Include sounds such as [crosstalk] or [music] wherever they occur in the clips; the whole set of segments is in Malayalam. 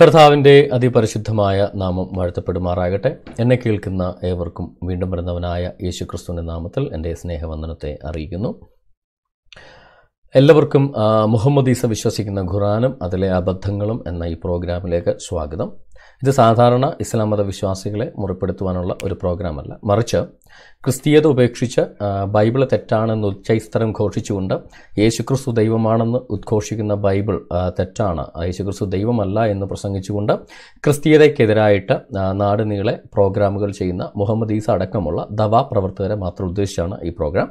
കർത്താവിൻ്റെ അതിപരിശുദ്ധമായ നാമം വാഴ്ത്തപ്പെടുമാറാകട്ടെ എന്നെ കേൾക്കുന്ന ഏവർക്കും വീണ്ടും വരുന്നവനായ യേശു ക്രിസ്തുവിൻ്റെ നാമത്തിൽ എൻ്റെ സ്നേഹവന്ദനത്തെ അറിയിക്കുന്നു എല്ലാവർക്കും മുഹമ്മദ് ഈസ വിശ്വസിക്കുന്ന ഖുറാനും അതിലെ അബദ്ധങ്ങളും എന്ന ഈ പ്രോഗ്രാമിലേക്ക് സ്വാഗതം ഇത് സാധാരണ ഇസ്ലാം വിശ്വാസികളെ മുറിപ്പെടുത്തുവാനുള്ള ഒരു പ്രോഗ്രാമല്ല മറിച്ച് ക്രിസ്തീയത ഉപേക്ഷിച്ച് ബൈബിൾ തെറ്റാണെന്ന് ഉച്ചൈസ്തരം ഘോഷിച്ചുകൊണ്ട് യേശുക്രിസ്തു ദൈവമാണെന്ന് ഉദ്ഘോഷിക്കുന്ന ബൈബിൾ തെറ്റാണ് യേശുക്രിസ്തു ദൈവമല്ല എന്ന് പ്രസംഗിച്ചുകൊണ്ട് ക്രിസ്തീയതയ്ക്കെതിരായിട്ട് നാടുനീളെ പ്രോഗ്രാമുകൾ ചെയ്യുന്ന മുഹമ്മദ് ഈസ അടക്കമുള്ള ദവാ പ്രവർത്തകരെ മാത്രം ഉദ്ദേശിച്ചാണ് ഈ പ്രോഗ്രാം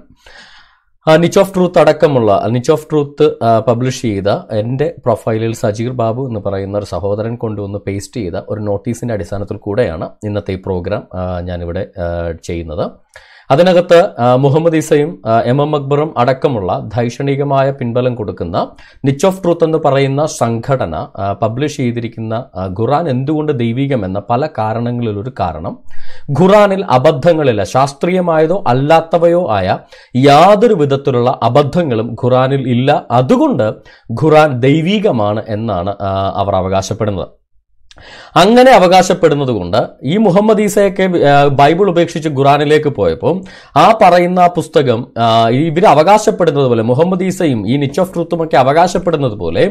നിച്ച് ഓഫ് ട്രൂത്ത് അടക്കമുള്ള നിച്ച് ഓഫ് ട്രൂത്ത് പബ്ലിഷ് ചെയ്ത എൻ്റെ പ്രൊഫൈലിൽ സജീർ ബാബു എന്ന് പറയുന്ന ഒരു സഹോദരൻ കൊണ്ടുവന്ന് പേസ്റ്റ് ചെയ്ത ഒരു നോട്ടീസിൻ്റെ അടിസ്ഥാനത്തിൽ കൂടെയാണ് ഇന്നത്തെ ഈ പ്രോഗ്രാം ഞാനിവിടെ ചെയ്യുന്നത് അതിനകത്ത് മുഹമ്മദ് ഈസയും എം എം അക്ബറും അടക്കമുള്ള ധൈഷണികമായ പിൻബലം കൊടുക്കുന്ന നിച്ച് ഓഫ് ട്രൂത്ത് എന്ന് പറയുന്ന സംഘടന പബ്ലിഷ് ചെയ്തിരിക്കുന്ന ഖുറാൻ എന്തുകൊണ്ട് ദൈവികമെന്ന പല കാരണങ്ങളിലൊരു കാരണം ഖുറാനിൽ അബദ്ധങ്ങളില്ല ശാസ്ത്രീയമായതോ അല്ലാത്തവയോ ആയ യാതൊരു വിധത്തിലുള്ള അബദ്ധങ്ങളും ഖുറാനിൽ ഇല്ല അതുകൊണ്ട് ഖുറാൻ ദൈവികമാണ് എന്നാണ് അവർ അവകാശപ്പെടുന്നത് അങ്ങനെ അവകാശപ്പെടുന്നത് കൊണ്ട് ഈ മുഹമ്മദ് ഈസയൊക്കെ ബൈബിൾ ഉപേക്ഷിച്ച് ഖുറാനിലേക്ക് പോയപ്പോൾ ആ പറയുന്ന പുസ്തകം ഇവർ അവകാശപ്പെടുന്നത് പോലെ മുഹമ്മദ് ഈസയും ഈ നിച്ച് ഓഫ് ഒക്കെ അവകാശപ്പെടുന്നത് പോലെ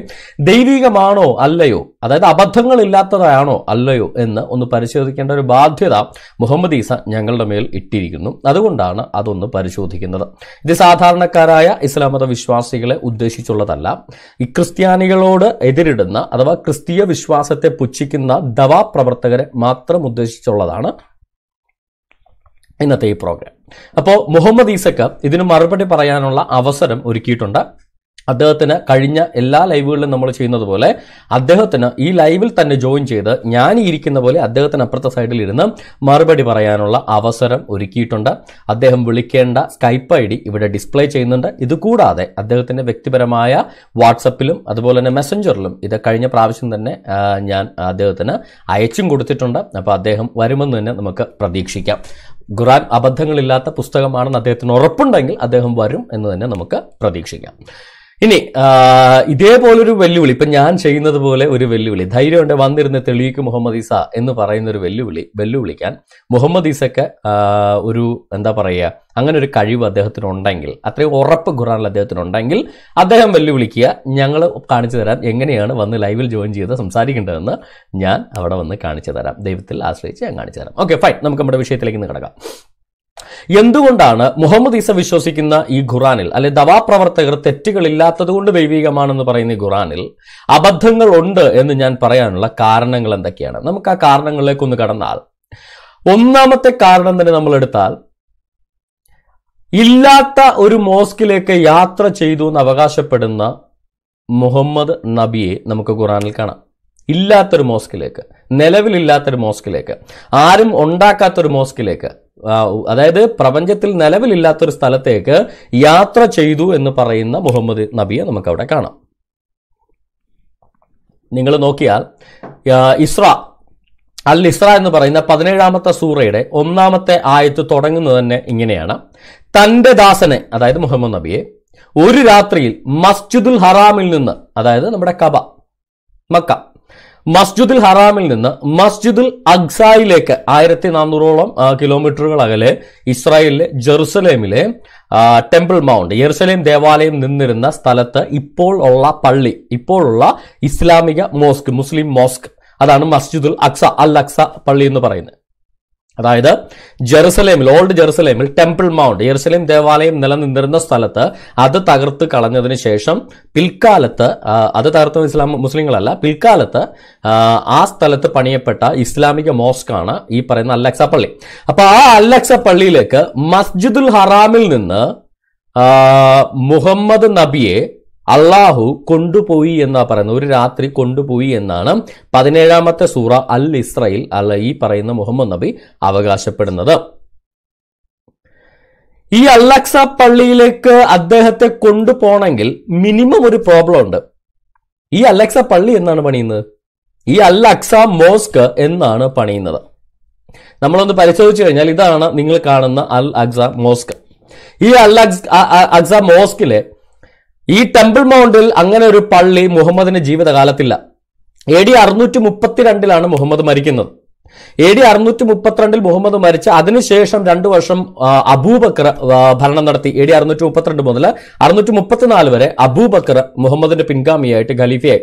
ദൈവികമാണോ അല്ലയോ അതായത് അബദ്ധങ്ങളില്ലാത്തതാണോ അല്ലയോ എന്ന് ഒന്ന് പരിശോധിക്കേണ്ട ഒരു ബാധ്യത മുഹമ്മദ് ഈസ ഞങ്ങളുടെ മേൽ ഇട്ടിരിക്കുന്നു അതുകൊണ്ടാണ് അതൊന്ന് പരിശോധിക്കുന്നത് ഇത് സാധാരണക്കാരായ ഇസ്ലാമത വിശ്വാസികളെ ഉദ്ദേശിച്ചുള്ളതല്ല ഈ ക്രിസ്ത്യാനികളോട് എതിരിടുന്ന അഥവാ ക്രിസ്തീയ വിശ്വാസത്തെ പുച്ഛിക്കുന്ന ഉദ്ദേശിക്കുന്ന ദവാ പ്രവർത്തകരെ മാത്രം ഉദ്ദേശിച്ചുള്ളതാണ് ഇന്നത്തെ ഈ പ്രോഗ്രാം അപ്പോൾ മുഹമ്മദ് ഈസക്ക് ഇതിന് മറുപടി പറയാനുള്ള അവസരം ഒരുക്കിയിട്ടുണ്ട് അദ്ദേഹത്തിന് കഴിഞ്ഞ എല്ലാ ലൈവുകളിലും നമ്മൾ ചെയ്യുന്നത് പോലെ അദ്ദേഹത്തിന് ഈ ലൈവിൽ തന്നെ ജോയിൻ ചെയ്ത് ഞാൻ ഇരിക്കുന്ന പോലെ അദ്ദേഹത്തിന് അപ്പുറത്തെ സൈഡിൽ ഇരുന്ന് മറുപടി പറയാനുള്ള അവസരം ഒരുക്കിയിട്ടുണ്ട് അദ്ദേഹം വിളിക്കേണ്ട സ്കൈപ്പ് ഐ ഡി ഇവിടെ ഡിസ്പ്ലേ ചെയ്യുന്നുണ്ട് ഇതുകൂടാതെ അദ്ദേഹത്തിൻ്റെ വ്യക്തിപരമായ വാട്സപ്പിലും അതുപോലെ തന്നെ മെസ്സഞ്ചറിലും ഇത് കഴിഞ്ഞ പ്രാവശ്യം തന്നെ ഞാൻ അദ്ദേഹത്തിന് അയച്ചും കൊടുത്തിട്ടുണ്ട് അപ്പോൾ അദ്ദേഹം വരുമെന്ന് തന്നെ നമുക്ക് പ്രതീക്ഷിക്കാം ഖുറാൻ അബദ്ധങ്ങളില്ലാത്ത പുസ്തകമാണെന്ന് അദ്ദേഹത്തിന് ഉറപ്പുണ്ടെങ്കിൽ അദ്ദേഹം വരും എന്ന് തന്നെ നമുക്ക് പ്രതീക്ഷിക്കാം ഇനി ഇതേപോലൊരു വെല്ലുവിളി ഇപ്പൊ ഞാൻ ചെയ്യുന്നത് പോലെ ഒരു വെല്ലുവിളി ധൈര്യമുണ്ട് വന്നിരുന്ന് തെളിയിക്ക് മുഹമ്മദ് ഈസ എന്ന് പറയുന്ന ഒരു വെല്ലുവിളി വെല്ലുവിളിക്കാൻ മുഹമ്മദ് ഈസക്ക് ഒരു എന്താ പറയുക അങ്ങനെ ഒരു കഴിവ് അദ്ദേഹത്തിന് ഉണ്ടെങ്കിൽ അത്രയും ഉറപ്പ് ഖുറാനിൽ അദ്ദേഹത്തിന് ഉണ്ടെങ്കിൽ അദ്ദേഹം വെല്ലുവിളിക്കുക ഞങ്ങൾ കാണിച്ചു തരാം എങ്ങനെയാണ് വന്ന് ലൈവിൽ ജോയിൻ ചെയ്ത് സംസാരിക്കേണ്ടതെന്ന് ഞാൻ അവിടെ വന്ന് കാണിച്ചു തരാം ദൈവത്തിൽ ആശ്രയിച്ച് ഞാൻ കാണിച്ചു തരാം ഓക്കെ ഫൈൻ നമുക്ക് നമ്മുടെ വിഷയത്തിലേക്ക് ഇന്ന് കിടക്കാം എന്തുകൊണ്ടാണ് മുഹമ്മദ് ഈസ വിശ്വസിക്കുന്ന ഈ ഖുറാനിൽ അല്ലെ ദവാപ്രവർത്തകർ തെറ്റുകളില്ലാത്തതുകൊണ്ട് ദൈവികമാണെന്ന് പറയുന്ന ഈ ഖുറാനിൽ അബദ്ധങ്ങൾ ഉണ്ട് എന്ന് ഞാൻ പറയാനുള്ള കാരണങ്ങൾ എന്തൊക്കെയാണ് നമുക്ക് ആ കാരണങ്ങളിലേക്ക് ഒന്ന് കടന്നാൽ ഒന്നാമത്തെ കാരണം തന്നെ നമ്മൾ എടുത്താൽ ഇല്ലാത്ത ഒരു മോസ്കിലേക്ക് യാത്ര ചെയ്തു എന്ന് അവകാശപ്പെടുന്ന മുഹമ്മദ് നബിയെ നമുക്ക് ഖുറാനിൽ കാണാം ഇല്ലാത്തൊരു മോസ്കിലേക്ക് നിലവിലില്ലാത്തൊരു മോസ്കിലേക്ക് ആരും ഉണ്ടാക്കാത്തൊരു മോസ്കിലേക്ക് അതായത് പ്രപഞ്ചത്തിൽ നിലവിലില്ലാത്തൊരു സ്ഥലത്തേക്ക് യാത്ര ചെയ്തു എന്ന് പറയുന്ന മുഹമ്മദ് നബിയെ നമുക്ക് അവിടെ കാണാം നിങ്ങൾ നോക്കിയാൽ ഇസ്ര അൽ ഇസ്ര എന്ന് പറയുന്ന പതിനേഴാമത്തെ സൂറയുടെ ഒന്നാമത്തെ ആയത്ത് തുടങ്ങുന്നത് തന്നെ ഇങ്ങനെയാണ് തന്റെ ദാസനെ അതായത് മുഹമ്മദ് നബിയെ ഒരു രാത്രിയിൽ മസ്ജിദുൽ ഹറാമിൽ നിന്ന് അതായത് നമ്മുടെ കബ മക്ക മസ്ജിദുൽ ഹറാമിൽ നിന്ന് മസ്ജിദുൽ അഗ്സായിലേക്ക് ആയിരത്തി നാനൂറോളം കിലോമീറ്ററുകൾ അകലെ ഇസ്രായേലിലെ ജെറുസലേമിലെ ടെമ്പിൾ മൗണ്ട് യെറുസലേം ദേവാലയം നിന്നിരുന്ന സ്ഥലത്ത് ഇപ്പോൾ ഉള്ള പള്ളി ഇപ്പോഴുള്ള ഇസ്ലാമിക മോസ്ക് മുസ്ലിം മോസ്ക് അതാണ് മസ്ജിദുൽ അക്സ അൽ അക്സ പള്ളി എന്ന് പറയുന്നത് അതായത് ജെറുസലേമിൽ ഓൾഡ് ജെറുസലേമിൽ ടെമ്പിൾ മൗണ്ട് ജെറുസലേം ദേവാലയം നിലനിന്നിരുന്ന സ്ഥലത്ത് അത് തകർത്ത് കളഞ്ഞതിന് ശേഷം പിൽക്കാലത്ത് അത് തകർത്ത ഇസ്ലാം മുസ്ലിങ്ങളല്ല പിൽക്കാലത്ത് ആ സ്ഥലത്ത് പണിയപ്പെട്ട ഇസ്ലാമിക മോസ്കാണ് ഈ പറയുന്ന അല്ലക്സ പള്ളി അപ്പോൾ ആ അല്ലക്സ പള്ളിയിലേക്ക് മസ്ജിദുൽ ഹറാമിൽ നിന്ന് മുഹമ്മദ് നബിയെ അള്ളാഹു കൊണ്ടുപോയി എന്നാ പറയുന്നത് ഒരു രാത്രി കൊണ്ടുപോയി എന്നാണ് പതിനേഴാമത്തെ സൂറ അൽ ഇസ്രയിൽ അല്ല ഈ പറയുന്ന മുഹമ്മദ് നബി അവകാശപ്പെടുന്നത് ഈ അല്ലക്സ പള്ളിയിലേക്ക് അദ്ദേഹത്തെ കൊണ്ടുപോകണമെങ്കിൽ മിനിമം ഒരു പ്രോബ്ലം ഉണ്ട് ഈ അല്ലക്സ പള്ളി എന്നാണ് പണിയുന്നത് ഈ അല്ലക്സ മോസ്ക് എന്നാണ് പണിയുന്നത് നമ്മളൊന്ന് പരിശോധിച്ചു കഴിഞ്ഞാൽ ഇതാണ് നിങ്ങൾ കാണുന്ന അൽ അക്സ മോസ്ക് ഈ അൽ അക്സ മോസ്കിലെ ഈ ടെമ്പിൾ മൗണ്ടിൽ അങ്ങനെ ഒരു പള്ളി മുഹമ്മദിന് ജീവിതകാലത്തില്ല എ ഡി അറുന്നൂറ്റി മുപ്പത്തിരണ്ടിലാണ് മുഹമ്മദ് മരിക്കുന്നത് എ ഡി അറുന്നൂറ്റി മുപ്പത്തിരണ്ടിൽ മുഹമ്മദ് മരിച്ച അതിനുശേഷം രണ്ടു വർഷം അബൂബക്കർ ഭരണം നടത്തി എ ഡി അറുന്നൂറ്റി മുപ്പത്തിരണ്ട് മുതൽ അറുന്നൂറ്റി മുപ്പത്തിനാല് വരെ അബൂബക്കർ മുഹമ്മദിന്റെ പിൻഗാമിയായിട്ട് ഖലീഫയായി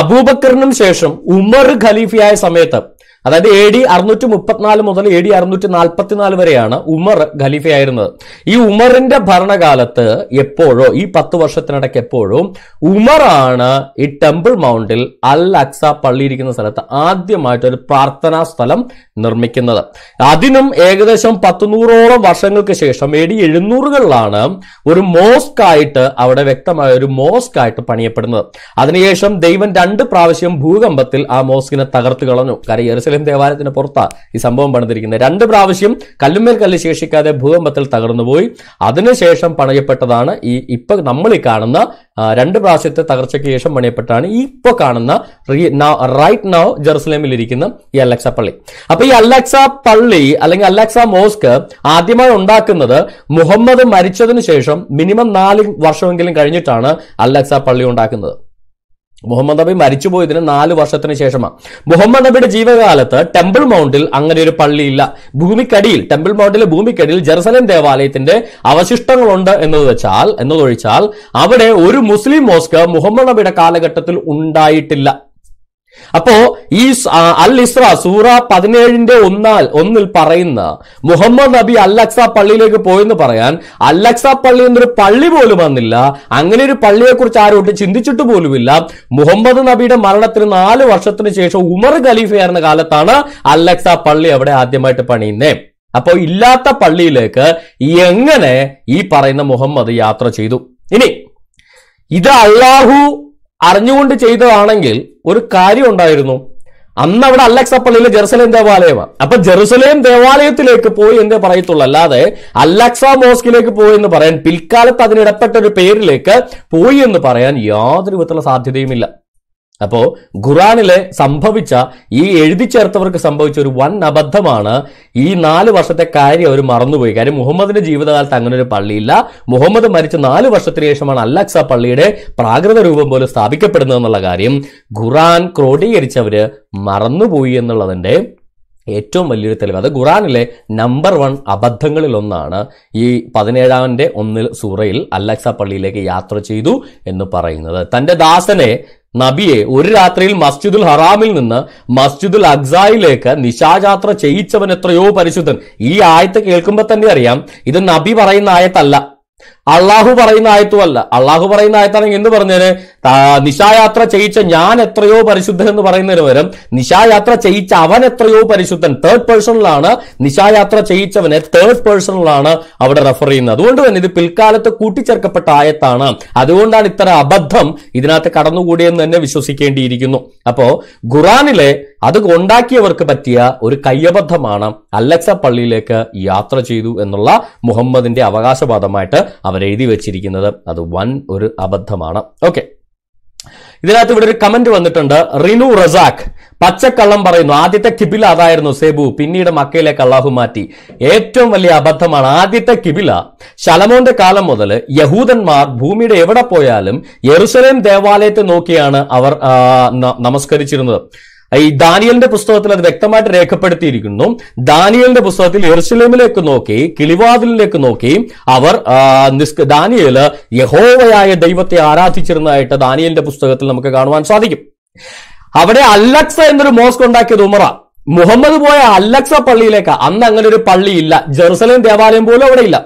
അബൂബക്കറിനും ശേഷം ഉമർ ഖലീഫയായ സമയത്ത് അതായത് എ ഡി അറുന്നൂറ്റി മുപ്പത്തിനാല് മുതൽ എ ഡി അറുന്നൂറ്റി നാൽപ്പത്തിനാല് വരെയാണ് ഉമർ ഖലീഫയായിരുന്നത് ഈ ഉമറിന്റെ ഭരണകാലത്ത് എപ്പോഴോ ഈ പത്ത് വർഷത്തിനിടയ്ക്ക് എപ്പോഴും ഉമറാണ് ഈ ടെമ്പിൾ മൗണ്ടിൽ അൽ അക്സ പള്ളി ഇരിക്കുന്ന സ്ഥലത്ത് ആദ്യമായിട്ട് ഒരു പ്രാർത്ഥനാ സ്ഥലം നിർമ്മിക്കുന്നത് അതിനും ഏകദേശം പത്തുനൂറോളം വർഷങ്ങൾക്ക് ശേഷം എ ഡി എഴുന്നൂറുകളിലാണ് ഒരു മോസ്ക് ആയിട്ട് അവിടെ വ്യക്തമായ ഒരു മോസ്ക് ആയിട്ട് പണിയപ്പെടുന്നത് അതിനുശേഷം ദൈവം രണ്ട് പ്രാവശ്യം ഭൂകമ്പത്തിൽ ആ മോസ്കിനെ തകർത്ത് കളഞ്ഞു കാരണം മുസ്ലിം ദേവാലയത്തിന് പുറത്താണ് ഈ സംഭവം പണിതിരിക്കുന്നത് രണ്ട് പ്രാവശ്യം കല്ലുമേൽ കല്ല് ശേഷിക്കാതെ ഭൂകമ്പത്തിൽ തകർന്നുപോയി അതിനുശേഷം പണിയപ്പെട്ടതാണ് ഈ ഇപ്പൊ നമ്മൾ ഈ കാണുന്ന രണ്ട് പ്രാവശ്യത്തെ തകർച്ചയ്ക്ക് ശേഷം പണിയപ്പെട്ടാണ് ഈ ഇപ്പോൾ കാണുന്ന റൈറ്റ് നൗ ജെറുസലേമിൽ ഇരിക്കുന്ന ഈ അലക്സ പള്ളി അപ്പൊ ഈ അലക്സ പള്ളി അല്ലെങ്കിൽ അലക്സ മോസ്ക് ആദ്യമായി ഉണ്ടാക്കുന്നത് മുഹമ്മദ് മരിച്ചതിന് ശേഷം മിനിമം നാല് വർഷമെങ്കിലും കഴിഞ്ഞിട്ടാണ് അലക്സ പള്ളി ഉണ്ടാക്കുന്നത് മുഹമ്മദ് നബി മരിച്ചുപോയതിന് നാല് വർഷത്തിന് ശേഷമാണ് മുഹമ്മദ് നബിയുടെ ജീവകാലത്ത് ടെമ്പിൾ മൗണ്ടിൽ അങ്ങനെ ഒരു പള്ളിയില്ല ഭൂമിക്കടിയിൽ ടെമ്പിൾ മൗണ്ടിലെ ഭൂമിക്കടിയിൽ ജെറുസലേം ദേവാലയത്തിന്റെ അവശിഷ്ടങ്ങളുണ്ട് എന്നത് വെച്ചാൽ എന്നതൊഴിച്ചാൽ അവിടെ ഒരു മുസ്ലിം മോസ്ക് മുഹമ്മദ് നബിയുടെ കാലഘട്ടത്തിൽ ഉണ്ടായിട്ടില്ല അപ്പോ ഈ അൽ ഇസ്ര സൂറ പതിനേഴിന്റെ ഒന്നാൽ ഒന്നിൽ പറയുന്ന മുഹമ്മദ് നബി അല്ലക്സ പള്ളിയിലേക്ക് പോയെന്ന് പറയാൻ അല്ലക്സ പള്ളി എന്നൊരു പള്ളി പോലും വന്നില്ല അങ്ങനെ ഒരു പള്ളിയെ കുറിച്ച് ആരോട്ട് ചിന്തിച്ചിട്ട് പോലുമില്ല മുഹമ്മദ് നബിയുടെ മരണത്തിന് നാല് വർഷത്തിന് ശേഷം ഉമർ ഖലീഫയായിരുന്ന കാലത്താണ് അല്ലക്സ പള്ളി അവിടെ ആദ്യമായിട്ട് പണിയുന്നേ അപ്പോ ഇല്ലാത്ത പള്ളിയിലേക്ക് എങ്ങനെ ഈ പറയുന്ന മുഹമ്മദ് യാത്ര ചെയ്തു ഇനി ഇത് അള്ളാഹു അറിഞ്ഞുകൊണ്ട് ചെയ്തതാണെങ്കിൽ ഒരു കാര്യം ഉണ്ടായിരുന്നു അന്ന് അവിടെ അലക്സ പള്ളിയിലെ ജെറുസലേം ദേവാലയമാണ് അപ്പൊ ജെറുസലേം ദേവാലയത്തിലേക്ക് പോയി എന്നേ പറയത്തുള്ളൂ അല്ലാതെ അലക്സ മോസ്കിലേക്ക് പോയി എന്ന് പറയാൻ പിൽക്കാലത്ത് അതിനിടപ്പെട്ട ഒരു പേരിലേക്ക് പോയി എന്ന് പറയാൻ യാതൊരു വിധത്തിലുള്ള സാധ്യതയുമില്ല അപ്പോൾ ഖുറാനിലെ സംഭവിച്ച ഈ എഴുതി ചേർത്തവർക്ക് സംഭവിച്ച ഒരു വൻ അബദ്ധമാണ് ഈ നാല് വർഷത്തെ കാര്യം അവർ മറന്നുപോയി കാര്യം മുഹമ്മദിന്റെ ജീവിതകാലത്ത് അങ്ങനെ ഒരു പള്ളിയില്ല മുഹമ്മദ് മരിച്ച നാല് വർഷത്തിന് ശേഷമാണ് അല്ലക്സ പള്ളിയുടെ പ്രാകൃത രൂപം പോലും സ്ഥാപിക്കപ്പെടുന്നതെന്നുള്ള കാര്യം ഖുറാൻ ക്രോഡീകരിച്ചവര് മറന്നുപോയി എന്നുള്ളതിന്റെ ഏറ്റവും വലിയൊരു തെളിവ് അത് ഖുറാനിലെ നമ്പർ വൺ അബദ്ധങ്ങളിൽ ഒന്നാണ് ഈ പതിനേഴാമൻ്റെ ഒന്നിൽ സൂറയിൽ അല്ലക്സ പള്ളിയിലേക്ക് യാത്ര ചെയ്തു എന്ന് പറയുന്നത് തൻ്റെ ദാസനെ നബിയെ ഒരു രാത്രിയിൽ മസ്ജിദുൽ ഹറാമിൽ നിന്ന് മസ്ജിദുൽ അഗ്സായിലേക്ക് നിശാചാത്ര ചെയ്യിച്ചവൻ എത്രയോ പരിശുദ്ധൻ ഈ ആയത്ത് കേൾക്കുമ്പോൾ തന്നെ അറിയാം ഇത് നബി പറയുന്ന ആയത്തല്ല അള്ളാഹു പറയുന്ന ആയത്തുമല്ല അള്ളാഹു പറയുന്ന ആയത്താണെങ്കിൽ എന്ന് പറഞ്ഞേന് നിശായാത്ര ചെയ്യിച്ച ഞാൻ എത്രയോ പരിശുദ്ധൻ എന്ന് പറയുന്നതിന് പകരം നിശായാത്ര ചെയ്യിച്ച അവൻ എത്രയോ പരിശുദ്ധൻ തേർഡ് പേഴ്സണിലാണ് നിശായാത്ര ചെയ്യിച്ചവനെ തേർഡ് പേഴ്സണിലാണ് അവിടെ റെഫർ ചെയ്യുന്നത് അതുകൊണ്ട് തന്നെ ഇത് പിൽക്കാലത്ത് കൂട്ടിച്ചേർക്കപ്പെട്ട ആയത്താണ് അതുകൊണ്ടാണ് ഇത്തരം അബദ്ധം ഇതിനകത്ത് കടന്നുകൂടിയെന്ന് തന്നെ വിശ്വസിക്കേണ്ടിയിരിക്കുന്നു അപ്പോ ഖുറാനിലെ അത് ഉണ്ടാക്കിയവർക്ക് പറ്റിയ ഒരു കയ്യബദ്ധമാണ് അലക്സ പള്ളിയിലേക്ക് യാത്ര ചെയ്തു എന്നുള്ള മുഹമ്മദിന്റെ അവകാശവാദമായിട്ട് അവർ അവരെഴുതി വെച്ചിരിക്കുന്നത് അത് വൻ ഒരു അബദ്ധമാണ് ഓക്കെ ഇതിനകത്ത് ഇവിടെ ഒരു കമന്റ് വന്നിട്ടുണ്ട് റിനു റസാഖ് പച്ചക്കള്ളം പറയുന്നു ആദ്യത്തെ കിബില അതായിരുന്നു സേബു പിന്നീട് മക്കയിലേക്ക് അള്ളാഹു മാറ്റി ഏറ്റവും വലിയ അബദ്ധമാണ് ആദ്യത്തെ കിബില ശലമോന്റെ കാലം മുതൽ യഹൂദന്മാർ ഭൂമിയുടെ എവിടെ പോയാലും യെറുസലേം ദേവാലയത്തെ നോക്കിയാണ് അവർ നമസ്കരിച്ചിരുന്നത് ഈ ദാനിയലിന്റെ പുസ്തകത്തിൽ അത് വ്യക്തമായിട്ട് രേഖപ്പെടുത്തിയിരിക്കുന്നു ദാനിയലിന്റെ പുസ്തകത്തിൽ എറുസലേമിലേക്ക് നോക്കി കിളിവാതിലേക്ക് നോക്കി അവർ നിസ്ക ദാനിയല് യഹോവയായ ദൈവത്തെ ആരാധിച്ചിരുന്നതായിട്ട് ദാനിയലിന്റെ പുസ്തകത്തിൽ നമുക്ക് കാണുവാൻ സാധിക്കും അവിടെ അല്ലക്സ എന്നൊരു മോസ്ക് ഉണ്ടാക്കിയത് ഉമറ മുഹമ്മദ് പോയ അല്ലക്സ പള്ളിയിലേക്ക് അന്ന് അങ്ങനെ ഒരു പള്ളി ഇല്ല ജെറുസലേം ദേവാലയം പോലും അവിടെ ഇല്ല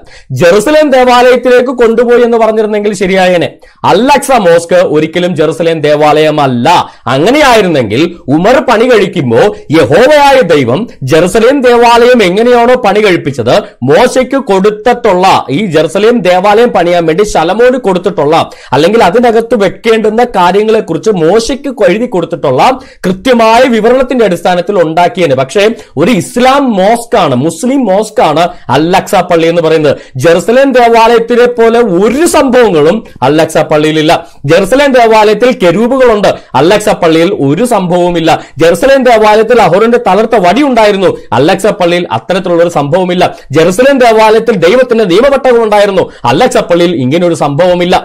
ജെറുസലേം ദേവാലയത്തിലേക്ക് കൊണ്ടുപോയി എന്ന് പറഞ്ഞിരുന്നെങ്കിൽ ശരിയായനെ അല്ലക്സ മോസ്ക് ഒരിക്കലും ജെറുസലേം ദേവാലയമല്ല അങ്ങനെയായിരുന്നെങ്കിൽ ഉമർ പണി കഴിക്കുമ്പോൾ യഹോവയായ ദൈവം ജെറുസലേം ദേവാലയം എങ്ങനെയാണോ പണി കഴിപ്പിച്ചത് മോശയ്ക്ക് കൊടുത്തിട്ടുള്ള ഈ ജെറുസലേം ദേവാലയം പണിയാൻ വേണ്ടി ശലമോന് കൊടുത്തിട്ടുള്ള അല്ലെങ്കിൽ അതിനകത്ത് വെക്കേണ്ടുന്ന കാര്യങ്ങളെക്കുറിച്ച് മോശയ്ക്ക് എഴുതി കൊടുത്തിട്ടുള്ള കൃത്യമായ വിവരണത്തിന്റെ അടിസ്ഥാനത്തിൽ ഉണ്ടാക്കി ഉണ്ടാക്കിയത് പക്ഷേ ഒരു ഇസ്ലാം മോസ്ക് ആണ് മുസ്ലിം മോസ്ക് ആണ് അല്ലക്സ പള്ളി എന്ന് പറയുന്നത് ജെറുസലേം ദേവാലയത്തിലെ പോലെ ഒരു സംഭവങ്ങളും അല്ലക്സ പള്ളിയിലില്ല ജെറുസലേം ദേവാലയത്തിൽ കെരൂപുകളുണ്ട് അല്ലക്സ പള്ളിയിൽ ഒരു സംഭവവുമില്ല ജെറുസലേം ദേവാലയത്തിൽ അഹോറിന്റെ തളർത്ത വടി ഉണ്ടായിരുന്നു അല്ലക്സ പള്ളിയിൽ അത്തരത്തിലുള്ള ഒരു സംഭവമില്ല ജെറുസലേം ദേവാലയത്തിൽ ദൈവത്തിന്റെ നിയമപട്ടകം ഉണ്ടായിരുന്നു അല്ലക്സ പള്ളിയിൽ ഇങ്ങനെ ഒരു സംഭവമില്ല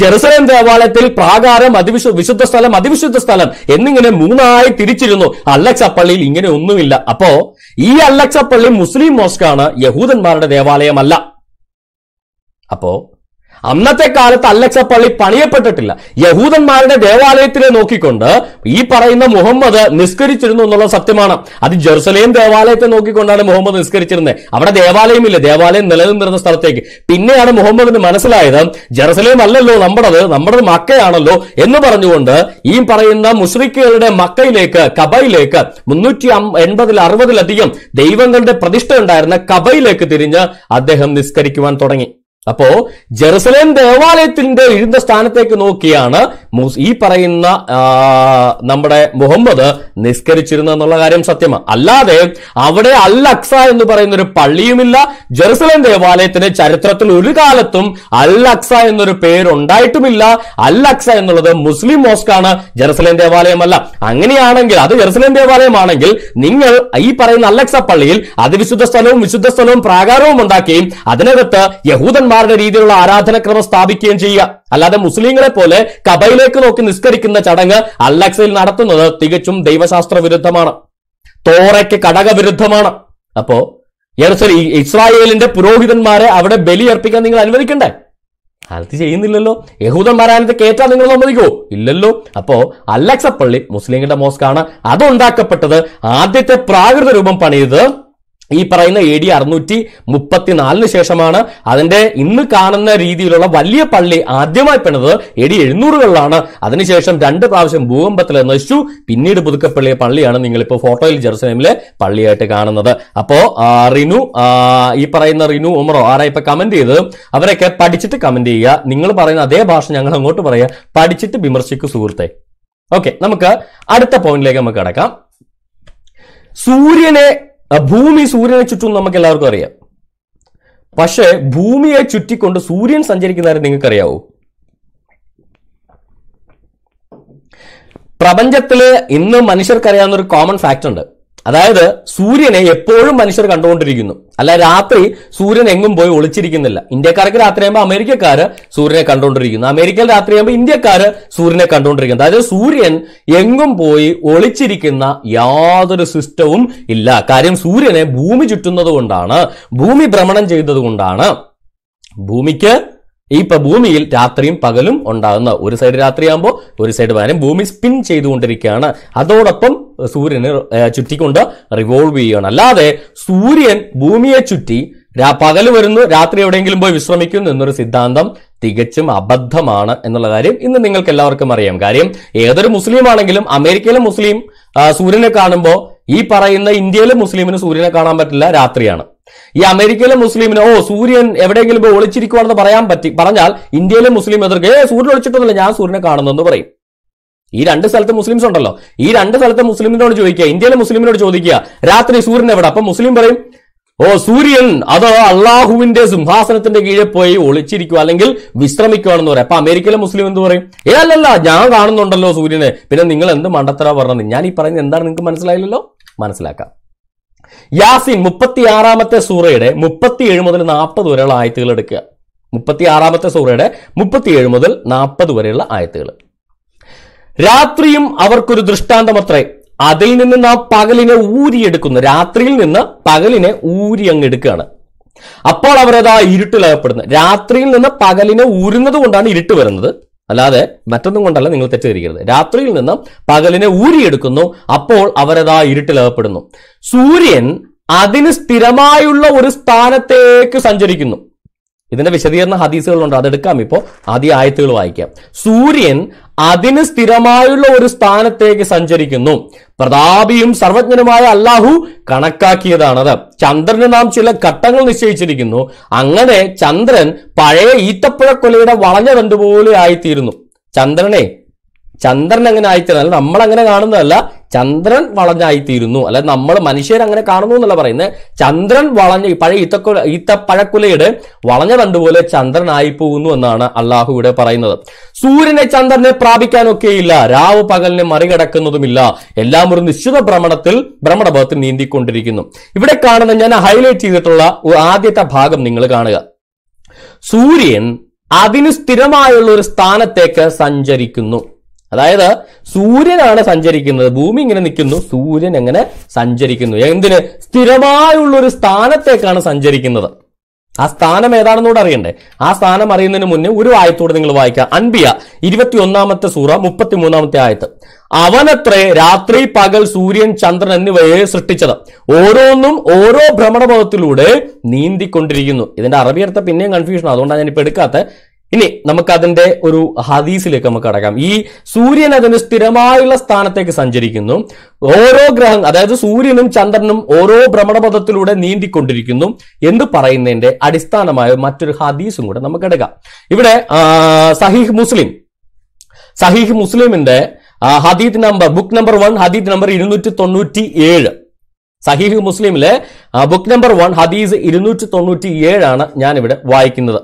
ജെറുസലേം ദേവാലയത്തിൽ പ്രാകാരം അതിവിശു വിശുദ്ധ സ്ഥലം അതിവിശുദ്ധ സ്ഥലം എന്നിങ്ങനെ മൂന്നായി തിരിച്ചിരുന്നു അല്ലക്സ പള്ളിയിൽ ഇങ്ങനെ ഒന്നുമില്ല അപ്പോ ഈ അല്ലക്സ പള്ളി മുസ്ലിം മോസ്കാണ് യഹൂദന്മാരുടെ ദേവാലയമല്ല അപ്പോ അന്നത്തെ കാലത്ത് അല്ലക്സപ്പള്ളി പണിയപ്പെട്ടിട്ടില്ല യഹൂദന്മാരുടെ ദേവാലയത്തിനെ നോക്കിക്കൊണ്ട് ഈ പറയുന്ന മുഹമ്മദ് നിസ്കരിച്ചിരുന്നു എന്നുള്ള സത്യമാണ് അത് ജെറുസലേം ദേവാലയത്തെ നോക്കിക്കൊണ്ടാണ് മുഹമ്മദ് നിസ്കരിച്ചിരുന്നത് അവിടെ ദേവാലയമില്ല ദേവാലയം നിലനിന്നിരുന്ന സ്ഥലത്തേക്ക് പിന്നെയാണ് മുഹമ്മദിന് മനസ്സിലായത് ജെറുസലേം അല്ലല്ലോ നമ്മുടേത് നമ്മുടെ മക്കയാണല്ലോ എന്ന് പറഞ്ഞുകൊണ്ട് ഈ പറയുന്ന മുസ്ലിക്കുകളുടെ മക്കയിലേക്ക് കബയിലേക്ക് മുന്നൂറ്റി എൺപതിൽ അറുപതിലധികം ദൈവങ്ങളുടെ പ്രതിഷ്ഠ ഉണ്ടായിരുന്ന കബയിലേക്ക് തിരിഞ്ഞ് അദ്ദേഹം നിസ്കരിക്കുവാൻ തുടങ്ങി അപ്പോ ജെറുസലേം ദേവാലയത്തിന്റെ എഴുന്ന സ്ഥാനത്തേക്ക് നോക്കിയാണ് ഈ പറയുന്ന നമ്മുടെ മുഹമ്മദ് നിസ്കരിച്ചിരുന്നു എന്നുള്ള കാര്യം സത്യമാണ് അല്ലാതെ അവിടെ അൽ അക്സ എന്ന് പറയുന്ന ഒരു പള്ളിയുമില്ല ജെറുസലേം ദേവാലയത്തിന് ചരിത്രത്തിൽ ഒരു കാലത്തും അൽ അക്സ എന്നൊരു പേരുണ്ടായിട്ടുമില്ല അൽ അക്സ എന്നുള്ളത് മുസ്ലിം മോസ്കാണ് ജെറുസലേം ദേവാലയമല്ല അങ്ങനെയാണെങ്കിൽ അത് ജെറുസലേം ദേവാലയമാണെങ്കിൽ നിങ്ങൾ ഈ പറയുന്ന അൽ അക്സ പള്ളിയിൽ അതിവിശുദ്ധ സ്ഥലവും വിശുദ്ധ സ്ഥലവും പ്രാകാരവും ഉണ്ടാക്കുകയും അതിനകത്ത് യഹൂദന്മാരുടെ രീതിയിലുള്ള ആരാധനക്രമം സ്ഥാപിക്കുകയും ചെയ്യുക അല്ലാതെ മുസ്ലിങ്ങളെ പോലെ കബയിലേക്ക് നോക്കി നിസ്കരിക്കുന്ന ചടങ്ങ് അല്ലക്സയിൽ നടത്തുന്നത് തികച്ചും ദൈവശാസ്ത്ര വിരുദ്ധമാണ് തോറയ്ക്ക് കടക വിരുദ്ധമാണ് അപ്പോ ഇസ്രായേലിന്റെ പുരോഹിതന്മാരെ അവിടെ ബലിയർപ്പിക്കാൻ നിങ്ങൾ അനുവദിക്കണ്ടേ അത് ചെയ്യുന്നില്ലല്ലോ യഹൂദന്മാരായത് കേറ്റാൻ നിങ്ങൾ സമ്മതിക്കുമോ ഇല്ലല്ലോ അപ്പോ അല്ലക്സപ്പള്ളി മുസ്ലിങ്ങളുടെ മോസ്കാണ് അതുണ്ടാക്കപ്പെട്ടത് ആദ്യത്തെ പ്രാകൃത രൂപം പണിയത് ഈ പറയുന്ന എ ഡി അറുന്നൂറ്റി മുപ്പത്തിനാലിന് ശേഷമാണ് അതിന്റെ ഇന്ന് കാണുന്ന രീതിയിലുള്ള വലിയ പള്ളി ആദ്യമായി പണിത് എ ഡി എഴുന്നൂറുകളിലാണ് അതിനുശേഷം രണ്ട് പ്രാവശ്യം ഭൂകമ്പത്തിൽ നശിച്ചു പിന്നീട് പുതുക്കപ്പള്ളിയ പള്ളിയാണ് നിങ്ങളിപ്പോൾ ഫോട്ടോയിൽ ജെറുസലേമിലെ പള്ളിയായിട്ട് കാണുന്നത് അപ്പോ റിനു ഈ പറയുന്ന റിനു ഉമറോ ആരാ ഇപ്പൊ കമന്റ് ചെയ്ത് അവരൊക്കെ പഠിച്ചിട്ട് കമന്റ് ചെയ്യുക നിങ്ങൾ പറയുന്ന അതേ ഭാഷ ഞങ്ങൾ അങ്ങോട്ട് പറയുക പഠിച്ചിട്ട് വിമർശിക്കൂ സുഹൃത്തെ ഓക്കെ നമുക്ക് അടുത്ത പോയിന്റിലേക്ക് നമുക്ക് കിടക്കാം സൂര്യനെ ഭൂമി സൂര്യനെ ചുറ്റും നമുക്ക് എല്ലാവർക്കും അറിയാം പക്ഷേ ഭൂമിയെ ചുറ്റിക്കൊണ്ട് സൂര്യൻ സഞ്ചരിക്കുന്നവരെ കാര്യം നിങ്ങൾക്കറിയാവോ പ്രപഞ്ചത്തിൽ ഇന്ന് മനുഷ്യർക്കറിയാവുന്ന ഒരു കോമൺ ഫാക്റ്റ് ഉണ്ട് അതായത് സൂര്യനെ എപ്പോഴും മനുഷ്യർ കണ്ടുകൊണ്ടിരിക്കുന്നു അല്ല രാത്രി സൂര്യൻ എങ്ങും പോയി ഒളിച്ചിരിക്കുന്നില്ല ഇന്ത്യക്കാർക്ക് രാത്രിയാകുമ്പോൾ അമേരിക്കക്കാർ സൂര്യനെ കണ്ടുകൊണ്ടിരിക്കുന്നു അമേരിക്കൻ രാത്രിയാകുമ്പോൾ ഇന്ത്യക്കാർ സൂര്യനെ കണ്ടുകൊണ്ടിരിക്കുന്നു അതായത് സൂര്യൻ എങ്ങും പോയി ഒളിച്ചിരിക്കുന്ന യാതൊരു സിസ്റ്റവും ഇല്ല കാര്യം സൂര്യനെ ഭൂമി ചുറ്റുന്നത് കൊണ്ടാണ് ഭൂമി ഭ്രമണം ചെയ്തത് കൊണ്ടാണ് ഭൂമിക്ക് ഈ ഇപ്പൊ ഭൂമിയിൽ രാത്രിയും പകലും ഉണ്ടാകുന്ന ഒരു സൈഡ് രാത്രിയാകുമ്പോൾ ഒരു സൈഡ് പകരം ഭൂമി സ്പിൻ ചെയ്തുകൊണ്ടിരിക്കുകയാണ് അതോടൊപ്പം സൂര്യനെ ചുറ്റിക്കൊണ്ട് റിവോൾവ് ചെയ്യുകയാണ് അല്ലാതെ സൂര്യൻ ഭൂമിയെ ചുറ്റി പകൽ വരുന്നു രാത്രി എവിടെയെങ്കിലും പോയി വിശ്രമിക്കുന്നു എന്നൊരു സിദ്ധാന്തം തികച്ചും അബദ്ധമാണ് എന്നുള്ള കാര്യം ഇന്ന് നിങ്ങൾക്ക് എല്ലാവർക്കും അറിയാം കാര്യം ഏതൊരു മുസ്ലിം ആണെങ്കിലും അമേരിക്കയിലെ മുസ്ലിം സൂര്യനെ കാണുമ്പോൾ ഈ പറയുന്ന ഇന്ത്യയിലെ മുസ്ലിമിന് സൂര്യനെ കാണാൻ പറ്റില്ല രാത്രിയാണ് ഈ അമേരിക്കയിലെ മുസ്ലിമിന് ഓ സൂര്യൻ എവിടെയെങ്കിലും പോയി ഒളിച്ചിരിക്കുവാണെന്ന് പറയാൻ പറ്റി പറഞ്ഞാൽ ഇന്ത്യയിലെ മുസ്ലിം എതിർക്ക് ഏ സൂര്യൻ ഒളിച്ചിട്ടൊന്നുമില്ല ഞാൻ സൂര്യനെ കാണുന്നെന്ന് പറയും ഈ രണ്ട് സ്ഥലത്ത് മുസ്ലിംസ് ഉണ്ടല്ലോ ഈ രണ്ട് സ്ഥലത്തെ മുസ്ലിമിനോട് ചോദിക്കുക ഇന്ത്യയിലെ മുസ്ലിമിനോട് ചോദിക്കുക രാത്രി സൂര്യൻ എവിടെ അപ്പൊ മുസ്ലിം പറയും ഓ സൂര്യൻ അത് അള്ളാഹുവിന്റെ സിംഹാസനത്തിന്റെ കീഴെ പോയി ഒളിച്ചിരിക്കുക അല്ലെങ്കിൽ വിശ്രമിക്കുകയാണെന്ന് പറയാം അപ്പൊ അമേരിക്കയിലെ മുസ്ലിം എന്ത് പറയും ഏ അല്ലല്ല ഞാൻ കാണുന്നുണ്ടല്ലോ സൂര്യനെ പിന്നെ നിങ്ങൾ എന്ത് മണ്ടത്തര പറഞ്ഞത് ഞാൻ ഈ പറയുന്നത് എന്താണ് നിങ്ങൾക്ക് മനസ്സിലായില്ലല്ലോ മനസ്സിലാക്കാം യാസിൻ മുപ്പത്തി ആറാമത്തെ സൂറയുടെ മുപ്പത്തിയേഴ് മുതൽ നാൽപ്പത് വരെയുള്ള ആയത്തുകൾ എടുക്കുക മുപ്പത്തി ആറാമത്തെ സൂറയുടെ മുപ്പത്തിയേഴ് മുതൽ നാൽപ്പത് വരെയുള്ള ആയത്തുകൾ രാത്രിയും അവർക്കൊരു ദൃഷ്ടാന്തമത്രേ അതിൽ നിന്ന് നാം പകലിനെ ഊരിയെടുക്കുന്നു രാത്രിയിൽ നിന്ന് പകലിനെ ഊരി അങ്ങ് എടുക്കുകയാണ് അപ്പോൾ അവരത് ആ ഇരുട്ടിലകപ്പെടുന്നത് രാത്രിയിൽ നിന്ന് പകലിനെ ഊരുന്നത് കൊണ്ടാണ് ഇരുട്ട് വരുന്നത് അല്ലാതെ മറ്റൊന്നും കൊണ്ടല്ല നിങ്ങൾ തെറ്റിദ്ധരിക്കരുത് രാത്രിയിൽ നിന്ന് പകലിനെ ഊരിയെടുക്കുന്നു അപ്പോൾ അവരതാ ഇരുട്ടിലേർപ്പെടുന്നു സൂര്യൻ അതിന് സ്ഥിരമായുള്ള ഒരു സ്ഥാനത്തേക്ക് സഞ്ചരിക്കുന്നു ഇതിന്റെ വിശദീകരണ ഹദീസുകളുണ്ട് അതെടുക്കാം ഇപ്പോ ആദ്യ ആയത്തുകൾ വായിക്കാം സൂര്യൻ അതിന് സ്ഥിരമായുള്ള ഒരു സ്ഥാനത്തേക്ക് സഞ്ചരിക്കുന്നു പ്രതാപിയും സർവജ്ഞനുമായ അള്ളാഹു കണക്കാക്കിയതാണത് ചന്ദ്രന് നാം ചില ഘട്ടങ്ങൾ നിശ്ചയിച്ചിരിക്കുന്നു അങ്ങനെ ചന്ദ്രൻ പഴയ ഈത്തപ്പുഴക്കൊലയുടെ വളഞ്ഞ തണ്ടുപോലെ ആയിത്തീരുന്നു ചന്ദ്രനെ ചന്ദ്രൻ അങ്ങനെ ആയിത്തീരുന്നല്ല നമ്മൾ അങ്ങനെ കാണുന്നതല്ല ചന്ദ്രൻ വളഞ്ഞായിത്തീരുന്നു അല്ല നമ്മൾ മനുഷ്യർ അങ്ങനെ കാണുന്നു എന്നല്ല പറയുന്നത് ചന്ദ്രൻ വളഞ്ഞ പഴയ ഈത്തക്കൊല ഈത്തപ്പഴക്കുലയുടെ വളഞ്ഞ കണ്ടുപോലെ ചന്ദ്രനായി പോകുന്നു എന്നാണ് അള്ളാഹു ഇവിടെ പറയുന്നത് സൂര്യനെ ചന്ദ്രനെ പ്രാപിക്കാനൊക്കെയില്ല രാവ് പകലിനെ മറികടക്കുന്നതുമില്ല എല്ലാം ഒരു നിശ്ചിത ഭ്രമണത്തിൽ ഭ്രമണപഥത്തിൽ നീന്തിക്കൊണ്ടിരിക്കുന്നു ഇവിടെ കാണുന്ന ഞാൻ ഹൈലൈറ്റ് ചെയ്തിട്ടുള്ള ആദ്യത്തെ ഭാഗം നിങ്ങൾ കാണുക സൂര്യൻ അതിന് സ്ഥിരമായുള്ള ഒരു സ്ഥാനത്തേക്ക് സഞ്ചരിക്കുന്നു അതായത് സൂര്യനാണ് സഞ്ചരിക്കുന്നത് ഭൂമി ഇങ്ങനെ നിൽക്കുന്നു സൂര്യൻ എങ്ങനെ സഞ്ചരിക്കുന്നു എന്തിന് സ്ഥിരമായുള്ള ഒരു സ്ഥാനത്തേക്കാണ് സഞ്ചരിക്കുന്നത് ആ സ്ഥാനം ഏതാണെന്നൂടെ അറിയണ്ടേ ആ സ്ഥാനം അറിയുന്നതിന് മുന്നേ ഒരു ആയത്തോടെ നിങ്ങൾ വായിക്കുക അൻബിയ ഇരുപത്തി ഒന്നാമത്തെ സൂറ മുപ്പത്തി മൂന്നാമത്തെ ആയത്ത് അവനത്രേ രാത്രി പകൽ സൂര്യൻ ചന്ദ്രൻ എന്നിവയെ സൃഷ്ടിച്ചത് ഓരോന്നും ഓരോ ഭ്രമണപഥത്തിലൂടെ നീന്തിക്കൊണ്ടിരിക്കുന്നു ഇതിന്റെ അറബി അർത്ഥം പിന്നെയും കൺഫ്യൂഷൻ അതുകൊണ്ടാണ് ഞാനിപ്പോൾ എടുക്കാത്ത ഇനി നമുക്ക് അതിന്റെ ഒരു ഹദീസിലേക്ക് നമുക്ക് കടക്കാം ഈ സൂര്യൻ അതിന് സ്ഥിരമായുള്ള സ്ഥാനത്തേക്ക് സഞ്ചരിക്കുന്നു ഓരോ ഗ്രഹം അതായത് സൂര്യനും ചന്ദ്രനും ഓരോ ഭ്രമണപഥത്തിലൂടെ നീന്തിക്കൊണ്ടിരിക്കുന്നു എന്ന് പറയുന്നതിന്റെ അടിസ്ഥാനമായ മറ്റൊരു ഹദീസും കൂടെ നമുക്ക് എടുക്കാം ഇവിടെ സഹീഹ് മുസ്ലിം സഹീഹ് മുസ്ലിമിന്റെ ഹദീദ് നമ്പർ ബുക്ക് നമ്പർ വൺ ഹദീദ് നമ്പർ ഇരുന്നൂറ്റി തൊണ്ണൂറ്റി ഏഴ് സഹീഹ് മുസ്ലിമിലെ ബുക്ക് നമ്പർ വൺ ഹദീസ് ഇരുന്നൂറ്റി തൊണ്ണൂറ്റി ഏഴാണ് ഞാനിവിടെ വായിക്കുന്നത്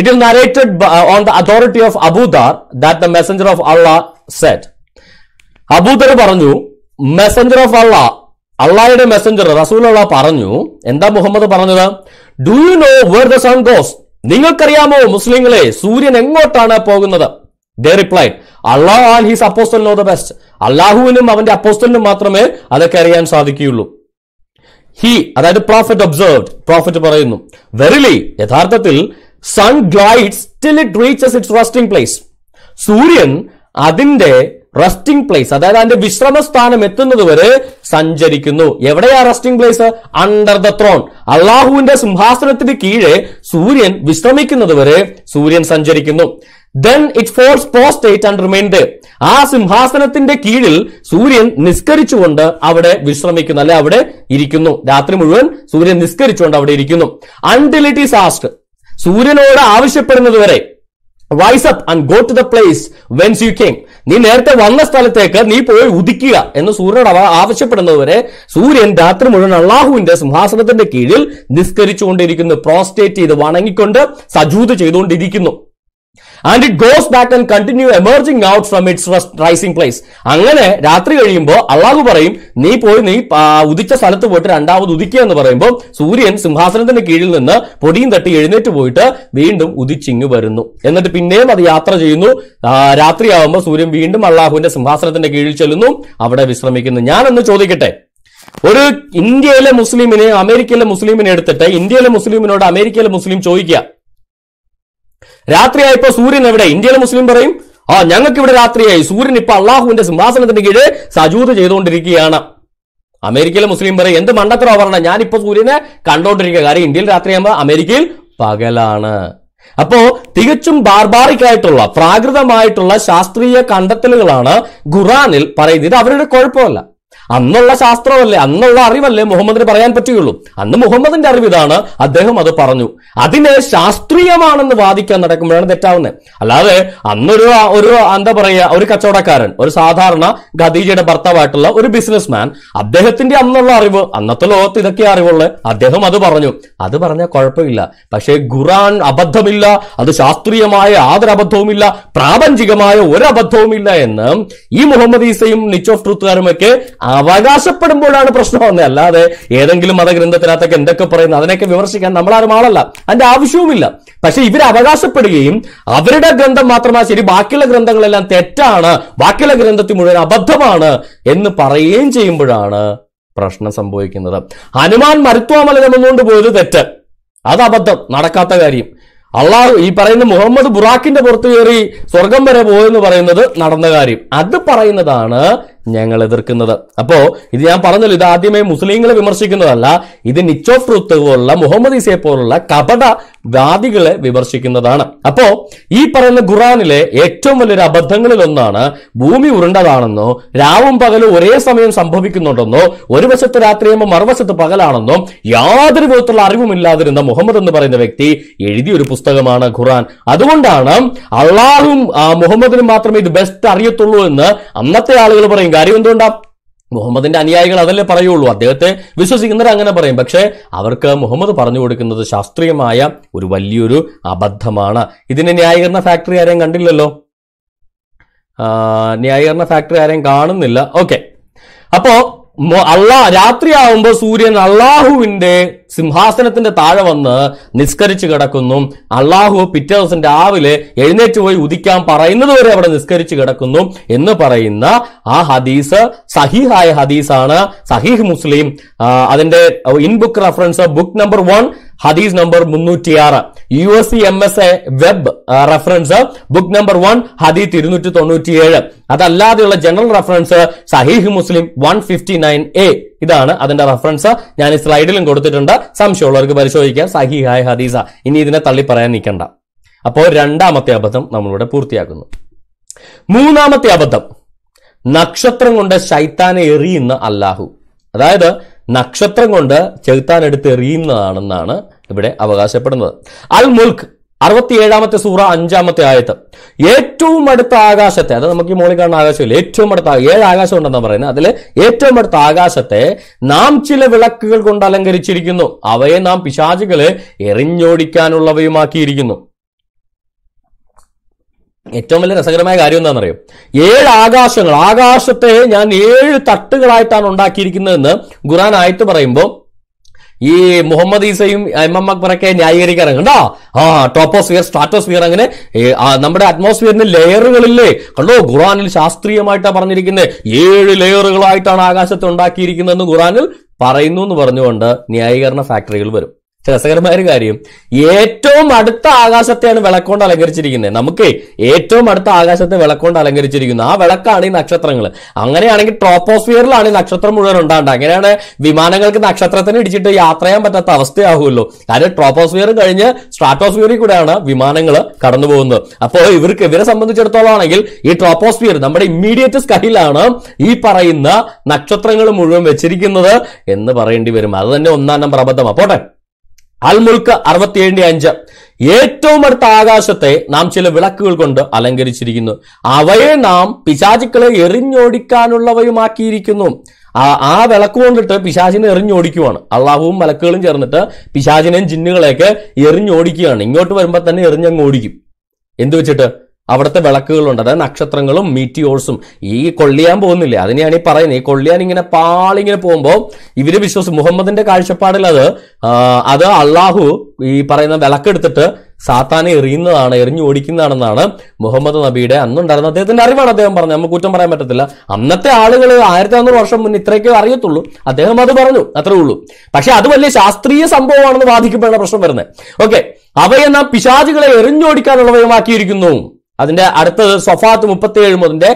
it is narrated on the authority of Abu Dharr that the messenger of of Allah said. Abu പറഞ്ഞു മെസഞ്ചർ ഓഫ് അള്ള അള്ളായുടെ മെസഞ്ചർ റസൂൽ അള്ള പറഞ്ഞു എന്താ മുഹമ്മദ് പറഞ്ഞത് do you know where the sun goes നിങ്ങൾക്കറിയാമോ മുസ്ലിങ്ങളെ സൂര്യൻ എങ്ങോട്ടാണ് പോകുന്നത് they replied Allah and his apostle know the best അള്ളാഹുവിനും അവന്റെ അപ്പോസ്റ്റലിനും മാത്രമേ അതൊക്കെ അറിയാൻ സാധിക്കുകയുള്ളൂ ഹി അതായത് പ്രോഫിറ്റ് ഒബ്സർവ്ഡ് പ്രോഫിറ്റ് പറയുന്നു വെറിലി യഥാർത്ഥത്തിൽ sun glides till it reaches its resting place സൂര്യൻ അതിന്റെ റസ്റ്റിംഗ് പ്ലേസ് അതായത് അതിന്റെ വിശ്രമ സ്ഥാനം എത്തുന്നത് വരെ സഞ്ചരിക്കുന്നു എവിടെയാ resting place under the throne അള്ളാഹുവിന്റെ സിംഹാസനത്തിന് കീഴെ സൂര്യൻ വിശ്രമിക്കുന്നത് വരെ സൂര്യൻ സഞ്ചരിക്കുന്നു then it falls prostrate and remains ആ സിംഹാസനത്തിന്റെ കീഴിൽ സൂര്യൻ നിസ്കരിച്ചുകൊണ്ട് അവിടെ വിശ്രമിക്കുന്നു അല്ലെ അവിടെ ഇരിക്കുന്നു രാത്രി മുഴുവൻ സൂര്യൻ നിസ്കരിച്ചുകൊണ്ട് അവിടെ ഇരിക്കുന്നു അൺടിൽ ഇറ്റ് ആസ്റ്റ് സൂര്യനോട് ആവശ്യപ്പെടുന്നത് വരെ rise up and go to the place whence you came നീ നേരത്തെ വന്ന സ്ഥലത്തേക്ക് നീ പോയി ഉദിക്കുക എന്ന് സൂര്യനോട് ആവശ്യപ്പെടുന്നതുവരെ സൂര്യൻ രാത്രി മുഴുവൻ അള്ളാഹുവിന്റെ സിംഹാസനത്തിന്റെ കീഴിൽ നിസ്കരിച്ചുകൊണ്ടിരിക്കുന്നു പ്രോസ്റ്റേറ്റ് ചെയ്ത് വണങ്ങിക്കൊണ്ട് സജൂത് ചെയ്തുകൊണ്ടിരിക്കുന്നു and it goes back and continue emerging out from its rising place അങ്ങനെ രാത്രി കഴിയുമ്പോൾ അള്ളാഹു പറയും നീ പോയി നീ ഉദിച്ച സ്ഥലത്ത് പോയിട്ട് രണ്ടാമത് ഉദിക്കുക എന്ന് പറയുമ്പോൾ സൂര്യൻ സിംഹാസനത്തിന്റെ കീഴിൽ നിന്ന് പൊടിയും തട്ടി എഴുന്നേറ്റ് പോയിട്ട് വീണ്ടും ഉദിച്ചിങ്ങ് വരുന്നു എന്നിട്ട് പിന്നെയും അത് യാത്ര ചെയ്യുന്നു രാത്രിയാവുമ്പോൾ സൂര്യൻ വീണ്ടും അള്ളാഹുവിന്റെ സിംഹാസനത്തിന്റെ കീഴിൽ ചെല്ലുന്നു അവിടെ വിശ്രമിക്കുന്നു ഒന്ന് ചോദിക്കട്ടെ ഒരു ഇന്ത്യയിലെ മുസ്ലിമിനെ അമേരിക്കയിലെ മുസ്ലിമിനെ എടുത്തിട്ട് ഇന്ത്യയിലെ മുസ്ലിമിനോട് അമേരിക്കയിലെ മുസ്ലിം ചോദിക്കുക രാത്രിയായപ്പോ സൂര്യൻ എവിടെ ഇന്ത്യയിലെ മുസ്ലിം പറയും ആ ഞങ്ങൾക്ക് ഇവിടെ രാത്രിയായി സൂര്യൻ ഇപ്പൊ അള്ളാഹുവിന്റെ സിംഹാസനത്തിന് കീഴ് സജൂത് ചെയ്തുകൊണ്ടിരിക്കുകയാണ് അമേരിക്കയിലെ മുസ്ലിം പറയും എന്ത് മണ്ടത്തരോ പറഞ്ഞ ഞാനിപ്പോ സൂര്യനെ കണ്ടോണ്ടിരിക്കുക കാര്യം ഇന്ത്യയിൽ രാത്രിയാകുമ്പോൾ അമേരിക്കയിൽ പകലാണ് അപ്പോ തികച്ചും ബാർബാറിക്കായിട്ടുള്ള പ്രാകൃതമായിട്ടുള്ള ശാസ്ത്രീയ കണ്ടെത്തലുകളാണ് ഖുറാനിൽ പറയുന്നത് ഇത് അവരുടെ കുഴപ്പമല്ല അന്നുള്ള ശാസ്ത്രമല്ലേ അന്നുള്ള അറിവല്ലേ മുഹമ്മദിന് പറയാൻ പറ്റുകയുള്ളൂ അന്ന് മുഹമ്മദിന്റെ അറിവ് ഇതാണ് അദ്ദേഹം അത് പറഞ്ഞു അതിനെ ശാസ്ത്രീയമാണെന്ന് വാദിക്കാൻ നടക്കുമ്പോഴാണ് തെറ്റാവുന്നത് അല്ലാതെ അന്നൊരു ഒരു എന്താ പറയുക ഒരു കച്ചവടക്കാരൻ ഒരു സാധാരണ ഖദീജയുടെ ഭർത്താവായിട്ടുള്ള ഒരു ബിസിനസ്മാൻ അദ്ദേഹത്തിന്റെ അന്നുള്ള അറിവ് അന്നത്തെ ലോകത്ത് ഇതൊക്കെ അറിവുള്ളത് അദ്ദേഹം അത് പറഞ്ഞു അത് പറഞ്ഞാൽ കുഴപ്പമില്ല പക്ഷേ ഖുറാൻ അബദ്ധമില്ല അത് ശാസ്ത്രീയമായ യാതൊരു അബദ്ധവുമില്ല പ്രാപഞ്ചികമായ ഒരു അബദ്ധവുമില്ല എന്ന് ഈ മുഹമ്മദ് ഈസയും നിച്ച് ഓഫ് ഒക്കെ അവകാശപ്പെടുമ്പോഴാണ് പ്രശ്നം വന്നത് അല്ലാതെ ഏതെങ്കിലും മതഗ്രന്ഥത്തിനകത്തൊക്കെ എന്തൊക്കെ പറയുന്നു അതിനൊക്കെ വിമർശിക്കാൻ നമ്മളാരും ആളല്ല അതിന്റെ ആവശ്യവുമില്ല പക്ഷെ ഇവർ അവകാശപ്പെടുകയും അവരുടെ ഗ്രന്ഥം മാത്രമാണ് ശരി ബാക്കിയുള്ള ഗ്രന്ഥങ്ങളെല്ലാം തെറ്റാണ് ബാക്കിയുള്ള ഗ്രന്ഥത്തിൽ മുഴുവൻ അബദ്ധമാണ് എന്ന് പറയുകയും ചെയ്യുമ്പോഴാണ് പ്രശ്നം സംഭവിക്കുന്നത് ഹനുമാൻ മരുത്വാമല നിന്നുകൊണ്ട് പോയത് തെറ്റ് അത് അബദ്ധം നടക്കാത്ത കാര്യം അള്ളാഹു ഈ പറയുന്ന മുഹമ്മദ് ബുറാക്കിന്റെ പുറത്തു കയറി സ്വർഗം വരെ പോയെന്ന് പറയുന്നത് നടന്ന കാര്യം അത് പറയുന്നതാണ് ഞങ്ങൾ എതിർക്കുന്നത് അപ്പോ ഇത് ഞാൻ പറഞ്ഞല്ലോ ഇത് ആദ്യമേ മുസ്ലിങ്ങളെ വിമർശിക്കുന്നതല്ല ഇത് നിച്ച് ഓഫ് ട്രൂത്ത് പോലുള്ള മുഹമ്മദ് ഇസേ പോലുള്ള കപട വാദികളെ വിമർശിക്കുന്നതാണ് അപ്പോ ഈ പറയുന്ന ഖുറാനിലെ ഏറ്റവും വലിയൊരു അബദ്ധങ്ങളിൽ ഒന്നാണ് ഭൂമി ഉരുണ്ടതാണെന്നോ രാവും പകലും ഒരേ സമയം സംഭവിക്കുന്നുണ്ടെന്നോ ഒരു വശത്ത് രാത്രിയാകുമ്പോൾ മറുവശത്ത് പകലാണെന്നോ യാതൊരു വിധത്തിലുള്ള അറിവുമില്ലാതിരുന്ന മുഹമ്മദ് എന്ന് പറയുന്ന വ്യക്തി എഴുതിയ ഒരു പുസ്തകമാണ് ഖുറാൻ അതുകൊണ്ടാണ് അള്ളാഹും മുഹമ്മദിനും മാത്രമേ ഇത് ബെസ്റ്റ് അറിയത്തുള്ളൂ എന്ന് അന്നത്തെ ആളുകൾ പറയും കാര്യം എന്തുകൊണ്ടാ മുഹമ്മദിന്റെ അനുയായികൾ അതല്ലേ പറയുള്ളൂ അദ്ദേഹത്തെ വിശ്വസിക്കുന്നവർ അങ്ങനെ പറയും പക്ഷേ അവർക്ക് മുഹമ്മദ് പറഞ്ഞു കൊടുക്കുന്നത് ശാസ്ത്രീയമായ ഒരു വലിയൊരു അബദ്ധമാണ് ഇതിന് ന്യായീകരണ ഫാക്ടറി ആരെയും കണ്ടില്ലല്ലോ ന്യായീകരണ ഫാക്ടറി ആരെയും കാണുന്നില്ല ഓക്കെ അപ്പോ അള്ളാ രാത്രിയാവുമ്പോൾ സൂര്യൻ അള്ളാഹുവിന്റെ സിംഹാസനത്തിന്റെ താഴെ വന്ന് നിസ്കരിച്ചു കിടക്കുന്നു അള്ളാഹു പിറ്റേ ദിവസം രാവിലെ എഴുന്നേറ്റ് പോയി ഉദിക്കാൻ പറയുന്നത് വരെ അവിടെ നിസ്കരിച്ചു കിടക്കുന്നു എന്ന് പറയുന്ന ആ ഹദീസ് സഹീഹായ ഹദീസാണ് സഹീഹ് മുസ്ലിം അതിന്റെ in book reference book number one ഹദീസ് നമ്പർ മുന്നൂറ്റിയാറ് U S C M S A web reference book number one ഹദീസ് ഇരുന്നൂറ്റി തൊണ്ണൂറ്റിയേഴ് അതല്ലാതെയുള്ള general reference Sahih Muslim one fifty nine a ഇതാണ് അതിന്റെ റെഫറൻസ് ഞാൻ ഈ സ്ലൈഡിലും കൊടുത്തിട്ടുണ്ട് സംശയമുള്ളവർക്ക് പരിശോധിക്കാം സഹിഹായ ഹദീസ ഇനി ഇതിനെ തള്ളി പറയാൻ നിൽക്കണ്ട അപ്പോൾ രണ്ടാമത്തെ അബദ്ധം നമ്മളിവിടെ പൂർത്തിയാക്കുന്നു മൂന്നാമത്തെ അബദ്ധം നക്ഷത്രം കൊണ്ട് ശൈത്താനെ എറിയുന്ന അല്ലാഹു അതായത് നക്ഷത്രം കൊണ്ട് ചെകുത്താനെടുത്ത് എറിയുന്നതാണെന്നാണ് ഇവിടെ അവകാശപ്പെടുന്നത് അൽ മുൽക്ക് അറുപത്തിയേഴാമത്തെ സൂറ അഞ്ചാമത്തെ ആയത്ത് ഏറ്റവും അടുത്ത ആകാശത്തെ അത് നമുക്ക് ഈ മോളിൽ കാണുന്ന ആകാശമില്ല ഏറ്റവും അടുത്ത ഏഴ് ആകാശം ഉണ്ടെന്നാണ് പറയുന്നത് അതിൽ ഏറ്റവും അടുത്ത ആകാശത്തെ നാം ചില വിളക്കുകൾ കൊണ്ട് അലങ്കരിച്ചിരിക്കുന്നു അവയെ നാം പിശാചുകളെ എറിഞ്ഞോടിക്കാനുള്ളവയുമാക്കിയിരിക്കുന്നു ഏറ്റവും വലിയ രസകരമായ കാര്യം എന്താണെന്നറിയോ ഏഴ് ആകാശങ്ങൾ ആകാശത്തെ ഞാൻ ഏഴ് തട്ടുകളായിട്ടാണ് ഉണ്ടാക്കിയിരിക്കുന്നതെന്ന് ഖുറാൻ ആയിട്ട് പറയുമ്പോൾ ഈ മുഹമ്മദ് ഈസയും എം എം അക്ബറൊക്കെ ന്യായീകരിക്കാൻ കണ്ടോ ആ ടോപ്പോസ്ഫിയർ സ്ട്രാറ്റോസ്ഫിയർ അങ്ങനെ നമ്മുടെ അറ്റ്മോസ്ഫിയറിന്റെ ലെയറുകളില്ലേ കണ്ടോ ഖുറാനിൽ ശാസ്ത്രീയമായിട്ടാണ് പറഞ്ഞിരിക്കുന്നത് ഏഴ് ലെയറുകളായിട്ടാണ് ആകാശത്തെ ഉണ്ടാക്കിയിരിക്കുന്നതെന്ന് ഖുറാനിൽ പറയുന്നു എന്ന് പറഞ്ഞുകൊണ്ട് ന്യായീകരണ ഫാക്ടറികൾ വരും രസകരമായ ഒരു കാര്യം ഏറ്റവും അടുത്ത ആകാശത്തെയാണ് വിളക്കൊണ്ട് അലങ്കരിച്ചിരിക്കുന്നത് നമുക്ക് ഏറ്റവും അടുത്ത ആകാശത്തെ വിളക്കൊണ്ട് അലങ്കരിച്ചിരിക്കുന്നു ആ വിളക്കാണ് ഈ നക്ഷത്രങ്ങൾ അങ്ങനെയാണെങ്കിൽ ട്രോപ്പോസ്ഫിയറിലാണ് ഈ നക്ഷത്രം മുഴുവൻ ഉണ്ടാകേണ്ടത് അങ്ങനെയാണ് വിമാനങ്ങൾക്ക് നക്ഷത്രത്തിന് ഇടിച്ചിട്ട് യാത്ര ചെയ്യാൻ പറ്റാത്ത അവസ്ഥയാകുമല്ലോ കാരണം ട്രോപ്പോസ്ഫിയർ കഴിഞ്ഞ് സ്ട്രാറ്റോസ്ഫിയറിൽ കൂടെയാണ് വിമാനങ്ങൾ കടന്നു പോകുന്നത് അപ്പോൾ ഇവർക്ക് ഇവരെ സംബന്ധിച്ചിടത്തോളം ആണെങ്കിൽ ഈ ട്രോപ്പോസ്ഫിയർ നമ്മുടെ ഇമ്മീഡിയറ്റ് സ്കൈലാണ് ഈ പറയുന്ന നക്ഷത്രങ്ങൾ മുഴുവൻ വെച്ചിരിക്കുന്നത് എന്ന് പറയേണ്ടി വരും അത് തന്നെ ഒന്നാം നമ്പർ അബദ്ധം അപ്പോട്ടെ അൽമുൽക്ക് അറുപത്തിയേഴിന്റെ അഞ്ച് ഏറ്റവും അടുത്ത ആകാശത്തെ നാം ചില വിളക്കുകൾ കൊണ്ട് അലങ്കരിച്ചിരിക്കുന്നു അവയെ നാം പിശാചുക്കളെ എറിഞ്ഞോടിക്കാനുള്ളവയുമാക്കിയിരിക്കുന്നു ആ ആ വിളക്ക് കൊണ്ടിട്ട് പിശാചിനെ എറിഞ്ഞോടിക്കുവാണ് അള്ളാഹുവും മലക്കുകളും ചേർന്നിട്ട് പിശാചിനെയും ജിന്നുകളെയൊക്കെ എറിഞ്ഞോടിക്കുകയാണ് ഇങ്ങോട്ട് വരുമ്പോൾ തന്നെ എറിഞ്ഞങ്ങ് ഓടിക്കും എന്ത് വെച്ചിട്ട് അവിടുത്തെ വിളക്കുകളുണ്ട് അതായത് നക്ഷത്രങ്ങളും മീറ്റിയോഴ്സും ഈ കൊള്ളിയാൻ പോകുന്നില്ല അതിനെയാണ് ഈ പറയുന്നത് ഈ കൊള്ളിയാൻ ഇങ്ങനെ പാളിങ്ങനെ പോകുമ്പോൾ ഇവര് വിശ്വസിച്ച് മുഹമ്മദിന്റെ കാഴ്ചപ്പാടിൽ അത് അത് അള്ളാഹു ഈ പറയുന്ന വിളക്കെടുത്തിട്ട് സാത്താനെ എറിയുന്നതാണ് എറിഞ്ഞു ഓടിക്കുന്നതാണെന്നാണ് മുഹമ്മദ് നബിയുടെ അന്നുണ്ടായിരുന്ന അദ്ദേഹത്തിന്റെ അറിവാണ് അദ്ദേഹം പറഞ്ഞത് നമുക്ക് കുറ്റം പറയാൻ പറ്റത്തില്ല അന്നത്തെ ആളുകൾ ആയിരത്തി അന്നൂറ് വർഷം മുന്നേ ഇത്രയൊക്കെ അറിയത്തുള്ളൂ അദ്ദേഹം അത് പറഞ്ഞു അത്രേ ഉള്ളൂ പക്ഷെ അത് വലിയ ശാസ്ത്രീയ സംഭവമാണെന്ന് വാദിക്കപ്പെടുന്ന പ്രശ്നം വരുന്നത് ഓക്കെ അവയെ നാം പിശാചുകളെ എറിഞ്ഞോടിക്കാനുള്ളവയുമാക്കിയിരിക്കുന്നു അതിന്റെ അടുത്തത് സൊഫാത്ത് ഏഴ് മുതലിന്റെ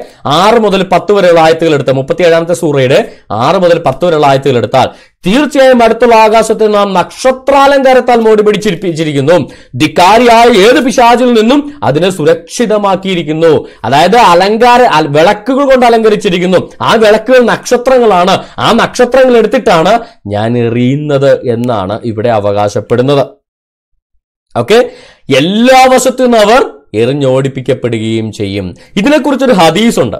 ആറ് മുതൽ പത്ത് വരെയുള്ള ആയത്തുകൾ മുപ്പത്തി ഏഴാമത്തെ സൂറയുടെ ആറ് മുതൽ പത്ത് വരെയുള്ള ആയത്തുകൾ എടുത്താൽ തീർച്ചയായും അടുത്തുള്ള ആകാശത്തെ നാം നക്ഷത്രാലങ്കാരത്താൽ മോടി പിടിച്ചിരിപ്പിച്ചിരിക്കുന്നു ധിക്കാരിയായ ഏത് പിശാചിൽ നിന്നും അതിനെ സുരക്ഷിതമാക്കിയിരിക്കുന്നു അതായത് അലങ്കാര വിളക്കുകൾ കൊണ്ട് അലങ്കരിച്ചിരിക്കുന്നു ആ വിളക്കുകൾ നക്ഷത്രങ്ങളാണ് ആ നക്ഷത്രങ്ങൾ എടുത്തിട്ടാണ് ഞാൻ എറിയുന്നത് എന്നാണ് ഇവിടെ അവകാശപ്പെടുന്നത് ഓക്കെ എല്ലാ നിന്ന് അവർ എറിഞ്ഞോടിപ്പിക്കപ്പെടുകയും ചെയ്യും ഇതിനെക്കുറിച്ചൊരു ഹദീസുണ്ട്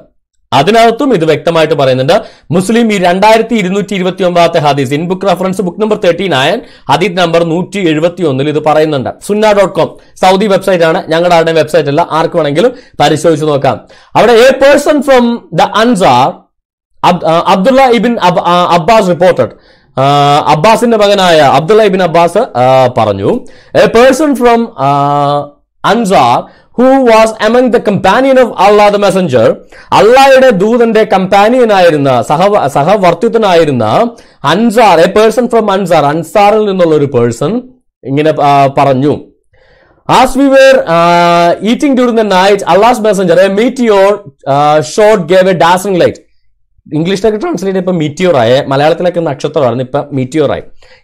അതിനകത്തും ഇത് വ്യക്തമായിട്ട് പറയുന്നുണ്ട് മുസ്ലിം ഈ രണ്ടായിരത്തി ഇരുന്നൂറ്റി ഇരുപത്തി ഒമ്പതാമത്തെ ഹദീസ് in book reference book number thirty nine ഹദീസ് നമ്പർ നൂറ്റി എഴുപത്തി ഒന്നിൽ ഇത് പറയുന്നുണ്ട് സുന്ന ഡോട്ട് കോം സൗദി വെബ്സൈറ്റ് ആണ് ഞങ്ങളുടെ ആരുടെ വെബ്സൈറ്റ് അല്ല ആർക്ക് വേണമെങ്കിലും പരിശോധിച്ച് നോക്കാം അവിടെ a person from the Ansar Abdullah ibn Abbas reported അബ്ബാസിന്റെ മകനായ അബ്ദുള്ള ഇബിൻ അബ്ബാസ് പറഞ്ഞു a person from Ansar who was among the companion of Allah the messenger അള്ളാഹയുടെ ദൂതന്റെ കമ്പാനിയനായിരുന്ന സഹ സഹവർത്തിത്വനായിരുന്ന Ansar a person from Ansar അൻസാറിൽ നിന്നുള്ള ഒരു പേഴ്സൺ ഇങ്ങനെ പറഞ്ഞു as we were eating during the night Allah's messenger a meteor shot gave a dazzling light ഇംഗ്ലീഷിലൊക്കെ ട്രാൻസ്ലേറ്റ് ചെയ്തപ്പോൾ മിറ്റിയോറായ മലയാളത്തിലൊക്കെ നക്ഷത്രമായിരുന്നു ഇപ്പം മിറ്റിയോറായി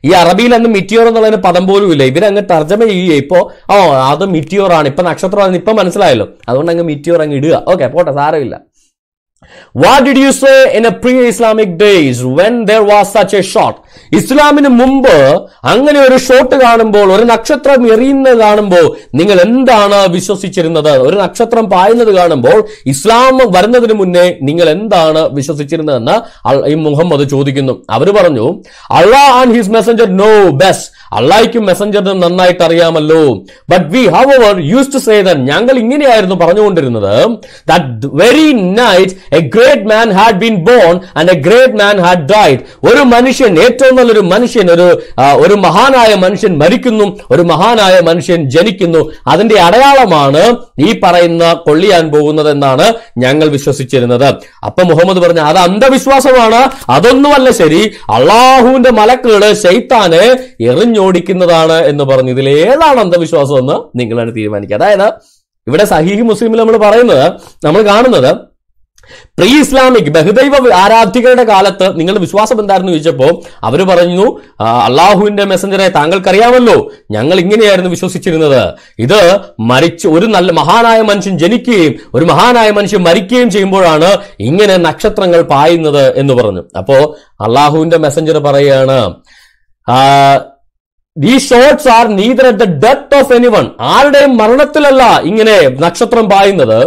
ഈ അറബിയിൽ അന്ന് മിറ്റിയോർ എന്നുള്ളതിന് പദം പോലും ഇല്ല ഇവരങ്ങ് തർജ്ജമ ചെയ്യുക ഇപ്പോൾ ഓ അത് മിറ്റിയോറാണ് ഇപ്പം നക്ഷത്രമായിരുന്നു ഇപ്പം മനസ്സിലായല്ലോ അതുകൊണ്ട് അങ്ങ് മിറ്റിയോർ അങ്ങ് ഇടുക ഓക്കെ പോട്ടെ സാരമില്ല what did you say in a pre Islamic days when there was such a shot ഇസ്ലാമിന് മുമ്പ് അങ്ങനെ ഒരു ഷോട്ട് കാണുമ്പോൾ ഒരു നക്ഷത്രം എറിയുന്നത് കാണുമ്പോൾ നിങ്ങൾ എന്താണ് വിശ്വസിച്ചിരുന്നത് ഒരു നക്ഷത്രം പായുന്നത് കാണുമ്പോൾ ഇസ്ലാം വരുന്നതിന് മുന്നേ നിങ്ങൾ എന്താണ് വിശ്വസിച്ചിരുന്നതെന്ന് ഈ മുഹമ്മദ് ചോദിക്കുന്നു അവർ പറഞ്ഞു Allah and his messenger know best അള്ളാഹിക്കും മെസ്സഞ്ചറിനും നന്നായിട്ട് അറിയാമല്ലോ but we have our use to say then ഞങ്ങൾ ഇങ്ങനെയായിരുന്നു പറഞ്ഞുകൊണ്ടിരുന്നത് that very night a great man had been born and a great man had died ഒരു മനുഷ്യൻ ഏറ്റവും നല്ലൊരു മനുഷ്യൻ ഒരു ഒരു മഹാനായ മനുഷ്യൻ മരിക്കുന്നു ഒരു മഹാനായ മനുഷ്യൻ ജനിക്കുന്നു അതിന്റെ അടയാളമാണ് ഈ പറയുന്ന കൊള്ളിയാൻ പോകുന്നത് എന്നാണ് ഞങ്ങൾ വിശ്വസിച്ചിരുന്നത് അപ്പൊ മുഹമ്മദ് പറഞ്ഞ അത് അന്ധവിശ്വാസമാണ് അതൊന്നുമല്ല ശരി അള്ളാഹുവിന്റെ മലക്കുകൾ ശൈത്താനെ എറിഞ്ഞു ഓടിക്കുന്നതാണ് എന്ന് പറഞ്ഞു ഇതിൽ ഏതാണ് അന്ധവിശ്വാസം എന്ന് നിങ്ങളാണ് തീരുമാനിക്കുക അതായത് ഇവിടെ സഹീഹ് മുസ്ലിമിൽ നമ്മൾ പറയുന്നത് നമ്മൾ കാണുന്നത് പ്രീ ഇസ്ലാമിക് ബഹുദൈവ ആരാധികരുടെ കാലത്ത് നിങ്ങളുടെ വിശ്വാസം എന്തായിരുന്നു ചോദിച്ചപ്പോൾ അവര് പറഞ്ഞു അള്ളാഹുവിന്റെ മെസ്സഞ്ചറെ താങ്കൾക്കറിയാമല്ലോ ഞങ്ങൾ ഇങ്ങനെയായിരുന്നു വിശ്വസിച്ചിരുന്നത് ഇത് മരിച്ച് ഒരു നല്ല മഹാനായ മനുഷ്യൻ ജനിക്കുകയും ഒരു മഹാനായ മനുഷ്യൻ മരിക്കുകയും ചെയ്യുമ്പോഴാണ് ഇങ്ങനെ നക്ഷത്രങ്ങൾ പായുന്നത് എന്ന് പറഞ്ഞു അപ്പോൾ അള്ളാഹുവിന്റെ മെസ്സഞ്ചർ പറയുകയാണ് these shots are neither at the death of anyone ആരുടെയും മരണത്തിലല്ല ഇങ്ങനെ നക്ഷത്രം പായുന്നത്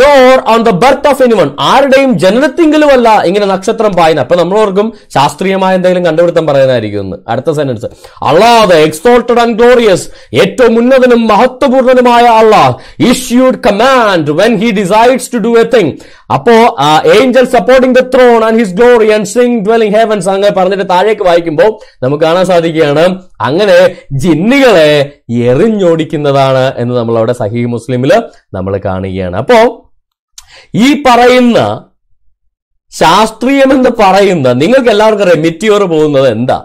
nor on the birth of anyone ആരുടെയും ജനനത്തെങ്കിലും അല്ല ഇങ്ങനെ നക്ഷത്രം പായുന്ന അപ്പൊ നമ്മളോർക്കും ശാസ്ത്രീയമായ എന്തെങ്കിലും കണ്ടുപിടുത്തം പറയാനായിരിക്കും എന്ന് അടുത്ത sentence Allah exalted and glorious ഏറ്റവും ഉന്നതനും മഹത്വപൂർണനുമായ Allah issued command when he decides to do a thing അപ്പോ angel supporting the throne and his glory and sing dwelling heavens അങ്ങനെ പറഞ്ഞിട്ട് താഴേക്ക് വായിക്കുമ്പോൾ നമുക്ക് കാണാൻ സാധിക്കുകയാണ് അങ്ങനെ ജിന്നുകളെ എറിഞ്ഞോടിക്കുന്നതാണ് എന്ന് നമ്മൾ അവിടെ സഹി മുസ്ലിമിൽ നമ്മൾ കാണുകയാണ് അപ്പോ ഈ പറയുന്ന ശാസ്ത്രീയമെന്ന് പറയുന്ന നിങ്ങൾക്ക് എല്ലാവർക്കും അറിയാം മെറ്റിയോർ പോകുന്നത് എന്താ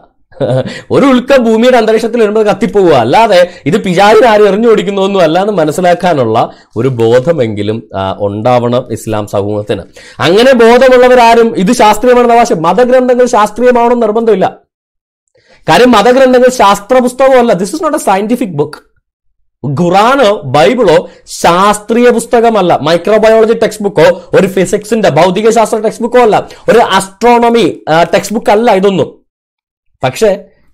ഒരു ഉൽക്ക ഭൂമിയുടെ അന്തരീക്ഷത്തിൽ വരുമ്പോൾ കത്തിപ്പോവുക അല്ലാതെ ഇത് പിജാരിന് ആരും എറിഞ്ഞു ഓടിക്കുന്നതൊന്നും അല്ലാന്ന് മനസ്സിലാക്കാനുള്ള ഒരു ബോധമെങ്കിലും ഉണ്ടാവണം ഇസ്ലാം സമൂഹത്തിന് അങ്ങനെ ബോധമുള്ളവരാരും ഇത് ശാസ്ത്രീയമാണെന്ന ഭാഷ മതഗ്രന്ഥങ്ങൾ ശാസ്ത്രീയമാവണം നിർബന്ധമില്ല കാര്യം മതഗ്രന്ഥങ്ങൾ ശാസ്ത്ര പുസ്തകമല്ല this is not a scientific book ഖുറാനോ ബൈബിളോ ശാസ്ത്രീയ പുസ്തകമല്ല മൈക്രോബയോളജി ടെക്സ്റ്റ് ബുക്കോ ഒരു ഫിസിക്സിന്റെ ഭൗതിക ശാസ്ത്ര ടെക്സ്റ്റ് ബുക്കോ അല്ല ഒരു ആസ്ട്രോണമി ടെക്സ്റ്റ് ബുക്ക് അല്ല ഇതൊന്നും പക്ഷേ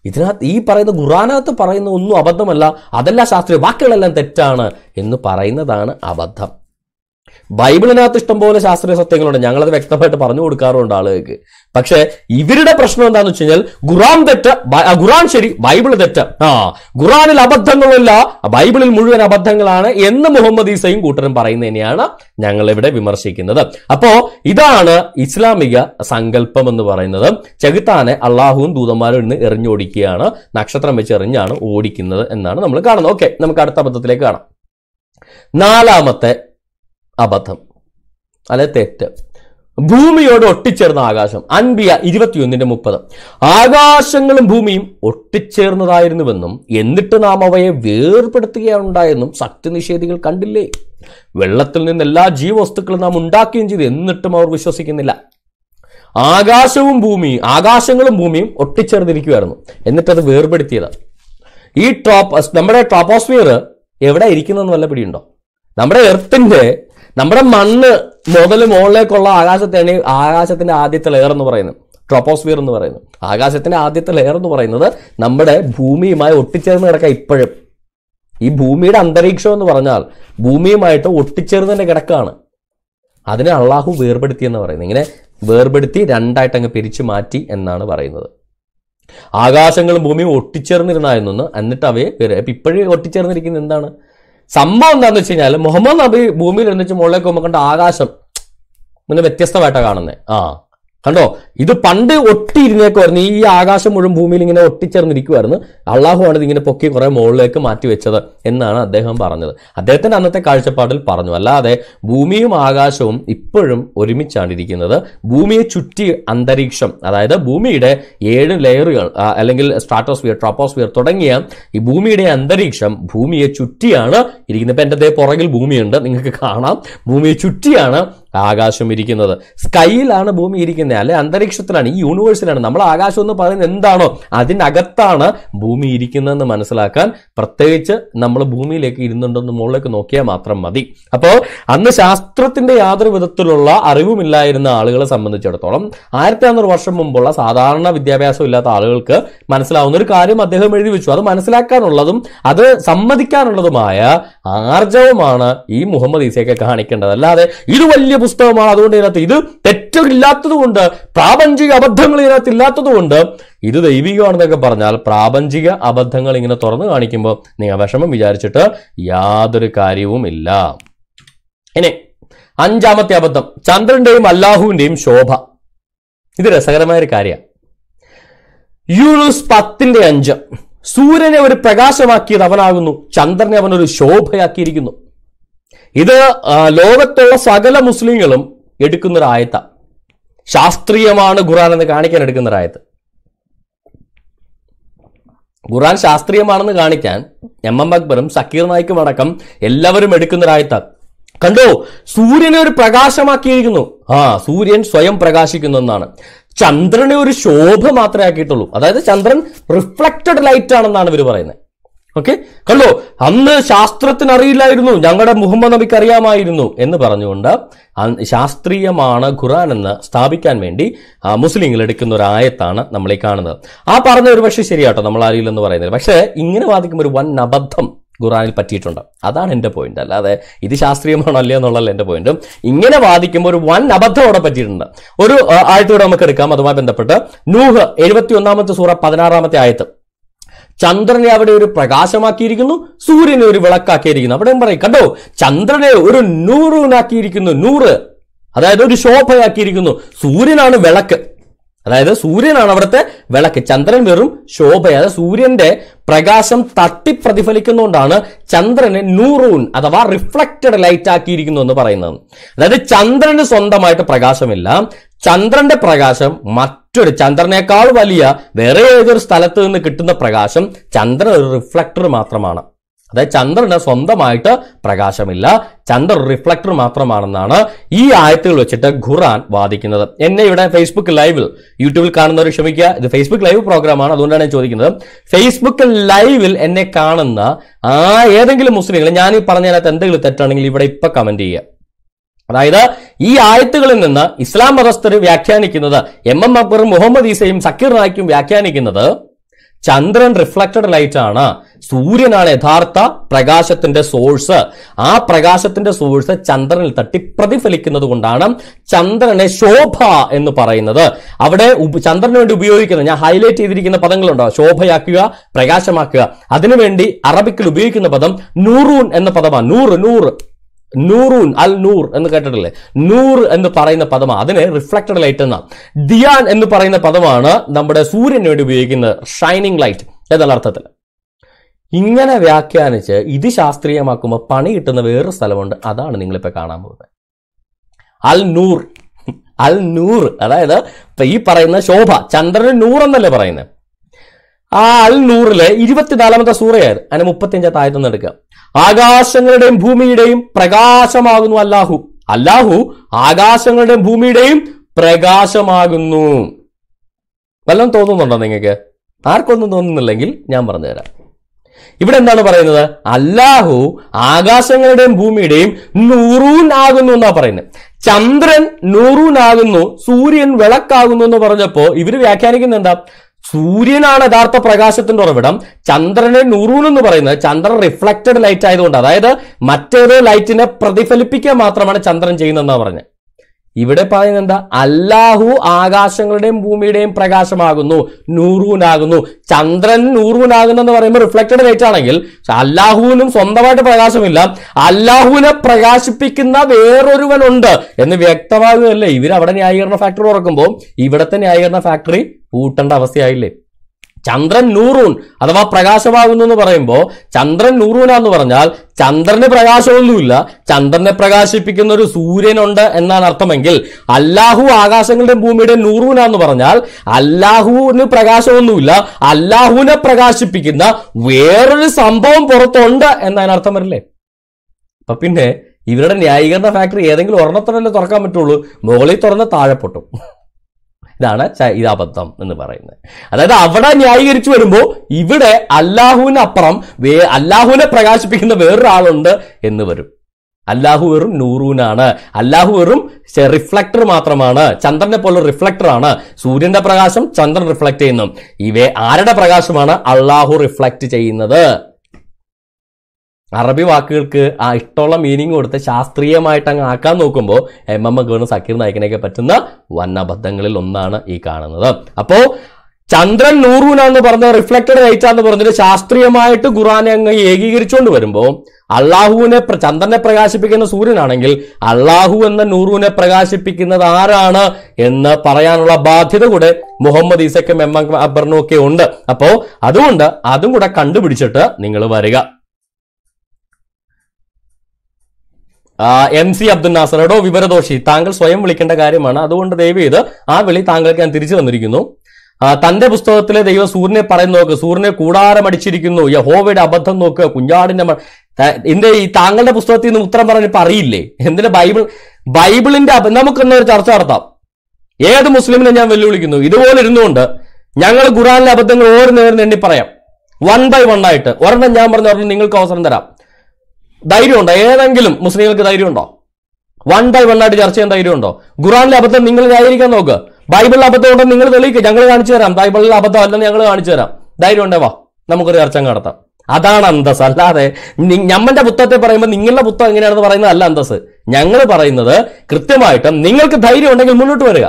ഇതിനകത്ത് ഈ പറയുന്ന ഖുറാനകത്ത് പറയുന്ന ഒന്നും അബദ്ധമല്ല അതല്ല ശാസ്ത്രീയ വാക്കുകളെല്ലാം തെറ്റാണ് എന്ന് പറയുന്നതാണ് അബദ്ധം ബൈബിളിനകത്ത് ഇഷ്ടംപോലെ ശാസ്ത്രീയ സത്യങ്ങളുണ്ട് ഞങ്ങളത് വ്യക്തമായിട്ട് പറഞ്ഞു കൊടുക്കാറുണ്ട് ആളുകൾക്ക് പക്ഷെ ഇവരുടെ പ്രശ്നം എന്താന്ന് വെച്ച് കഴിഞ്ഞാൽ ഖുറാൻ തെറ്റ് ഖുറാൻ ശരി ബൈബിൾ തെറ്റ് ആ ഖുറാനിൽ അബദ്ധങ്ങളില്ല ബൈബിളിൽ മുഴുവൻ അബദ്ധങ്ങളാണ് എന്ന് മുഹമ്മദ് ഈസയും കൂട്ടരും പറയുന്നത് തന്നെയാണ് ഞങ്ങൾ ഇവിടെ വിമർശിക്കുന്നത് അപ്പോ ഇതാണ് ഇസ്ലാമിക സങ്കല്പം എന്ന് പറയുന്നത് ചെകുത്താനെ അള്ളാഹുവും ദൂതന്മാരും ഇന്ന് എറിഞ്ഞോടിക്കുകയാണ് നക്ഷത്രം വെച്ച് എറിഞ്ഞാണ് ഓടിക്കുന്നത് എന്നാണ് നമ്മൾ കാണുന്നത് ഓക്കെ നമുക്ക് അടുത്ത അബദ്ധത്തിലേക്ക് കാണാം നാലാമത്തെ അബദ്ധം അല്ലെ തെറ്റ് ഭൂമിയോട് ഒട്ടിച്ചേർന്ന ആകാശം അൻബിയ ഇരുപത്തിയൊന്നിന്റെ മുപ്പത് ആകാശങ്ങളും ഭൂമിയും ഒട്ടിച്ചേർന്നതായിരുന്നുവെന്നും എന്നിട്ട് നാം അവയെ വേർപെടുത്തുകയാണുണ്ടായെന്നും സത്യനിഷേധികൾ കണ്ടില്ലേ വെള്ളത്തിൽ നിന്ന് എല്ലാ ജീവവസ്തുക്കളും നാം ഉണ്ടാക്കുകയും ചെയ്തു എന്നിട്ടും അവർ വിശ്വസിക്കുന്നില്ല ആകാശവും ഭൂമിയും ആകാശങ്ങളും ഭൂമിയും എന്നിട്ട് എന്നിട്ടത് വേർപെടുത്തിയത് ഈ ട്രോപ്പ് നമ്മുടെ ട്രോപ്പോസ്ഫിയർ എവിടെ ഇരിക്കുന്നതെന്ന് വല്ല പിടിയുണ്ടോ നമ്മുടെ എർത്തിന്റെ നമ്മുടെ മണ്ണ് മുതൽ മുകളിലേക്കുള്ള ആകാശത്തെയാണ് ആകാശത്തിന്റെ ആദ്യത്തെ ലെയർ എന്ന് പറയുന്നത് ട്രോപ്പോസ്ഫിയർ എന്ന് പറയുന്നത് ആകാശത്തിന്റെ ആദ്യത്തെ ലെയർ എന്ന് പറയുന്നത് നമ്മുടെ ഭൂമിയുമായി ഒട്ടിച്ചേർന്ന് കിടക്കുക ഇപ്പോഴും ഈ ഭൂമിയുടെ അന്തരീക്ഷം എന്ന് പറഞ്ഞാൽ ഭൂമിയുമായിട്ട് ഒട്ടിച്ചേർന്ന് തന്നെ കിടക്കുകയാണ് അതിനെ അള്ളാഹു വേർപെടുത്തി എന്ന് പറയുന്നത് ഇങ്ങനെ വേർപെടുത്തി രണ്ടായിട്ട് അങ്ങ് പിരിച്ചു മാറ്റി എന്നാണ് പറയുന്നത് ആകാശങ്ങളും ഭൂമിയും ഒട്ടിച്ചേർന്നിരുന്നായിരുന്നു എന്നിട്ട് അവയെ വേറെ ഇപ്പോഴും ഒട്ടിച്ചേർന്നിരിക്കുന്നത് എന്താണ് സംഭവം എന്താന്ന് വെച്ച് കഴിഞ്ഞാൽ മുഹമ്മദ് നബി ഭൂമിയിൽ ഇരുന്നിച്ച് മുകളിലേക്ക് നോക്കേണ്ട ആകാശം ഒന്ന് വ്യത്യസ്തമായിട്ടാണ് കാണുന്നത് ആ കണ്ടോ ഇത് പണ്ട് ഒട്ടിയിരുന്നേക്കുമായിരുന്നു ഈ ആകാശം മുഴുവൻ ഭൂമിയിൽ ഇങ്ങനെ ഒട്ടിച്ചേർന്നിരിക്കുമായിരുന്നു അള്ളാഹുവാണ് ഇതിങ്ങനെ പൊക്കി കുറെ മുകളിലേക്ക് മാറ്റി വെച്ചത് എന്നാണ് അദ്ദേഹം പറഞ്ഞത് അദ്ദേഹത്തിന്റെ അന്നത്തെ കാഴ്ചപ്പാടിൽ പറഞ്ഞു അല്ലാതെ ഭൂമിയും ആകാശവും ഇപ്പോഴും ഒരുമിച്ചാണ് ഇരിക്കുന്നത് ഭൂമിയെ ചുറ്റി അന്തരീക്ഷം അതായത് ഭൂമിയുടെ ഏഴ് ലെയറുകൾ അല്ലെങ്കിൽ സ്ട്രാറ്റോസ്ഫിയർ ട്രോപ്പോസ്ഫിയർ തുടങ്ങിയ ഈ ഭൂമിയുടെ അന്തരീക്ഷം ഭൂമിയെ ചുറ്റിയാണ് ഇരിക്കുന്നത് ഇപ്പം എൻ്റെ പുറകിൽ ഭൂമിയുണ്ട് നിങ്ങൾക്ക് കാണാം ഭൂമിയെ ചുറ്റിയാണ് ആകാശം ഇരിക്കുന്നത് സ്കൈയിലാണ് ഭൂമി ഇരിക്കുന്നത് അല്ലെ അന്തരീക്ഷത്തിലാണ് ഈ യൂണിവേഴ്സിലാണ് നമ്മൾ ആകാശം എന്ന് പറയുന്നത് എന്താണോ അതിനകത്താണ് ഭൂമി ഇരിക്കുന്നതെന്ന് മനസ്സിലാക്കാൻ പ്രത്യേകിച്ച് നമ്മൾ ഭൂമിയിലേക്ക് ഇരുന്നുണ്ടെന്ന് മുകളിലേക്ക് നോക്കിയാൽ മാത്രം മതി അപ്പോൾ അന്ന് ശാസ്ത്രത്തിന്റെ യാതൊരു വിധത്തിലുള്ള അറിവുമില്ലായിരുന്ന ആളുകളെ സംബന്ധിച്ചിടത്തോളം ആയിരത്തി അഞ്ഞൂറ് വർഷം മുമ്പുള്ള സാധാരണ വിദ്യാഭ്യാസം ഇല്ലാത്ത ആളുകൾക്ക് മനസ്സിലാവുന്ന ഒരു കാര്യം അദ്ദേഹം എഴുതി വെച്ചു അത് മനസ്സിലാക്കാനുള്ളതും അത് സമ്മതിക്കാനുള്ളതുമായ ആർജവമാണ് ഈ മുഹമ്മദ് ഈസയൊക്കെ കാണിക്കേണ്ടത് അല്ലാതെ ഇത് വലിയ പുസ്തകമാണ് അതുകൊണ്ട് ഇതിനകത്ത് ഇത് തെറ്റില്ലാത്തതുകൊണ്ട് പ്രാപഞ്ചിക അബദ്ധങ്ങൾ ഇതിനകത്ത് ഇല്ലാത്തതുകൊണ്ട് ഇത് ദൈവികമാണെന്നൊക്കെ പറഞ്ഞാൽ പ്രാപഞ്ചിക അബദ്ധങ്ങൾ ഇങ്ങനെ തുറന്നു കാണിക്കുമ്പോൾ നിങ്ങൾ വിഷമം വിചാരിച്ചിട്ട് യാതൊരു കാര്യവും ഇല്ല ഇനി അഞ്ചാമത്തെ അബദ്ധം ചന്ദ്രന്റെയും അല്ലാഹുവിന്റെയും ശോഭ ഇത് രസകരമായ ഒരു കാര്യമാണ് യൂറോസ് പത്തിന്റെ അഞ്ച് സൂര്യനെ ഒരു പ്രകാശമാക്കിയത് അവനാകുന്നു ചന്ദ്രനെ അവനൊരു ശോഭയാക്കിയിരിക്കുന്നു ഇത് ലോകത്തുള്ള സകല മുസ്ലിങ്ങളും എടുക്കുന്ന ഒരു ശാസ്ത്രീയമാണ് ഖുറാൻ എന്ന് കാണിക്കാൻ എടുക്കുന്ന ഒരു ഖുറാൻ ശാസ്ത്രീയമാണെന്ന് കാണിക്കാൻ എം എം അക്ബറും സക്കീർ നായിക്കും അടക്കം എല്ലാവരും എടുക്കുന്ന ഒരായത്ത കണ്ടോ സൂര്യനെ ഒരു പ്രകാശമാക്കിയിരിക്കുന്നു ആ സൂര്യൻ സ്വയം പ്രകാശിക്കുന്നു എന്നാണ് ചന്ദ്രനെ ഒരു ശോഭ മാത്രമേ ആക്കിയിട്ടുള്ളൂ അതായത് ചന്ദ്രൻ റിഫ്ലക്റ്റഡ് ലൈറ്റ് ആണെന്നാണ് ഇവർ പറയുന്നത് ഓക്കെ കണ്ടോ അന്ന് ശാസ്ത്രത്തിന് അറിയില്ലായിരുന്നു ഞങ്ങളുടെ മുഹമ്മദ് നബിക്ക് അറിയാമായിരുന്നു എന്ന് പറഞ്ഞുകൊണ്ട് ശാസ്ത്രീയമാണ് ഖുറാൻ എന്ന് സ്ഥാപിക്കാൻ വേണ്ടി മുസ്ലിങ്ങൾ എടുക്കുന്ന ഒരു ആയത്താണ് നമ്മൾ ഈ കാണുന്നത് ആ പറഞ്ഞ ഒരു പക്ഷേ ശരിയാട്ടോ നമ്മൾ അറിയില്ലെന്ന് പറയുന്നത് പക്ഷേ ഇങ്ങനെ വാദിക്കുമ്പോൾ ഒരു വൻ അബദ്ധം ഖുറാനിൽ പറ്റിയിട്ടുണ്ട് അതാണ് എൻ്റെ പോയിന്റ് അല്ലാതെ ഇത് ശാസ്ത്രീയമാണോ അല്ലേ എന്നുള്ളതല്ല എൻ്റെ പോയിന്റും ഇങ്ങനെ വാദിക്കുമ്പോൾ ഒരു വൻ അബദ്ധം അവിടെ പറ്റിയിട്ടുണ്ട് ഒരു ആയത്തൂടെ നമുക്ക് എടുക്കാം അതുമായി ബന്ധപ്പെട്ട് നൂഹ് എഴുപത്തി ഒന്നാമത്തെ സൂറ പതിനാറാമത്തെ ആയത്ത് ചന്ദ്രനെ അവിടെ ഒരു പ്രകാശമാക്കിയിരിക്കുന്നു സൂര്യനെ ഒരു വിളക്കാക്കിയിരിക്കുന്നു അവിടെ പറയും കണ്ടോ ചന്ദ്രനെ ഒരു നൂറുനാക്കിയിരിക്കുന്നു നൂറ് അതായത് ഒരു ശോഭയാക്കിയിരിക്കുന്നു സൂര്യനാണ് വിളക്ക് അതായത് സൂര്യനാണ് അവിടുത്തെ വിളക്ക് ചന്ദ്രൻ വെറും ശോഭ അതായത് സൂര്യന്റെ പ്രകാശം തട്ടി പ്രതിഫലിക്കുന്നതുകൊണ്ടാണ് ചന്ദ്രനെ നൂറൂൺ അഥവാ റിഫ്ലക്റ്റഡ് ലൈറ്റ് ആക്കിയിരിക്കുന്നു എന്ന് പറയുന്നത് അതായത് ചന്ദ്രന് സ്വന്തമായിട്ട് പ്രകാശമില്ല ചന്ദ്രന്റെ പ്രകാശം മറ്റൊരു ചന്ദ്രനേക്കാൾ വലിയ വേറെ ഏതൊരു സ്ഥലത്ത് നിന്ന് കിട്ടുന്ന പ്രകാശം ചന്ദ്രൻ ഒരു റിഫ്ലക്ടർ മാത്രമാണ് അതായത് ചന്ദ്രന് സ്വന്തമായിട്ട് പ്രകാശമില്ല ചന്ദ്രൻ റിഫ്ലക്ടർ മാത്രമാണെന്നാണ് ഈ ആയത്തുകൾ വെച്ചിട്ട് ഖുറാൻ വാദിക്കുന്നത് എന്നെ ഇവിടെ ഫേസ്ബുക്ക് ലൈവിൽ യൂട്യൂബിൽ കാണുന്നവർ ക്ഷമിക്കുക ഇത് ഫേസ്ബുക്ക് ലൈവ് പ്രോഗ്രാമാണ് അതുകൊണ്ടാണ് ഞാൻ ചോദിക്കുന്നത് ഫേസ്ബുക്ക് ലൈവിൽ എന്നെ കാണുന്ന ആ ഏതെങ്കിലും മുസ്ലിങ്ങൾ ഞാൻ ഈ പറഞ്ഞതിനകത്ത് എന്തെങ്കിലും തെറ്റാണെങ്കിൽ ഇവിടെ ഇപ്പൊ കമന്റ് ചെയ്യുക അതായത് ഈ ആയത്തുകളിൽ നിന്ന് ഇസ്ലാം മതസ്ഥർ വ്യാഖ്യാനിക്കുന്നത് എം എം അക്ബറും മുഹമ്മദ് ഈസയും സക്കീർ നായിക്കും വ്യാഖ്യാനിക്കുന്നത് ചന്ദ്രൻ റിഫ്ലക്റ്റഡ് ലൈറ്റ് ആണ് സൂര്യനാണ് യഥാർത്ഥ പ്രകാശത്തിന്റെ സോഴ്സ് ആ പ്രകാശത്തിന്റെ സോഴ്സ് ചന്ദ്രനിൽ തട്ടി പ്രതിഫലിക്കുന്നത് കൊണ്ടാണ് ചന്ദ്രനെ ശോഭ എന്ന് പറയുന്നത് അവിടെ ചന്ദ്രന് വേണ്ടി ഉപയോഗിക്കുന്ന ഞാൻ ഹൈലൈറ്റ് ചെയ്തിരിക്കുന്ന പദങ്ങളുണ്ടോ ശോഭയാക്കുക പ്രകാശമാക്കുക അതിനുവേണ്ടി അറബിക്കിൽ ഉപയോഗിക്കുന്ന പദം നൂറൂൻ എന്ന പദമാണ് നൂറ് നൂറ് നൂറൂൻ അൽ നൂർ എന്ന് കേട്ടിട്ടില്ലേ നൂർ എന്ന് പറയുന്ന പദമാണ് അതിന് റിഫ്ലക്റ്റഡ് ലൈറ്റ് എന്നാണ് ദിയാൻ എന്ന് പറയുന്ന പദമാണ് നമ്മുടെ സൂര്യന് വേണ്ടി ഉപയോഗിക്കുന്നത് ഷൈനിങ് ലൈറ്റ് എന്നുള്ള അർത്ഥത്തിൽ ഇങ്ങനെ വ്യാഖ്യാനിച്ച് ഇത് ശാസ്ത്രീയമാക്കുമ്പോൾ പണി കിട്ടുന്ന വേറൊരു സ്ഥലമുണ്ട് അതാണ് നിങ്ങളിപ്പോൾ കാണാൻ പോകുന്നത് അൽ നൂർ അൽ നൂർ അതായത് ഈ പറയുന്ന ശോഭ ചന്ദ്രന് നൂർ എന്നല്ലേ പറയുന്നത് ആ അൽ നൂറിലെ ഇരുപത്തിനാലാമത്തെ സൂറയായത് അതിന് മുപ്പത്തിയഞ്ചാം താഴത്തുനിന്ന് എടുക്കുക ആകാശങ്ങളുടെയും ഭൂമിയുടെയും പ്രകാശമാകുന്നു അല്ലാഹു അല്ലാഹു ആകാശങ്ങളുടെയും ഭൂമിയുടെയും പ്രകാശമാകുന്നു വല്ലതും തോന്നുന്നുണ്ടോ നിങ്ങൾക്ക് ആർക്കൊന്നും തോന്നുന്നില്ലെങ്കിൽ ഞാൻ പറഞ്ഞുതരാം ഇവിടെ എന്താണ് പറയുന്നത് അല്ലാഹു ആകാശങ്ങളുടെയും ഭൂമിയുടെയും നൂറൂൻ ആകുന്നു എന്നാ പറയുന്നത് ചന്ദ്രൻ നൂറൂൻ ആകുന്നു സൂര്യൻ വിളക്കാകുന്നു എന്ന് പറഞ്ഞപ്പോ ഇവര് വ്യാഖ്യാനിക്കുന്ന എന്താ സൂര്യനാണ് യഥാർത്ഥ പ്രകാശത്തിന്റെ ഉറവിടം ചന്ദ്രനെ നൂറൂൻ എന്ന് പറയുന്നത് ചന്ദ്രൻ റിഫ്ലക്റ്റഡ് ലൈറ്റ് ആയതുകൊണ്ട് അതായത് മറ്റേതോ ലൈറ്റിനെ പ്രതിഫലിപ്പിക്കാൻ മാത്രമാണ് ചന്ദ്രൻ ചെയ്യുന്നതെന്നാണ് പറഞ്ഞത് ഇവിടെ പറയുന്നത് അല്ലാഹു ആകാശങ്ങളുടെയും ഭൂമിയുടെയും പ്രകാശമാകുന്നു നൂറൂനാകുന്നു ചന്ദ്രൻ നൂറൂനാകുന്നു എന്ന് പറയുമ്പോൾ റിഫ്ലക്റ്റഡ് ലൈറ്റ് ആണെങ്കിൽ അല്ലാഹുവിനും സ്വന്തമായിട്ട് പ്രകാശമില്ല അല്ലാഹുവിനെ പ്രകാശിപ്പിക്കുന്ന വേറൊരുവനുണ്ട് എന്ന് വ്യക്തമാകുന്നതല്ലേ ഇവർ അവിടെ ന്യായീകരണ ഫാക്ടറി തുറക്കുമ്പോൾ ഇവിടത്തെ ന്യായീകരണ ഫാക്ടറി പൂട്ടേണ്ട അവസ്ഥയായില്ലേ ചന്ദ്രൻ നൂറൂൻ അഥവാ പ്രകാശമാകുന്നു എന്ന് പറയുമ്പോൾ ചന്ദ്രൻ നൂറൂനാന്ന് പറഞ്ഞാൽ ചന്ദ്രന് പ്രകാശമൊന്നുമില്ല ചന്ദ്രനെ പ്രകാശിപ്പിക്കുന്ന ഒരു സൂര്യനുണ്ട് എന്നാണ് അർത്ഥമെങ്കിൽ അല്ലാഹു ആകാശങ്ങളുടെ ഭൂമിയുടെ നൂറൂനാന്ന് പറഞ്ഞാൽ അല്ലാഹുവിന് പ്രകാശമൊന്നുമില്ല അല്ലാഹുവിനെ പ്രകാശിപ്പിക്കുന്ന വേറൊരു സംഭവം പുറത്തുണ്ട് എന്നതിന് അർത്ഥം വരില്ലേ അപ്പൊ പിന്നെ ഇവരുടെ ന്യായീകരണ ഫാക്ടറി ഏതെങ്കിലും ഒരെണ്ണത്തിനല്ലേ തുറക്കാൻ പറ്റുള്ളൂ മുകളിൽ തുറന്ന് താഴെ പൊട്ടും ഇതാണ് ഇത് അബദ്ധം എന്ന് പറയുന്നത് അതായത് അവിടെ ന്യായീകരിച്ചു വരുമ്പോൾ ഇവിടെ അല്ലാഹുവിനപ്പുറം വേ അല്ലാഹുവിനെ പ്രകാശിപ്പിക്കുന്ന വേറൊരാളുണ്ട് എന്ന് വരും അല്ലാഹു വെറും നൂറൂനാണ് അല്ലാഹു വെറും റിഫ്ലക്ടർ മാത്രമാണ് ചന്ദ്രനെ പോലെ റിഫ്ലക്ടറാണ് സൂര്യന്റെ പ്രകാശം ചന്ദ്രൻ റിഫ്ലക്ട് ചെയ്യുന്നു ഇവ ആരുടെ പ്രകാശമാണ് അള്ളാഹു റിഫ്ലക്ട് ചെയ്യുന്നത് അറബി വാക്കുകൾക്ക് ആ ഇഷ്ടമുള്ള മീനിങ് കൊടുത്ത് ശാസ്ത്രീയമായിട്ട് അങ്ങ് ആക്കാൻ നോക്കുമ്പോൾ എം എം ഗവർണർ സക്കീർ നായിക്കിനെയൊക്കെ പറ്റുന്ന വന്നബദ്ധങ്ങളിൽ ഒന്നാണ് ഈ കാണുന്നത് അപ്പോ ചന്ദ്രൻ നൂറൂന എന്ന് പറഞ്ഞ റിഫ്ലക്റ്റഡ് ലൈറ്റ് പറഞ്ഞിട്ട് ശാസ്ത്രീയമായിട്ട് ഖുറാനെ അങ്ങ് ഏകീകരിച്ചുകൊണ്ട് വരുമ്പോൾ അള്ളാഹുവിനെ ചന്ദ്രനെ പ്രകാശിപ്പിക്കുന്ന സൂര്യനാണെങ്കിൽ അള്ളാഹു എന്ന നൂറുവിനെ പ്രകാശിപ്പിക്കുന്നത് ആരാണ് എന്ന് പറയാനുള്ള ബാധ്യത കൂടെ മുഹമ്മദ് ഈസക്കും എം എം അക്ബറിനും ഒക്കെ ഉണ്ട് അപ്പോൾ അതുകൊണ്ട് അതും കൂടെ കണ്ടുപിടിച്ചിട്ട് നിങ്ങൾ വരിക എം സി അബ്ദുൽ നാസർ എടോ വിവരദോഷി താങ്കൾ സ്വയം വിളിക്കേണ്ട കാര്യമാണ് അതുകൊണ്ട് ദയവ് ചെയ്ത് ആ വിളി താങ്കൾക്ക് ഞാൻ തിരിച്ചു തന്നിരിക്കുന്നു തന്റെ പുസ്തകത്തിലെ ദൈവം സൂര്യനെ പറയുന്ന നോക്ക് സൂര്യനെ കൂടാരമടിച്ചിരിക്കുന്നു യഹോവയുടെ അബദ്ധം നോക്കുക കുഞ്ഞാടിന്റെ എന്റെ ഈ താങ്കളുടെ പുസ്തകത്തിൽ നിന്ന് ഉത്തരം പറഞ്ഞിപ്പോ അറിയില്ലേ എന്തിന്റെ ബൈബിൾ ബൈബിളിന്റെ നമുക്ക് ഒരു ചർച്ച നടത്താം ഏത് മുസ്ലിമിനെ ഞാൻ വെല്ലുവിളിക്കുന്നു ഇതുപോലെ ഇരുന്നുകൊണ്ട് ഞങ്ങൾ ഖുറാനിലെ അബദ്ധങ്ങൾ ഓരോ നേരം എണ്ണി പറയാം വൺ ബൈ വൺ ആയിട്ട് ഒരെണ്ണം ഞാൻ പറഞ്ഞ ഒരെണ്ണം നിങ്ങൾക്ക് അവസരം തരാം ധൈര്യമുണ്ടോ ഏതെങ്കിലും മുസ്ലിങ്ങൾക്ക് ധൈര്യമുണ്ടോ വൺ ബൈ വൺ ആയിട്ട് ചർച്ച ചെയ്യാൻ ധൈര്യമുണ്ടോ ഖുറാനിലെ അബദ്ധം നിങ്ങൾ ന്യായീകരിക്കാൻ നോക്കുക ബൈബിളിൽ അബദ്ധം ഉണ്ടോ നിങ്ങൾ തെളിയിക്കുക ഞങ്ങൾ കാണിച്ചു തരാം ബൈബിളിൽ അബദ്ധം അല്ലെന്ന് ഞങ്ങൾ കാണിച്ചു തരാം ധൈര്യം ഉണ്ടേ വാ നമുക്കൊരു ചർച്ച നടത്താം അതാണ് അന്തസ് അല്ലാതെ ഞമ്മന്റെ പുത്തത്തെ പറയുമ്പോൾ നിങ്ങളുടെ പുത്തം എങ്ങനെയാണെന്ന് പറയുന്നത് അല്ല അന്തസ് ഞങ്ങൾ പറയുന്നത് കൃത്യമായിട്ടും നിങ്ങൾക്ക് ധൈര്യം ഉണ്ടെങ്കിൽ മുന്നോട്ട് വരിക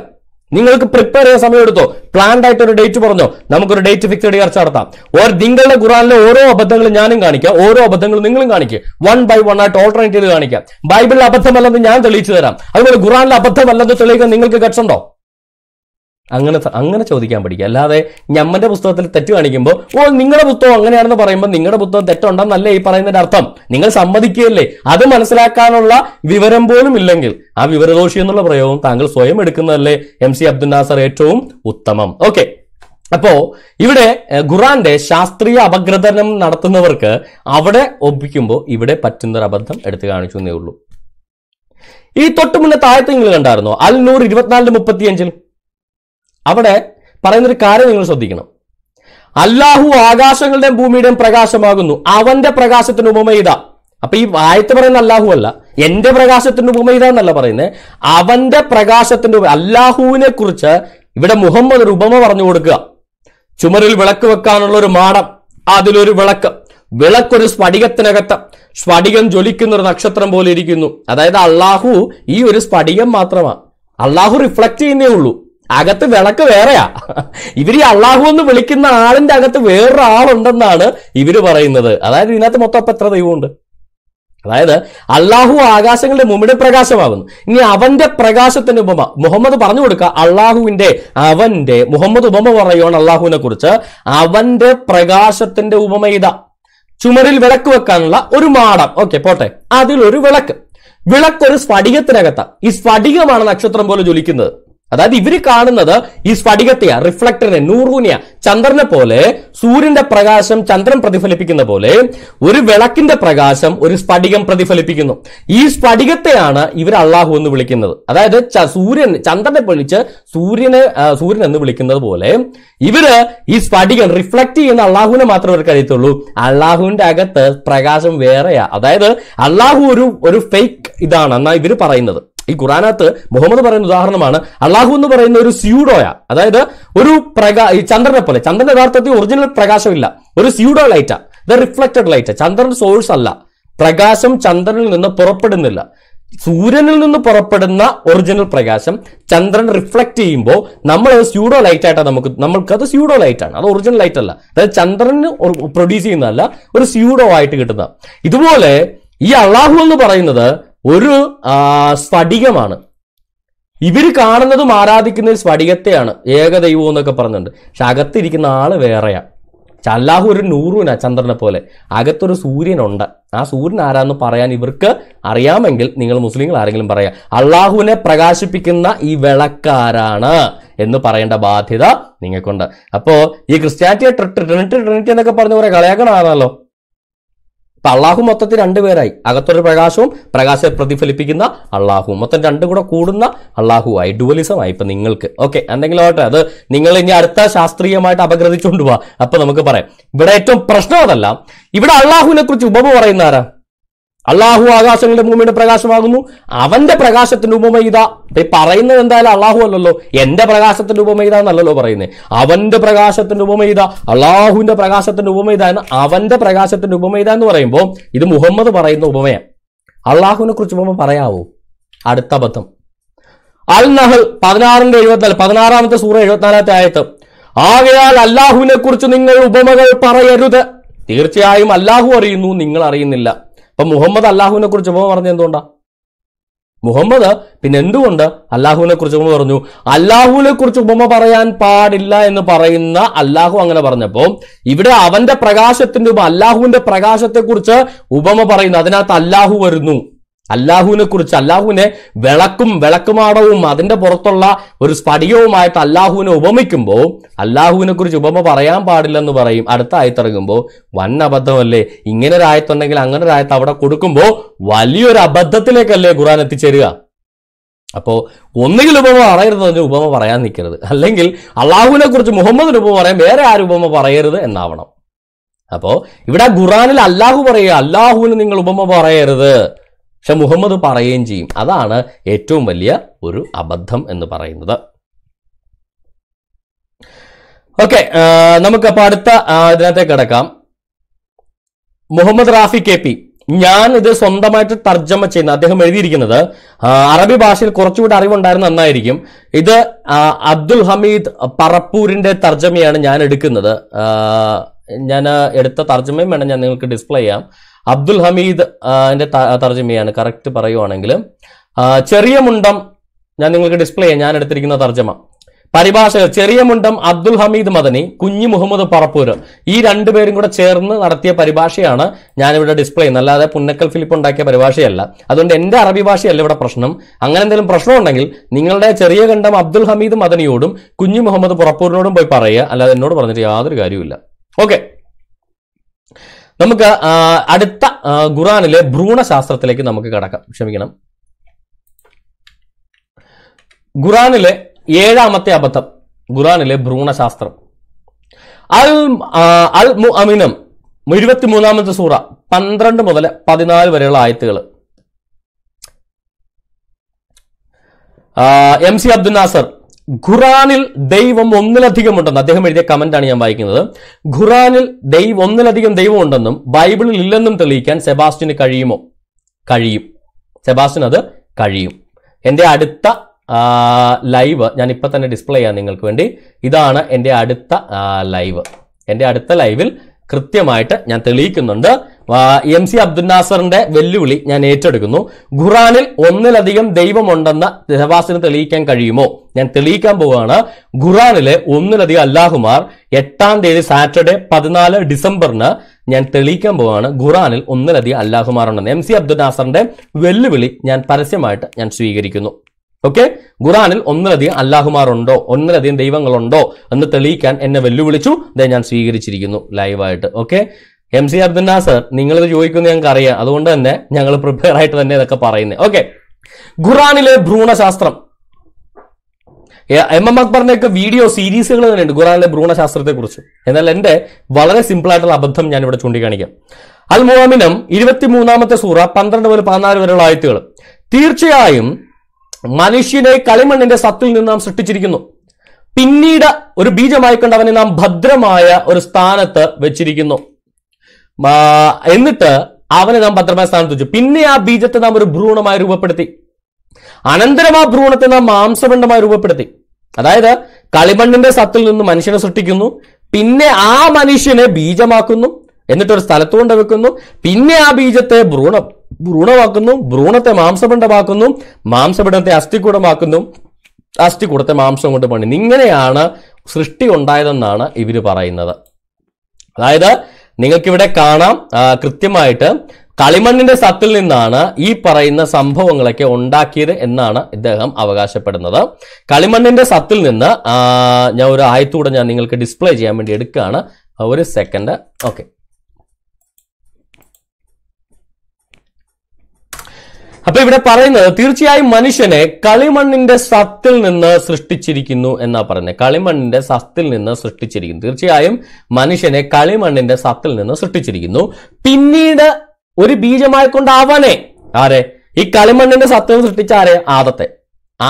നിങ്ങൾക്ക് പ്രിപ്പയർ ചെയ്യാൻ സമയം എടുത്തോ പ്ലാൻഡ് ആയിട്ട് ഒരു ഡേറ്റ് പറഞ്ഞോ നമുക്കൊരു ഡേറ്റ് ഫിക്സഡ് ചർച്ച നടത്താം ഓർ നിങ്ങളുടെ ഖുറാനിലെ ഓരോ അബദ്ധങ്ങളും ഞാനും കാണിക്കാം ഓരോ അബദ്ധങ്ങളും നിങ്ങളും കാണിക്കുക വൺ ബൈ വൺ ആയിട്ട് ഓൾട്ടർനേറ്റീവ് കാണിക്കാം ബൈബിളിൽ അബദ്ധമല്ലെന്ന് ഞാൻ തെളിയിച്ചു തരാം അതുപോലെ ഖുറാനിലെ അബദ്ധമല്ലെന്ന് തെളിയിക്കാൻ നിങ്ങൾക്ക് ഗട്ട്സ് ഉണ്ടോ അങ്ങനെ അങ്ങനെ ചോദിക്കാൻ പഠിക്കുക അല്ലാതെ ഞമ്മന്റെ പുസ്തകത്തിൽ തെറ്റ് കാണിക്കുമ്പോൾ ഓ നിങ്ങളുടെ പുസ്തകം അങ്ങനെയാണെന്ന് പറയുമ്പോൾ നിങ്ങളുടെ പുസ്തകം തെറ്റുണ്ടെന്നല്ലേ ഈ പറയുന്നതിന്റെ അർത്ഥം നിങ്ങൾ സമ്മതിക്കുകയല്ലേ അത് മനസ്സിലാക്കാനുള്ള വിവരം പോലും ഇല്ലെങ്കിൽ ആ വിവരദോഷി എന്നുള്ള പ്രയോഗം താങ്കൾ സ്വയം എടുക്കുന്നതല്ലേ എം സി അബ്ദുൽ നാസർ ഏറ്റവും ഉത്തമം ഓക്കെ അപ്പോ ഇവിടെ ഖുറാന്റെ ശാസ്ത്രീയ അപഗ്രഥനം നടത്തുന്നവർക്ക് അവിടെ ഒപ്പിക്കുമ്പോൾ ഇവിടെ പറ്റുന്നൊരു അബദ്ധം എടുത്തു കാണിച്ചു എന്നേ ഉള്ളൂ ഈ തൊട്ടു മുന്നേ താഴത്ത് നിങ്ങൾ കണ്ടായിരുന്നോ അൽ നൂർ ഇരുപത്തിനാലിന് മുപ്പത്തിയഞ്ചിൽ അവിടെ പറയുന്നൊരു കാര്യം നിങ്ങൾ ശ്രദ്ധിക്കണം അല്ലാഹു ആകാശങ്ങളുടെയും ഭൂമിയുടെയും പ്രകാശമാകുന്നു അവന്റെ പ്രകാശത്തിന് ഉപമയിത അപ്പൊ ഈ ആയത്ത് പറയുന്ന അല്ലാഹു അല്ല എന്റെ പ്രകാശത്തിന്റെ ഉപമയിത എന്നല്ല പറയുന്നത് അവന്റെ പ്രകാശത്തിന്റെ അല്ലാഹുവിനെ കുറിച്ച് ഇവിടെ മുഹമ്മദ് ഒരു ഉപമ പറഞ്ഞു കൊടുക്കുക ചുമരിൽ വിളക്ക് വെക്കാനുള്ള ഒരു മാടം അതിലൊരു വിളക്ക് വിളക്കൊരു സ്ഫടികത്തിനകത്ത് സ്ഫടികം ജ്വലിക്കുന്ന ഒരു നക്ഷത്രം പോലെ ഇരിക്കുന്നു അതായത് അള്ളാഹു ഈ ഒരു സ്ഫടികം മാത്രമാണ് അള്ളാഹു റിഫ്ലക്ട് ചെയ്യുന്നേ ഉള്ളൂ അകത്ത് വിളക്ക് വേറെയാ ഇവർ ഈ അള്ളാഹു എന്ന് വിളിക്കുന്ന ആളിന്റെ അകത്ത് വേറൊരാളുണ്ടെന്നാണ് ഇവർ പറയുന്നത് അതായത് ഇതിനകത്ത് മൊത്തം അപ്പൊ എത്ര ദൈവമുണ്ട് അതായത് അള്ളാഹു ആകാശങ്ങളുടെ മുമ്പിൽ പ്രകാശമാകുന്നു ഇനി അവന്റെ പ്രകാശത്തിന്റെ ഉപമ മുഹമ്മദ് പറഞ്ഞു കൊടുക്കുക അള്ളാഹുവിന്റെ അവന്റെ മുഹമ്മദ് ഉപമ പറയുകയാണ് അള്ളാഹുവിനെ കുറിച്ച് അവന്റെ പ്രകാശത്തിന്റെ ഉപമ ഇതാ ചുമരിൽ വിളക്ക് വെക്കാനുള്ള ഒരു മാടം ഓക്കെ പോട്ടെ അതിലൊരു വിളക്ക് വിളക്കൊരു സ്ഫടികത്തിനകത്താണ് ഈ സ്ഫടികമാണ് നക്ഷത്രം പോലെ ജ്വലിക്കുന്നത് അതായത് ഇവർ കാണുന്നത് ഈ സ്ഫടികത്തെയാ റിഫ്ലക്ടറിനെ നൂറൂനിയ ചന്ദ്രനെ പോലെ സൂര്യന്റെ പ്രകാശം ചന്ദ്രൻ പ്രതിഫലിപ്പിക്കുന്ന പോലെ ഒരു വിളക്കിന്റെ പ്രകാശം ഒരു സ്ഫടികം പ്രതിഫലിപ്പിക്കുന്നു ഈ സ്ഫടികത്തെയാണ് ഇവർ അള്ളാഹു എന്ന് വിളിക്കുന്നത് അതായത് സൂര്യൻ ചന്ദ്രനെ പൊളിച്ച് സൂര്യനെ സൂര്യൻ എന്ന് വിളിക്കുന്നത് പോലെ ഇവര് ഈ സ്ഫടികം റിഫ്ലക്ട് ചെയ്യുന്ന അള്ളാഹുവിനെ മാത്രമേ അവർക്ക് അറിയത്തുള്ളൂ അള്ളാഹുവിന്റെ അകത്ത് പ്രകാശം വേറെയാ അതായത് അള്ളാഹു ഒരു ഒരു ഫേക്ക് ഇതാണ് എന്നാ ഇവർ പറയുന്നത് ഈ ഖുറാനകത്ത് മുഹമ്മദ് പറയുന്ന ഉദാഹരണമാണ് അള്ളാഹു എന്ന് പറയുന്ന ഒരു സ്യൂഡോയ അതായത് ഒരു പ്രകാ ഈ ചന്ദ്രനെ പോലെ ചന്ദ്രൻ യഥാർത്ഥത്തിൽ ഒറിജിനൽ പ്രകാശമില്ല ഒരു സ്യൂഡോ ലൈറ്റാ ദ റിഫ്ലക്റ്റഡ് ലൈറ്റ് ചന്ദ്രൻ സോഴ്സ് അല്ല പ്രകാശം ചന്ദ്രനിൽ നിന്ന് പുറപ്പെടുന്നില്ല സൂര്യനിൽ നിന്ന് പുറപ്പെടുന്ന ഒറിജിനൽ പ്രകാശം ചന്ദ്രൻ റിഫ്ലക്ട് ചെയ്യുമ്പോൾ നമ്മൾ സ്യൂഡോ ലൈറ്റ് ആയിട്ടാണ് നമുക്ക് നമ്മൾക്ക് അത് സ്യൂഡോ ലൈറ്റ് ആണ് അത് ഒറിജിനൽ ലൈറ്റ് അല്ല അതായത് ചന്ദ്രന് പ്രൊഡ്യൂസ് ചെയ്യുന്നതല്ല ഒരു സ്യൂഡോ ആയിട്ട് കിട്ടുന്നത് ഇതുപോലെ ഈ അള്ളാഹു എന്ന് പറയുന്നത് ഒരു സ്ഫടികമാണ് ഇവർ കാണുന്നതും ആരാധിക്കുന്നതും സ്ഫടികത്തെയാണ് ഏകദൈവം എന്നൊക്കെ പറഞ്ഞിട്ടുണ്ട് പക്ഷെ അകത്തിരിക്കുന്ന ആള് വേറെയാണ് അല്ലാഹു ഒരു നൂറുവിനാ ചന്ദ്രനെ പോലെ അകത്തൊരു സൂര്യനുണ്ട് ആ സൂര്യൻ ആരാന്ന് പറയാൻ ഇവർക്ക് അറിയാമെങ്കിൽ നിങ്ങൾ മുസ്ലിങ്ങൾ ആരെങ്കിലും പറയാം അള്ളാഹുവിനെ പ്രകാശിപ്പിക്കുന്ന ഈ വിളക്കാരാണ് എന്ന് പറയേണ്ട ബാധ്യത നിങ്ങൾക്കുണ്ട് അപ്പോ ഈ ക്രിസ്ത്യാനിറ്റിയെ ട്രിനിറ്റി ട്രിനിറ്റി എന്നൊക്കെ പറഞ്ഞ കുറെ കളയാക്കണമാണല്ലോ ഇപ്പൊ അള്ളാഹു മൊത്തത്തിൽ രണ്ടുപേരായി അകത്തൊരു പ്രകാശവും പ്രകാശത്തെ പ്രതിഫലിപ്പിക്കുന്ന അള്ളാഹു മൊത്തം രണ്ടും കൂടെ കൂടുന്ന അള്ളാഹുവായി ഡുവലിസമായി ഇപ്പൊ നിങ്ങൾക്ക് ഓക്കെ എന്തെങ്കിലും ആവട്ടെ അത് നിങ്ങൾ ഇനി അടുത്ത ശാസ്ത്രീയമായിട്ട് അപഗ്രഥിച്ചുകൊണ്ട് പോവാ അപ്പൊ നമുക്ക് പറയാം ഇവിടെ ഏറ്റവും പ്രശ്നം അതല്ല ഇവിടെ അള്ളാഹുവിനെ കുറിച്ച് ഉപമ പറയുന്ന ആരാ അള്ളാഹു ആകാശങ്ങളുടെ ഭൂമിയുടെ പ്രകാശമാകുന്നു അവന്റെ പ്രകാശത്തിന്റെ ഉപമ പറയുന്നത് എന്തായാലും അള്ളാഹു അല്ലല്ലോ എന്റെ പ്രകാശത്തിന്റെ ഉപമ എന്നല്ലോ പറയുന്നത് അവന്റെ പ്രകാശത്തിന്റെ ഉപമ അള്ളാഹുവിന്റെ പ്രകാശത്തിന്റെ ഉപമ എന്ന് അവന്റെ പ്രകാശത്തിന്റെ ഉപമ എന്ന് പറയുമ്പോൾ ഇത് മുഹമ്മദ് പറയുന്ന ഉപമയാണ് അള്ളാഹുവിനെ കുറിച്ച് ഉപമ പറയാവോ അടുത്ത ബദ്ധം അൽ നഹൽ പതിനാറിന്റെ എഴുപത്തിനാല് പതിനാറാമത്തെ സൂറ എഴുപത്തിനാലാമത്തെ ആയത്ത് ആകയാൽ അള്ളാഹുവിനെ കുറിച്ച് നിങ്ങൾ ഉപമകൾ പറയരുത് തീർച്ചയായും അല്ലാഹു അറിയുന്നു നിങ്ങൾ അറിയുന്നില്ല അപ്പൊ മുഹമ്മദ് അള്ളാഹുവിനെ കുറിച്ച് ഉപമ പറഞ്ഞത് എന്തുകൊണ്ടാ മുഹമ്മദ് പിന്നെ എന്തുകൊണ്ട് അള്ളാഹുവിനെ കുറിച്ച് ഉപമ പറഞ്ഞു അള്ളാഹുവിനെ കുറിച്ച് ഉപമ പറയാൻ പാടില്ല എന്ന് പറയുന്ന അല്ലാഹു അങ്ങനെ പറഞ്ഞപ്പോൾ ഇവിടെ അവന്റെ പ്രകാശത്തിന്റെ ഉപ അല്ലാഹുവിന്റെ പ്രകാശത്തെക്കുറിച്ച് ഉപമ പറയുന്നു അതിനകത്ത് അല്ലാഹു വരുന്നു അല്ലാഹുവിനെ കുറിച്ച് അല്ലാഹുവിനെ വിളക്കും വിളക്കുമാടവും അതിന്റെ പുറത്തുള്ള ഒരു സ്ഫടികവുമായിട്ട് അല്ലാഹുവിനെ ഉപമിക്കുമ്പോൾ അല്ലാഹുവിനെ കുറിച്ച് ഉപമ പറയാൻ പാടില്ലെന്ന് പറയും അടുത്ത ആയത്തിറങ്ങുമ്പോൾ വൻ അബദ്ധമല്ലേ ഇങ്ങനെ ഒരു ആയത്തുണ്ടെങ്കിൽ അങ്ങനെ ഒരു ആയത്ത് അവിടെ കൊടുക്കുമ്പോൾ വലിയൊരു അബദ്ധത്തിലേക്കല്ലേ ഖുറാൻ എത്തിച്ചേരുക അപ്പോൾ ഒന്നുകിൽ ഉപമ പറയരുത് ഉപമ പറയാൻ നിൽക്കരുത് അല്ലെങ്കിൽ അള്ളാഹുവിനെ കുറിച്ച് മുഹമ്മദിന് ഉപമ പറയാൻ വേറെ ആരും ഉപമ പറയരുത് എന്നാവണം അപ്പോൾ ഇവിടെ ഖുറാനിൽ അല്ലാഹു പറയുക അല്ലാഹുവിന് നിങ്ങൾ ഉപമ പറയരുത് പക്ഷെ മുഹമ്മദ് പറയുകയും ചെയ്യും അതാണ് ഏറ്റവും വലിയ ഒരു അബദ്ധം എന്ന് പറയുന്നത് ഓക്കെ അപ്പൊ അടുത്ത ഇതിനകത്തേക്ക് കിടക്കാം മുഹമ്മദ് റാഫി കെ പി ഞാൻ ഇത് സ്വന്തമായിട്ട് തർജ്ജമ ചെയ്യുന്ന അദ്ദേഹം എഴുതിയിരിക്കുന്നത് അറബി ഭാഷയിൽ കുറച്ചുകൂടി അറിവുണ്ടായിരുന്ന നന്നായിരിക്കും ഇത് അബ്ദുൽ ഹമീദ് പറപ്പൂരിന്റെ തർജ്ജമയാണ് ഞാൻ എടുക്കുന്നത് ഞാൻ എടുത്ത തർജ്ജമയും വേണം ഞാൻ നിങ്ങൾക്ക് ഡിസ്പ്ലേ ചെയ്യാം അബ്ദുൽ ഹമീദ് എൻ്റെ തർജ്ജമയാണ് കറക്റ്റ് പറയുവാണെങ്കിൽ ചെറിയ മുണ്ടം ഞാൻ നിങ്ങൾക്ക് ഡിസ്പ്ലേ ചെയ്യാം ഞാൻ എടുത്തിരിക്കുന്ന തർജ്ജമ പരിഭാഷ ചെറിയ മുണ്ടം അബ്ദുൽ ഹമീദ് മദനി കുഞ്ഞു മുഹമ്മദ് പറപ്പൂര് ഈ രണ്ടുപേരും കൂടെ ചേർന്ന് നടത്തിയ പരിഭാഷയാണ് ഞാനിവിടെ ഡിസ്പ്ലേ ചെയ്യുന്നത് അല്ലാതെ പുന്നക്കൽ ഫിലിപ്പ് ഉണ്ടാക്കിയ പരിഭാഷയല്ല അതുകൊണ്ട് എന്റെ അറബി ഭാഷയല്ല ഇവിടെ പ്രശ്നം അങ്ങനെ എന്തെങ്കിലും പ്രശ്നം ഉണ്ടെങ്കിൽ നിങ്ങളുടെ ചെറിയ കണ്ടം അബ്ദുൽ ഹമീദ് മദനിയോടും കുഞ്ഞു മുഹമ്മദ് പുറപ്പൂരിനോടും പോയി പറയുക അല്ലാതെ എന്നോട് പറഞ്ഞിട്ട് യാതൊരു കാര്യവുമില്ല ഓക്കെ നമുക്ക് അടുത്ത ഖുറാനിലെ ഭ്രൂണശാസ്ത്രത്തിലേക്ക് നമുക്ക് കടക്കാം ക്ഷമിക്കണം ഖുറാനിലെ ഏഴാമത്തെ അബദ്ധം ഖുറാനിലെ ഭ്രൂണശാസ്ത്രം അൽ അൽ മു അമിനം ഇരുപത്തിമൂന്നാമത്തെ സൂറ പന്ത്രണ്ട് മുതൽ പതിനാല് വരെയുള്ള ആയത്തുകൾ എം സി അബ്ദുൽ നാസർ ഖുറാനിൽ ദൈവം ഒന്നിലധികം ഉണ്ടെന്ന് അദ്ദേഹം എഴുതിയ കമന്റാണ് ഞാൻ വായിക്കുന്നത് ഖുറാനിൽ ദൈവം ഒന്നിലധികം ദൈവം ഉണ്ടെന്നും ബൈബിളിൽ ഇല്ലെന്നും തെളിയിക്കാൻ സെബാസ്റ്റിന് കഴിയുമോ കഴിയും സെബാസ്റ്റിന് അത് കഴിയും എൻ്റെ അടുത്ത ലൈവ് ഞാൻ ഇപ്പൊ തന്നെ ഡിസ്പ്ലേ ചെയ്യാം നിങ്ങൾക്ക് വേണ്ടി ഇതാണ് എൻ്റെ അടുത്ത ലൈവ് എൻ്റെ അടുത്ത ലൈവിൽ കൃത്യമായിട്ട് ഞാൻ തെളിയിക്കുന്നുണ്ട് എം സി അബ്ദുൽ നാസറിന്റെ വെല്ലുവിളി ഞാൻ ഏറ്റെടുക്കുന്നു ഖുറാനിൽ ഒന്നിലധികം ദൈവമുണ്ടെന്ന് ഷഹബാസിന് തെളിയിക്കാൻ കഴിയുമോ ഞാൻ തെളിയിക്കാൻ പോവുകയാണ് ഖുറാനിലെ ഒന്നിലധികം അല്ലാഹുമാർ എട്ടാം തീയതി സാറ്റർഡേ പതിനാല് ഡിസംബറിന് ഞാൻ തെളിയിക്കാൻ പോവുകയാണ് ഖുറാനിൽ ഒന്നിലധികം അല്ലാഹുമാർ ഉണ്ടെന്ന് എം സി അബ്ദുൽ നാസറിന്റെ വെല്ലുവിളി ഞാൻ പരസ്യമായിട്ട് ഞാൻ സ്വീകരിക്കുന്നു ഓക്കെ ഖുറാനിൽ ഒന്നിലധികം അല്ലാഹുമാറുണ്ടോ ഒന്നിലധികം ദൈവങ്ങളുണ്ടോ എന്ന് തെളിയിക്കാൻ എന്നെ വെല്ലുവിളിച്ചു ഇതേ ഞാൻ സ്വീകരിച്ചിരിക്കുന്നു ലൈവായിട്ട് okay M C Abdul Nasar നിങ്ങളിത് ചോദിക്കുന്നത് ഞങ്ങൾക്ക് അറിയാം അതുകൊണ്ട് തന്നെ ഞങ്ങൾ പ്രിപ്പയർ ആയിട്ട് തന്നെ ഇതൊക്കെ പറയുന്നത് ഓക്കെ ഖുറാനിലെ ഭ്രൂണശാസ്ത്രം എം എം അക്ബറിന്റെയൊക്കെ വീഡിയോ സീരീസുകൾ തന്നെയുണ്ട് ഖുറാനിലെ കുറിച്ച് എന്നാൽ എന്റെ വളരെ സിമ്പിൾ ആയിട്ടുള്ള അബദ്ധം ഇവിടെ ചൂണ്ടിക്കാണിക്കാം അൽ ഇരുപത്തി മൂന്നാമത്തെ സൂറ പന്ത്രണ്ട് മുതൽ പതിനാല് വരെയുള്ള ആയത്തുകൾ തീർച്ചയായും മനുഷ്യനെ കളിമണ്ണിന്റെ സത്തിൽ നിന്ന് നാം സൃഷ്ടിച്ചിരിക്കുന്നു പിന്നീട് ഒരു ബീജമായി കണ്ട് അവനെ നാം ഭദ്രമായ ഒരു സ്ഥാനത്ത് വെച്ചിരിക്കുന്നു എന്നിട്ട് അവനെ നാം ഭദ്രമായ സ്ഥാനത്ത് വെച്ചു പിന്നെ ആ ബീജത്തെ നാം ഒരു ഭ്രൂണമായി രൂപപ്പെടുത്തി അനന്തരം ആ ഭ്രൂണത്തെ നാം മാംസഭണ്ഡമായി രൂപപ്പെടുത്തി അതായത് കളിമണ്ണിന്റെ സത്തിൽ നിന്ന് മനുഷ്യനെ സൃഷ്ടിക്കുന്നു പിന്നെ ആ മനുഷ്യനെ ബീജമാക്കുന്നു എന്നിട്ടൊരു ഒരു സ്ഥലത്ത് കൊണ്ട് വെക്കുന്നു പിന്നെ ആ ബീജത്തെ ഭ്രൂണം ഭ്രൂണമാക്കുന്നു ഭ്രൂണത്തെ മാംസപിണ്ഡമാക്കുന്നു മാംസപിണ്ഡത്തെ അസ്ഥിക്കൂടമാക്കുന്നു അസ്ഥിക്കൂടത്തെ മാംസം കൊണ്ട് പണി ഇങ്ങനെയാണ് സൃഷ്ടി ഉണ്ടായതെന്നാണ് ഇവർ പറയുന്നത് അതായത് നിങ്ങൾക്കിവിടെ കാണാം കൃത്യമായിട്ട് കളിമണ്ണിന്റെ സത്തിൽ നിന്നാണ് ഈ പറയുന്ന സംഭവങ്ങളൊക്കെ ഉണ്ടാക്കിയത് എന്നാണ് ഇദ്ദേഹം അവകാശപ്പെടുന്നത് കളിമണ്ണിന്റെ സത്തിൽ നിന്ന് ഞാൻ ഒരു ആയത്തൂടെ ഞാൻ നിങ്ങൾക്ക് ഡിസ്പ്ലേ ചെയ്യാൻ വേണ്ടി എടുക്കുകയാണ് ഒരു സെക്കൻഡ് ഓക്കെ അപ്പൊ ഇവിടെ പറയുന്നത് തീർച്ചയായും മനുഷ്യനെ കളിമണ്ണിന്റെ സത്തിൽ നിന്ന് സൃഷ്ടിച്ചിരിക്കുന്നു എന്നാ പറയുന്നത് കളിമണ്ണിന്റെ സത്തിൽ നിന്ന് സൃഷ്ടിച്ചിരിക്കുന്നു തീർച്ചയായും മനുഷ്യനെ കളിമണ്ണിന്റെ സത്തിൽ നിന്ന് സൃഷ്ടിച്ചിരിക്കുന്നു പിന്നീട് ഒരു ബീജമായി കൊണ്ട് ആരെ ഈ കളിമണ്ണിന്റെ സത്തിൽ നിന്ന് സൃഷ്ടിച്ച ആരെ ആദത്തെ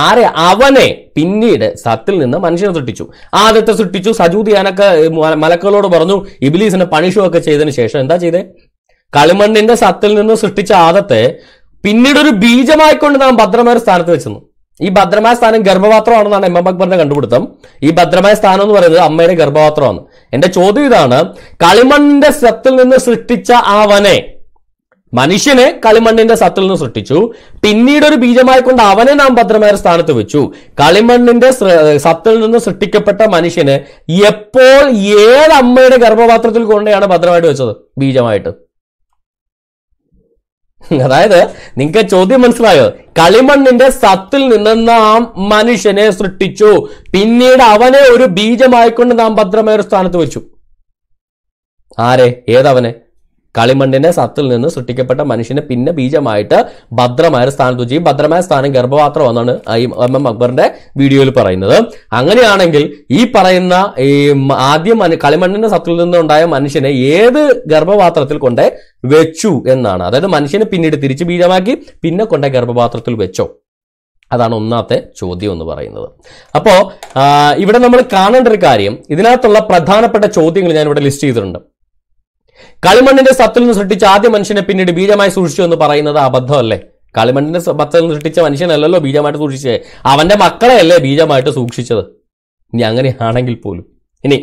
ആരെ അവനെ പിന്നീട് സത്തിൽ നിന്ന് മനുഷ്യനെ സൃഷ്ടിച്ചു ആദ്യത്തെ സൃഷ്ടിച്ചു സജൂദ് ഞാനൊക്കെ മലക്കളോട് പറഞ്ഞു ഇബിലീസിനെ പണിഷുമൊക്കെ ചെയ്തതിനു ശേഷം എന്താ ചെയ്തേ കളിമണ്ണിന്റെ സത്തിൽ നിന്ന് സൃഷ്ടിച്ച ആദത്തെ പിന്നീട് ഒരു ബീജമായിക്കൊണ്ട് നാം ഭദ്രമായ ഒരു സ്ഥാനത്ത് വെച്ചു ഈ ഭദ്രമായ സ്ഥാനം ഗർഭപാത്രമാണെന്നാണ് എം എം അക്ബറിന്റെ കണ്ടുപിടുത്തം ഈ ഭദ്രമായ സ്ഥാനം എന്ന് പറയുന്നത് അമ്മയുടെ ഗർഭപാത്രമാണ് എന്റെ ചോദ്യം ഇതാണ് കളിമണ്ണിന്റെ സത്തിൽ നിന്ന് സൃഷ്ടിച്ച അവനെ മനുഷ്യനെ കളിമണ്ണിന്റെ സത്തിൽ നിന്ന് സൃഷ്ടിച്ചു പിന്നീട് ഒരു ബീജമായി കൊണ്ട് അവനെ നാം ഭദ്രമായ സ്ഥാനത്ത് വെച്ചു കളിമണ്ണിന്റെ സത്തിൽ നിന്ന് സൃഷ്ടിക്കപ്പെട്ട മനുഷ്യനെ എപ്പോൾ ഏത് അമ്മയുടെ ഗർഭപാത്രത്തിൽ കൊണ്ടാണ് ഭദ്രമായിട്ട് വെച്ചത് ബീജമായിട്ട് [laughs] അതായത് നിങ്ങൾക്ക് ചോദ്യം മനസ്സിലായോ കളിമണ്ണിന്റെ സത്തിൽ നിന്ന് നാം മനുഷ്യനെ സൃഷ്ടിച്ചു പിന്നീട് അവനെ ഒരു ബീജമായിക്കൊണ്ട് നാം ഭദ്രമായ ഒരു സ്ഥാനത്ത് വെച്ചു ആരെ ഏതവനെ കളിമണ്ണിനെ സത്തിൽ നിന്ന് സൃഷ്ടിക്കപ്പെട്ട മനുഷ്യന് പിന്നെ ബീജമായിട്ട് ഭദ്രമായ സ്ഥാനത്ത് ചെയ്യും ഭദ്രമായ സ്ഥാനം ഗർഭപാത്രം എന്നാണ് ഈ എം എം അക്ബറിന്റെ വീഡിയോയിൽ പറയുന്നത് അങ്ങനെയാണെങ്കിൽ ഈ പറയുന്ന ഈ ആദ്യം കളിമണ്ണിന്റെ സത്തിൽ നിന്നുണ്ടായ മനുഷ്യനെ ഏത് ഗർഭപാത്രത്തിൽ കൊണ്ട് വെച്ചു എന്നാണ് അതായത് മനുഷ്യനെ പിന്നീട് തിരിച്ച് ബീജമാക്കി പിന്നെ കൊണ്ട ഗർഭപാത്രത്തിൽ വെച്ചോ അതാണ് ഒന്നാമത്തെ ചോദ്യം എന്ന് പറയുന്നത് അപ്പോ ഇവിടെ നമ്മൾ കാണേണ്ട ഒരു കാര്യം ഇതിനകത്തുള്ള പ്രധാനപ്പെട്ട ചോദ്യങ്ങൾ ഞാൻ ഇവിടെ ലിസ്റ്റ് ചെയ്തിട്ടുണ്ട് കളിമണ്ണിന്റെ സത്തിൽ നിന്ന് സൃഷ്ടിച്ച ആദ്യ മനുഷ്യനെ പിന്നീട് ബീജമായി സൂക്ഷിച്ചു എന്ന് പറയുന്നത് അബദ്ധമല്ലേ കളിമണ്ണിന്റെ സത്തിൽ നിന്ന് സൃഷ്ടിച്ച മനുഷ്യനല്ലല്ലോ ബീജമായിട്ട് സൂക്ഷിച്ചത് അവന്റെ മക്കളെയല്ലേ ബീജമായിട്ട് സൂക്ഷിച്ചത് ഇനി അങ്ങനെയാണെങ്കിൽ പോലും ഇനി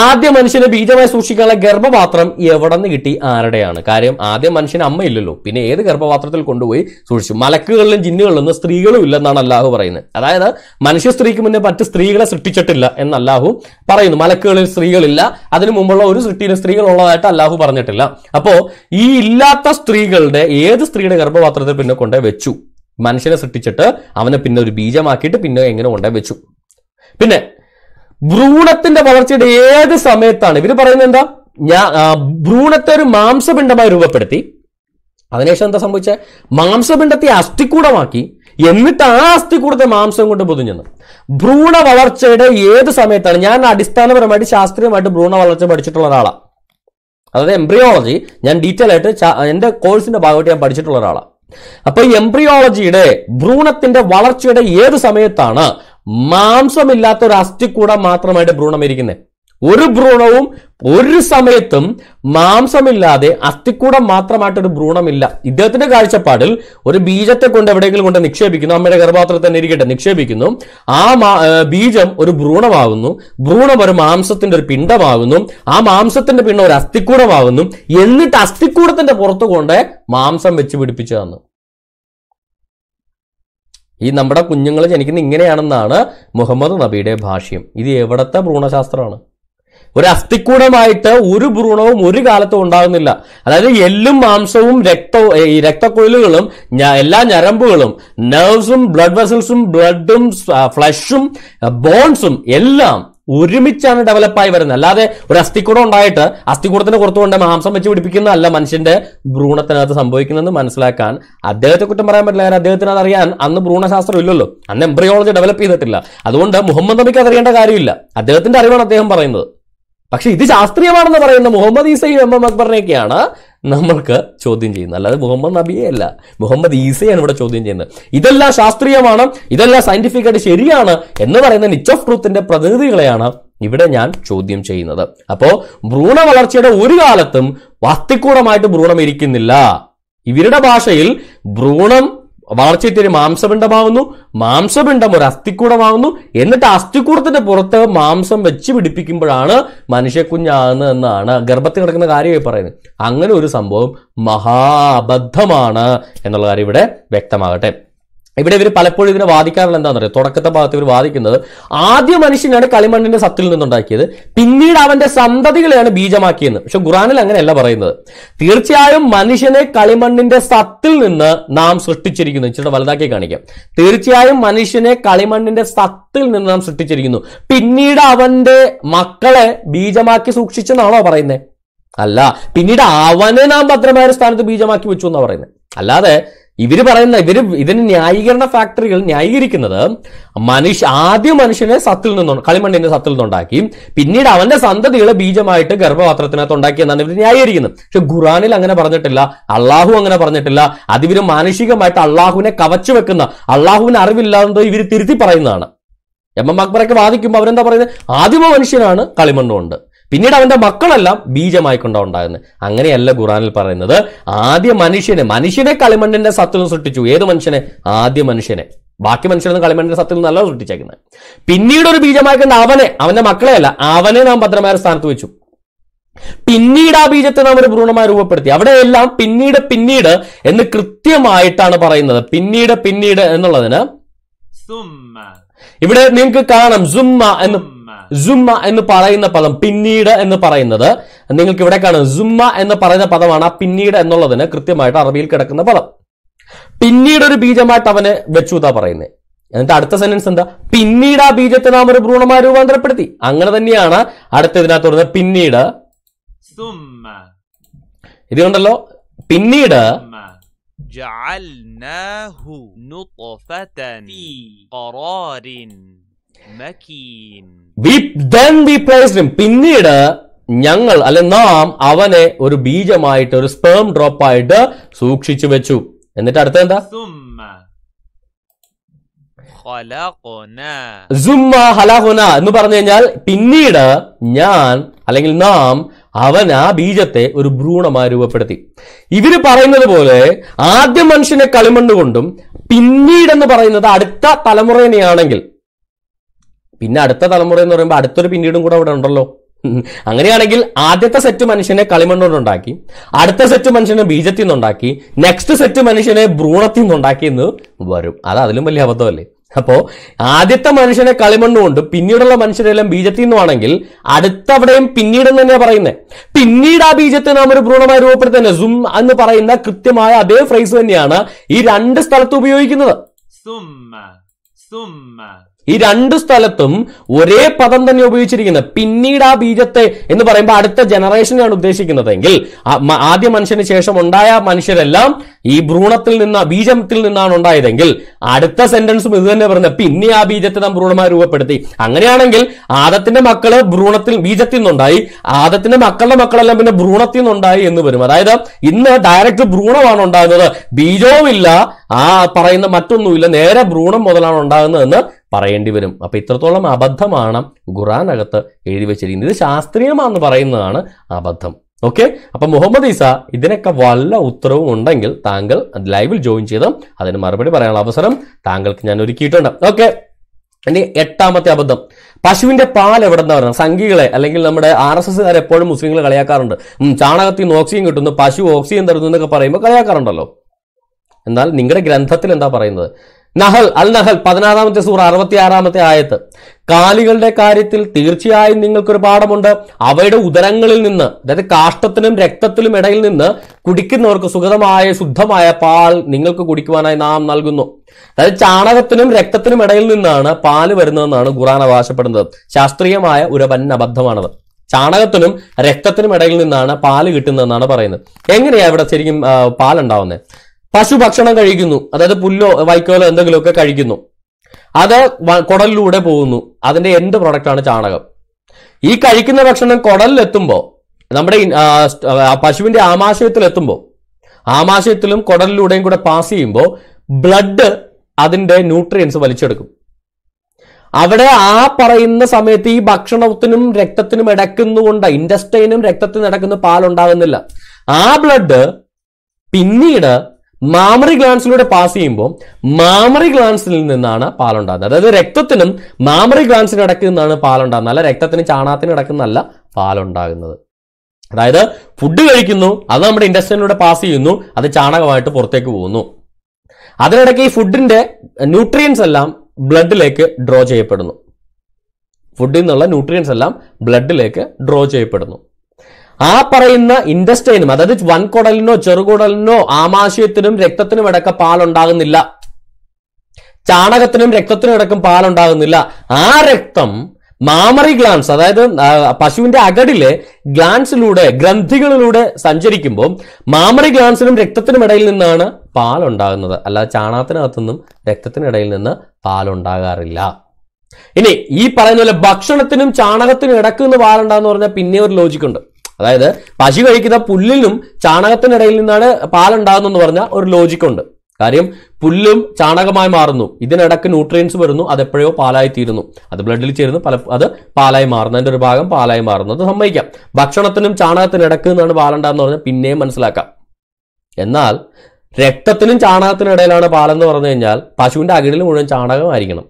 ആദ്യ മനുഷ്യനെ ബീജമായി സൂക്ഷിക്കാനുള്ള ഗർഭപാത്രം എവിടെ നിന്ന് കിട്ടി ആരുടെയാണ് കാര്യം ആദ്യം മനുഷ്യന് അമ്മയില്ലല്ലോ പിന്നെ ഏത് ഗർഭപാത്രത്തിൽ കൊണ്ടുപോയി സൂക്ഷിച്ചു മലക്കുകളിലും ജിന്നുകളിലൊന്നും സ്ത്രീകളും ഇല്ലെന്നാണ് അല്ലാഹു പറയുന്നത് അതായത് മനുഷ്യ സ്ത്രീക്ക് മുന്നേ മറ്റ് സ്ത്രീകളെ സൃഷ്ടിച്ചിട്ടില്ല എന്ന് അല്ലാഹു പറയുന്നു മലക്കുകളിൽ സ്ത്രീകളില്ല അതിനു മുമ്പുള്ള ഒരു സൃഷ്ടിയിലും സ്ത്രീകൾ ഉള്ളതായിട്ട് അല്ലാഹു പറഞ്ഞിട്ടില്ല അപ്പോ ഈ ഇല്ലാത്ത സ്ത്രീകളുടെ ഏത് സ്ത്രീയുടെ ഗർഭപാത്രത്തിൽ പിന്നെ കൊണ്ടേ വെച്ചു മനുഷ്യനെ സൃഷ്ടിച്ചിട്ട് അവനെ പിന്നെ ഒരു ബീജമാക്കിയിട്ട് പിന്നെ എങ്ങനെ കൊണ്ടേ വെച്ചു പിന്നെ ഭ്രൂണത്തിന്റെ വളർച്ചയുടെ ഏത് സമയത്താണ് ഇവർ പറയുന്നത് എന്താ ഞാൻ ഭ്രൂണത്തെ ഒരു മാംസപിണ്ഡമായി രൂപപ്പെടുത്തി അതിനുശേഷം എന്താ സംഭവിച്ചത് മാംസപിണ്ഡത്തെ അസ്ഥിക്കൂടമാക്കി എന്നിട്ട് ആ അസ്ഥിക്കൂടത്തെ മാംസം കൊണ്ട് പൊതിഞ്ഞെന്ന് ഭ്രൂണ വളർച്ചയുടെ ഏത് സമയത്താണ് ഞാൻ അടിസ്ഥാനപരമായിട്ട് ശാസ്ത്രീയമായിട്ട് ഭ്രൂണ വളർച്ച പഠിച്ചിട്ടുള്ള ഒരാളാണ് അതായത് എംബ്രിയോളജി ഞാൻ ഡീറ്റെയിൽ ആയിട്ട് എന്റെ കോഴ്സിന്റെ ഭാഗമായിട്ട് ഞാൻ പഠിച്ചിട്ടുള്ള ഒരാളാണ് അപ്പൊ എംബ്രിയോളജിയുടെ ഭ്രൂണത്തിന്റെ വളർച്ചയുടെ ഏത് സമയത്താണ് മാംസമില്ലാത്ത ഒരു അസ്ഥിക്കൂടം മാത്രമായിട്ട് ഭ്രൂണം ഇരിക്കുന്നത് ഒരു ഭ്രൂണവും ഒരു സമയത്തും മാംസമില്ലാതെ അസ്ഥിക്കൂടം മാത്രമായിട്ട് ഒരു ഭ്രൂണമില്ല ഇദ്ദേഹത്തിന്റെ കാഴ്ചപ്പാടിൽ ഒരു ബീജത്തെ കൊണ്ട് എവിടെയെങ്കിലും കൊണ്ട് നിക്ഷേപിക്കുന്നു അമ്മയുടെ ഗർഭപാത്രത്തിൽ തന്നെ ഇരിക്കട്ടെ നിക്ഷേപിക്കുന്നു ആ ബീജം ഒരു ഭ്രൂണമാകുന്നു ഭ്രൂണം ഒരു മാംസത്തിന്റെ ഒരു പിണ്ടമാകുന്നു ആ മാംസത്തിന്റെ പിണ്ഡം ഒരു അസ്ഥിക്കൂടമാകുന്നു എന്നിട്ട് അസ്ഥിക്കൂടത്തിന്റെ പുറത്തു കൊണ്ട് മാംസം വെച്ച് പിടിപ്പിച്ചു തന്നു ഈ നമ്മുടെ കുഞ്ഞുങ്ങൾ ജനിക്കുന്ന ഇങ്ങനെയാണെന്നാണ് മുഹമ്മദ് നബിയുടെ ഭാഷ്യം ഇത് എവിടത്തെ ഭ്രൂണശാസ്ത്രമാണ് ഒരു അസ്ഥിക്കൂടമായിട്ട് ഒരു ഭ്രൂണവും ഒരു കാലത്തും ഉണ്ടാകുന്നില്ല അതായത് എല്ലും മാംസവും രക്തവും ഈ രക്തക്കുഴലുകളും എല്ലാ ഞരമ്പുകളും നെർവ്സും ബ്ലഡ് വെസൽസും ബ്ലഡും ഫ്ലഷും ബോൺസും എല്ലാം ഒരുമിച്ചാണ് ഡെവലപ്പായി വരുന്നത് അല്ലാതെ ഒരു അസ്ഥിക്കൂടം ഉണ്ടായിട്ട് അസ്ഥിക്കൂടത്തിന് പുറത്തുകൊണ്ട് മാംസം വെച്ച് പിടിപ്പിക്കുന്ന അല്ല മനുഷ്യന്റെ ഭ്രൂണത്തിനകത്ത് സംഭവിക്കുന്നതെന്ന് മനസ്സിലാക്കാൻ അദ്ദേഹത്തെ കുറ്റം പറയാൻ പറ്റില്ല കാരണം അദ്ദേഹത്തിന് അതറിയാൻ അന്ന് ഭ്രൂണശാസ്ത്രം ഇല്ലല്ലോ അന്ന് എംബ്രിയോളജി ഡെവലപ്പ് ചെയ്തിട്ടില്ല അതുകൊണ്ട് മുഹമ്മദ് നബിക്ക് അതറിയേണ്ട കാര്യമില്ല അദ്ദേഹത്തിന്റെ അറിവാണ് അദ്ദേഹം പറയുന്നത് പക്ഷെ ഇത് ശാസ്ത്രീയമാണെന്ന് പറയുന്ന മുഹമ്മദ് ഈസയും എം എം അക്ബറിനെയൊക്കെയാണ് നമ്മൾക്ക് ചോദ്യം ചെയ്യുന്നത് അല്ലാതെ മുഹമ്മദ് നബിയെ അല്ല മുഹമ്മദ് ഈസയാണ് ഇവിടെ ചോദ്യം ചെയ്യുന്നത് ഇതെല്ലാം ശാസ്ത്രീയമാണ് ഇതെല്ലാം സയന്റിഫിക് ആയിട്ട് ശരിയാണ് എന്ന് പറയുന്ന നിച്ച് ഓഫ് ട്രൂത്തിന്റെ പ്രതിനിധികളെയാണ് ഇവിടെ ഞാൻ ചോദ്യം ചെയ്യുന്നത് അപ്പോൾ ഭ്രൂണ വളർച്ചയുടെ ഒരു കാലത്തും വാസ്തിക്കൂടമായിട്ട് ഭ്രൂണം ഇരിക്കുന്നില്ല ഇവരുടെ ഭാഷയിൽ ഭ്രൂണം വളർച്ചയിട്ടൊരു മാംസപിണ്ഡമാകുന്നു മാംസപിണ്ഡം ഒരു അസ്ഥിക്കൂടമാകുന്നു എന്നിട്ട് അസ്ഥിക്കൂടത്തിന്റെ പുറത്ത് മാംസം വെച്ച് പിടിപ്പിക്കുമ്പോഴാണ് മനുഷ്യക്കുഞ്ഞാകുന്നത് എന്നാണ് ഗർഭത്തിൽ കിടക്കുന്ന കാര്യമായി പറയുന്നത് അങ്ങനെ ഒരു സംഭവം മഹാബദ്ധമാണ് എന്നുള്ള കാര്യം ഇവിടെ വ്യക്തമാകട്ടെ ഇവിടെ ഇവർ പലപ്പോഴും ഇതിനെ വാദിക്കാറുള്ള എന്താണെന്ന് അറിയാം തുടക്കത്തെ ഭാഗത്ത് ഇവർ വാദിക്കുന്നത് ആദ്യ മനുഷ്യനാണ് കളിമണ്ണിന്റെ സത്തിൽ നിന്നുണ്ടാക്കിയത് പിന്നീട് അവന്റെ സന്തതികളെയാണ് ബീജമാക്കിയെന്ന് പക്ഷെ ഖുറാനിൽ അങ്ങനെയല്ല പറയുന്നത് തീർച്ചയായും മനുഷ്യനെ കളിമണ്ണിന്റെ സത്തിൽ നിന്ന് നാം സൃഷ്ടിച്ചിരിക്കുന്നു ഇച്ചിരി വലുതാക്കി കാണിക്കാം തീർച്ചയായും മനുഷ്യനെ കളിമണ്ണിന്റെ സത്തിൽ നിന്ന് നാം സൃഷ്ടിച്ചിരിക്കുന്നു പിന്നീട് അവന്റെ മക്കളെ ബീജമാക്കി സൂക്ഷിച്ചെന്നാണോ പറയുന്നത് അല്ല പിന്നീട് അവനെ നാം ഭദ്രമായ സ്ഥാനത്ത് ബീജമാക്കി വെച്ചു എന്നാണ് പറയുന്നത് അല്ലാതെ ഇവർ പറയുന്ന ഇവർ ഇതിന് ന്യായീകരണ ഫാക്ടറികൾ ന്യായീകരിക്കുന്നത് മനുഷ്യ ആദ്യ മനുഷ്യനെ സത്തിൽ നിന്നും കളിമണ്ണിന്റെ സത്തിൽ നിന്നുണ്ടാക്കി പിന്നീട് അവന്റെ സന്തതികളെ ബീജമായിട്ട് ഗർഭപാത്രത്തിനകത്ത് ഉണ്ടാക്കി എന്നാണ് ഇവർ ന്യായീകരിക്കുന്നത് പക്ഷെ ഖുറാനിൽ അങ്ങനെ പറഞ്ഞിട്ടില്ല അള്ളാഹു അങ്ങനെ പറഞ്ഞിട്ടില്ല അത് ഇവർ മാനുഷികമായിട്ട് അള്ളാഹുവിനെ കവച്ചു വെക്കുന്ന അള്ളാഹുവിന് അറിവില്ലാതെ ഇവർ തിരുത്തി പറയുന്നതാണ് എം എം അക്ബറൊക്കെ വാദിക്കുമ്പോൾ അവരെന്താ പറയുന്നത് ആദിമ മനുഷ്യനാണ് കളിമണ്ണുകൊണ്ട് പിന്നീട് അവന്റെ മക്കളെല്ലാം ബീജമായിക്കൊണ്ടാണ് ഉണ്ടാകുന്നത് അങ്ങനെയല്ല ഖുറാനിൽ പറയുന്നത് ആദ്യ മനുഷ്യനെ മനുഷ്യനെ കളിമണ്ണിന്റെ സത്തിൽ നിന്ന് സൃഷ്ടിച്ചു ഏത് മനുഷ്യനെ ആദ്യ മനുഷ്യനെ ബാക്കി മനുഷ്യരൊന്നും കളിമണ്ണിന്റെ സത്തിൽ നിന്നല്ല സൃഷ്ടിച്ചേക്കുന്നത് പിന്നീട് ഒരു ബീജമായിക്കൊണ്ട് അവനെ അവന്റെ മക്കളെയല്ല അവനെ നാം ഭദ്രമായ സ്ഥാനത്ത് വെച്ചു പിന്നീട് ആ ബീജത്തെ നാം ഒരു ഭ്രൂണമായി രൂപപ്പെടുത്തി അവിടെയെല്ലാം പിന്നീട് പിന്നീട് എന്ന് കൃത്യമായിട്ടാണ് പറയുന്നത് പിന്നീട് പിന്നീട് എന്നുള്ളതിന് ഇവിടെ നിങ്ങൾക്ക് കാണാം സുമ്മ എന്ന് ജുമ്മ എന്ന് പറയുന്ന പദം പിന്നീട് എന്ന് പറയുന്നത് നിങ്ങൾക്ക് ഇവിടെ കാണും ജുമ്മ എന്ന് പറയുന്ന പദമാണ് പിന്നീട് എന്നുള്ളതിന് കൃത്യമായിട്ട് അറബിയിൽ കിടക്കുന്ന പദം പിന്നീട് ഒരു ബീജമായിട്ട് അവന് വെച്ചു എന്നാ പറയുന്നത് എന്നിട്ട് അടുത്ത സെന്റൻസ് എന്താ പിന്നീട് ആ ബീജത്തെ നാം ഒരു ഭ്രൂണമായി രൂപാന്തരപ്പെടുത്തി അങ്ങനെ തന്നെയാണ് അടുത്ത ഇതിനകത്ത് വരുന്നത് പിന്നീട് ഇതുകൊണ്ടല്ലോ പിന്നീട് جعلناه نطفة في قرار വി പ്ലേസ്ഡ് പിന്നീട് ഞങ്ങൾ അല്ലെ നാം അവനെ ഒരു ബീജമായിട്ട് ഒരു സ്പേം ഡ്രോപ്പ് ആയിട്ട് സൂക്ഷിച്ചു വെച്ചു എന്നിട്ട് അടുത്ത എന്താ എന്ന് പറഞ്ഞു കഴിഞ്ഞാൽ പിന്നീട് ഞാൻ അല്ലെങ്കിൽ നാം അവൻ ആ ബീജത്തെ ഒരു ഭ്രൂണമായി രൂപപ്പെടുത്തി ഇവര് പറയുന്നത് പോലെ ആദ്യ മനുഷ്യനെ കളിമണ്ണ് കൊണ്ടും പിന്നീടെന്ന് പറയുന്നത് അടുത്ത തലമുറേനെയാണെങ്കിൽ പിന്നെ അടുത്ത തലമുറ എന്ന് പറയുമ്പോൾ അടുത്തൊരു പിന്നീടും കൂടെ അവിടെ ഉണ്ടല്ലോ അങ്ങനെയാണെങ്കിൽ ആദ്യത്തെ സെറ്റ് മനുഷ്യനെ ഉണ്ടാക്കി അടുത്ത സെറ്റ് മനുഷ്യനെ ബീജത്തിൽ നിന്നുണ്ടാക്കി നെക്സ്റ്റ് സെറ്റ് മനുഷ്യനെ ഭ്രൂണത്തിൽ നിന്നുണ്ടാക്കി എന്ന് വരും അത് അതിലും വലിയ അബദ്ധമല്ലേ അപ്പോ ആദ്യത്തെ മനുഷ്യനെ കളിമണ്ണ് കൊണ്ട് പിന്നീടുള്ള മനുഷ്യരെല്ലാം ബീജത്തിൽ നിന്നുവാണെങ്കിൽ അടുത്തവിടെയും അവിടെയും പിന്നീട് എന്ന് തന്നെയാണ് പറയുന്നത് പിന്നീട് ആ ബീജത്തെ നാം ഒരു ഭ്രൂണമായി രൂപപ്പെടുത്തുന്ന സും എന്ന് പറയുന്ന കൃത്യമായ അതേ ഫ്രൈസ് തന്നെയാണ് ഈ രണ്ട് സ്ഥലത്ത് ഉപയോഗിക്കുന്നത് ഈ രണ്ട് സ്ഥലത്തും ഒരേ പദം തന്നെ ഉപയോഗിച്ചിരിക്കുന്നത് പിന്നീട് ആ ബീജത്തെ എന്ന് പറയുമ്പോൾ അടുത്ത ജനറേഷനെയാണ് ഉദ്ദേശിക്കുന്നതെങ്കിൽ ആദ്യ മനുഷ്യന് ശേഷം ഉണ്ടായ മനുഷ്യരെല്ലാം ഈ ഭ്രൂണത്തിൽ നിന്ന് ബീജത്തിൽ നിന്നാണ് ഉണ്ടായതെങ്കിൽ അടുത്ത സെന്റൻസും ഇത് തന്നെ പറഞ്ഞത് പിന്നെ ആ ബീജത്തെ നാം ഭ്രൂണമായി രൂപപ്പെടുത്തി അങ്ങനെയാണെങ്കിൽ ആദത്തിന്റെ മക്കള് ഭ്രൂണത്തിൽ ബീജത്തിൽ നിന്നുണ്ടായി ആദത്തിന്റെ മക്കളുടെ മക്കളെല്ലാം പിന്നെ ഭ്രൂണത്തിൽ നിന്നുണ്ടായി എന്ന് വരും അതായത് ഇന്ന് ഡയറക്റ്റ് ഭ്രൂണമാണ് ഉണ്ടാകുന്നത് ബീജവുമില്ല ആ പറയുന്ന മറ്റൊന്നുമില്ല നേരെ ഭ്രൂണം മുതലാണ് ഉണ്ടാകുന്നതെന്ന് പറയേണ്ടി വരും അപ്പോൾ ഇത്രത്തോളം അബദ്ധമാണ് ഖുറാനകത്ത് എഴുതി വെച്ചിരിക്കുന്നത് ഇത് ശാസ്ത്രീയമാണെന്ന് പറയുന്നതാണ് അബദ്ധം ഓക്കെ അപ്പം മുഹമ്മദ് ഈസ ഇതിനൊക്കെ വല്ല ഉത്തരവും ഉണ്ടെങ്കിൽ താങ്കൾ ലൈവിൽ ജോയിൻ ചെയ്ത് അതിന് മറുപടി പറയാനുള്ള അവസരം താങ്കൾക്ക് ഞാൻ ഒരുക്കിയിട്ടുണ്ട് ഓക്കെ ഇനി എട്ടാമത്തെ അബദ്ധം പശുവിന്റെ പാൽ എവിടെ നിന്ന് പറയുന്നത് സംഘികളെ അല്ലെങ്കിൽ നമ്മുടെ ആർ എസ് എസ്സുകാർ എപ്പോഴും മുസ്ലിങ്ങൾ കളിയാക്കാറുണ്ട് ചാണകത്തിൽ നിന്ന് ഓക്സിജൻ കിട്ടുന്നു പശു ഓക്സിജൻ തരുന്നു എന്നൊക്കെ പറയുമ്പോൾ കളിയാക്കാറുണ്ടല്ലോ എന്നാൽ നിങ്ങളുടെ ഗ്രന്ഥത്തിൽ എന്താ പറയുന്നത് നഹൽ അൽ നഹൽ പതിനാറാമത്തെ സൂർ അറുപത്തിയാറാമത്തെ ആയത്ത് കാലികളുടെ കാര്യത്തിൽ തീർച്ചയായും നിങ്ങൾക്കൊരു പാഠമുണ്ട് അവയുടെ ഉദരങ്ങളിൽ നിന്ന് അതായത് കാഷ്ടത്തിനും രക്തത്തിലും ഇടയിൽ നിന്ന് കുടിക്കുന്നവർക്ക് സുഗതമായ ശുദ്ധമായ പാൽ നിങ്ങൾക്ക് കുടിക്കുവാനായി നാം നൽകുന്നു അതായത് ചാണകത്തിനും രക്തത്തിനും ഇടയിൽ നിന്നാണ് പാല് വരുന്നതെന്നാണ് ഖുറാൻ അവകാശപ്പെടുന്നത് ശാസ്ത്രീയമായ ഒരു വൻ അബദ്ധമാണത് ചാണകത്തിനും രക്തത്തിനും ഇടയിൽ നിന്നാണ് പാല് കിട്ടുന്നതെന്നാണ് പറയുന്നത് എങ്ങനെയാണ് ഇവിടെ ശരിക്കും പാലുണ്ടാവുന്നത് പശു ഭക്ഷണം കഴിക്കുന്നു അതായത് പുല്ലോ വൈക്കോലോ എന്തെങ്കിലുമൊക്കെ കഴിക്കുന്നു അത് കുടലിലൂടെ പോകുന്നു അതിന്റെ എൻഡ് പ്രൊഡക്റ്റാണ് ചാണകം ഈ കഴിക്കുന്ന ഭക്ഷണം കുടലിലെത്തുമ്പോൾ നമ്മുടെ പശുവിന്റെ ആമാശയത്തിലെത്തുമ്പോൾ ആമാശയത്തിലും കുടലിലൂടെയും കൂടെ പാസ് ചെയ്യുമ്പോൾ ബ്ലഡ് അതിന്റെ ന്യൂട്രിയൻസ് വലിച്ചെടുക്കും അവിടെ ആ പറയുന്ന സമയത്ത് ഈ ഭക്ഷണത്തിനും രക്തത്തിനും ഇടക്കുന്നുകൊണ്ട് ഇൻഡസ്ട്രീനും രക്തത്തിനും ഇടക്കുന്ന പാലുണ്ടാകുന്നില്ല ആ ബ്ലഡ് പിന്നീട് മാമറി ഗ്ലാൻസിലൂടെ പാസ് ചെയ്യുമ്പോൾ മാമറി ഗ്ലാൻസിൽ നിന്നാണ് പാലുണ്ടാകുന്നത് അതായത് രക്തത്തിനും മാമറി ഗ്ലാൻസിന് ഇടയ്ക്ക് നിന്നാണ് പാലുണ്ടാകുന്നത് അല്ല രക്തത്തിന് ചാണാത്തിന് ഇടയ്ക്കുന്നല്ല പാലുണ്ടാകുന്നത് അതായത് ഫുഡ് കഴിക്കുന്നു അത് നമ്മുടെ ഇൻഡസ്ട്രിയിലൂടെ പാസ് ചെയ്യുന്നു അത് ചാണകമായിട്ട് പുറത്തേക്ക് പോകുന്നു അതിനിടയ്ക്ക് ഈ ഫുഡിന്റെ ന്യൂട്രിയൻസ് എല്ലാം ബ്ലഡിലേക്ക് ഡ്രോ ചെയ്യപ്പെടുന്നു ഫുഡിൽ നിന്നുള്ള ന്യൂട്രിയൻസ് എല്ലാം ബ്ലഡിലേക്ക് ഡ്രോ ചെയ്യപ്പെടുന്നു ആ പറയുന്ന ഇൻഡസ്ട്രൈനും അതായത് വൻകുടലിനോ ചെറുകുടലിനോ ആമാശയത്തിനും രക്തത്തിനും ഇടക്ക പാലുണ്ടാകുന്നില്ല ചാണകത്തിനും രക്തത്തിനും ഇടക്കം പാലുണ്ടാകുന്നില്ല ആ രക്തം മാമറി ഗ്ലാൻസ് അതായത് പശുവിന്റെ അകടിലെ ഗ്ലാൻസിലൂടെ ഗ്രന്ഥികളിലൂടെ സഞ്ചരിക്കുമ്പോൾ മാമറി ഗ്ലാൻസിനും രക്തത്തിനും ഇടയിൽ നിന്നാണ് പാൽ ഉണ്ടാകുന്നത് അല്ലാതെ ചാണകത്തിനകത്തുനിന്നും രക്തത്തിനിടയിൽ നിന്ന് പാലുണ്ടാകാറില്ല ഇനി ഈ പറയുന്ന പോലെ ഭക്ഷണത്തിനും ചാണകത്തിനും ഇടക്കുന്ന പാലുണ്ടാകുന്ന പറഞ്ഞാൽ പിന്നെ ഒരു ലോജിക്കുണ്ട് അതായത് പശു കഴിക്കുന്ന പുല്ലിനും ചാണകത്തിനിടയിൽ നിന്നാണ് എന്ന് പറഞ്ഞ ഒരു ലോജിക്കുണ്ട് കാര്യം പുല്ലും ചാണകമായി മാറുന്നു ഇതിനിടക്ക് ന്യൂട്രിയൻസ് വരുന്നു അത് എപ്പോഴോ പാലായി തീരുന്നു അത് ബ്ലഡിൽ ചേരുന്നു പല അത് പാലായി മാറുന്നു അതിൻ്റെ ഒരു ഭാഗം പാലായി മാറുന്നു അത് സമ്മതിക്കാം ഭക്ഷണത്തിനും ചാണകത്തിനിടക്ക് നിന്നാണ് പാലുണ്ടാകുന്ന പറഞ്ഞാൽ പിന്നെയും മനസ്സിലാക്കാം എന്നാൽ രക്തത്തിനും ചാണകത്തിനും ഇടയിലാണ് എന്ന് പറഞ്ഞു കഴിഞ്ഞാൽ പശുവിന്റെ അകിടിൽ മുഴുവൻ ചാണകമായിരിക്കണം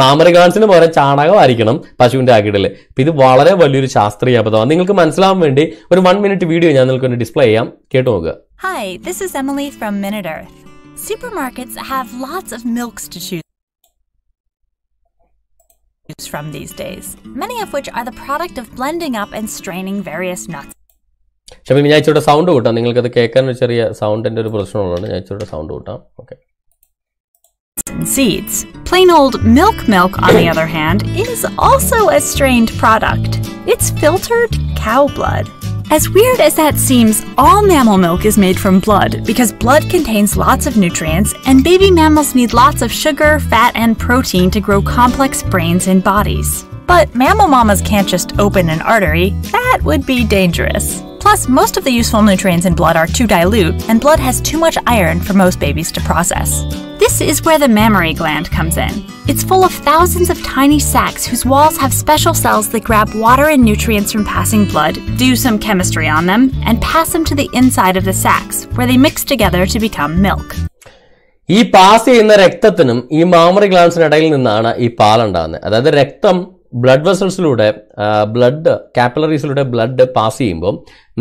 മാമരഗാൻസിന് പകരം ചാണകമായിരിക്കണം പശുവിന്റെ അകിടിൽ അപ്പം ഇത് വളരെ വലിയൊരു ശാസ്ത്രീയ അബദ്ധമാണ് നിങ്ങൾക്ക് മനസ്സിലാവാൻ വേണ്ടി ഒരു വൺ മിനിറ്റ് വീഡിയോ ഞാൻ നിങ്ങൾക്ക് ഡിസ്പ്ലേ ചെയ്യാം കേട്ടു നോക്കുക Hi, this is Emily from Minute Earth. Supermarkets have lots of milks to choose from these days, many of which are the product of blending up and straining various nuts. ഞാൻ ഇച്ചിരി സൗണ്ട് കൂട്ടാം നിങ്ങൾക്കത് കേൾക്കാൻ ഒരു ചെറിയ സൗണ്ടിൻ്റെ ഒരു ഞാൻ ഇച്ചിരി സൗണ്ട് കൂട്ടാം okay Seeds. Plain old milk milk, on the other hand, is also a strained product. It's filtered cow blood. As weird as that seems, all mammal milk is made from blood because blood contains lots of nutrients, and baby mammals need lots of sugar, fat, and protein to grow complex brains and bodies. But mammal mamas can't just open an artery, that would be dangerous. Plus, most of the useful nutrients in blood are too dilute, and blood has too much iron for most babies to process. This is where the mammary gland comes in. It's full of thousands of tiny sacs whose walls have special cells that grab water and nutrients from passing blood, do some chemistry on them, and pass them to the inside of the sacs, where they mix together to become milk. ഈ പാസ് ചെയ്യുന്ന രക്തത്തിനും ബ്ലഡ് വെസൽസിലൂടെ ബ്ലഡ് കാപ്പിലറീസിലൂടെ ബ്ലഡ് പാസ് ചെയ്യുമ്പോൾ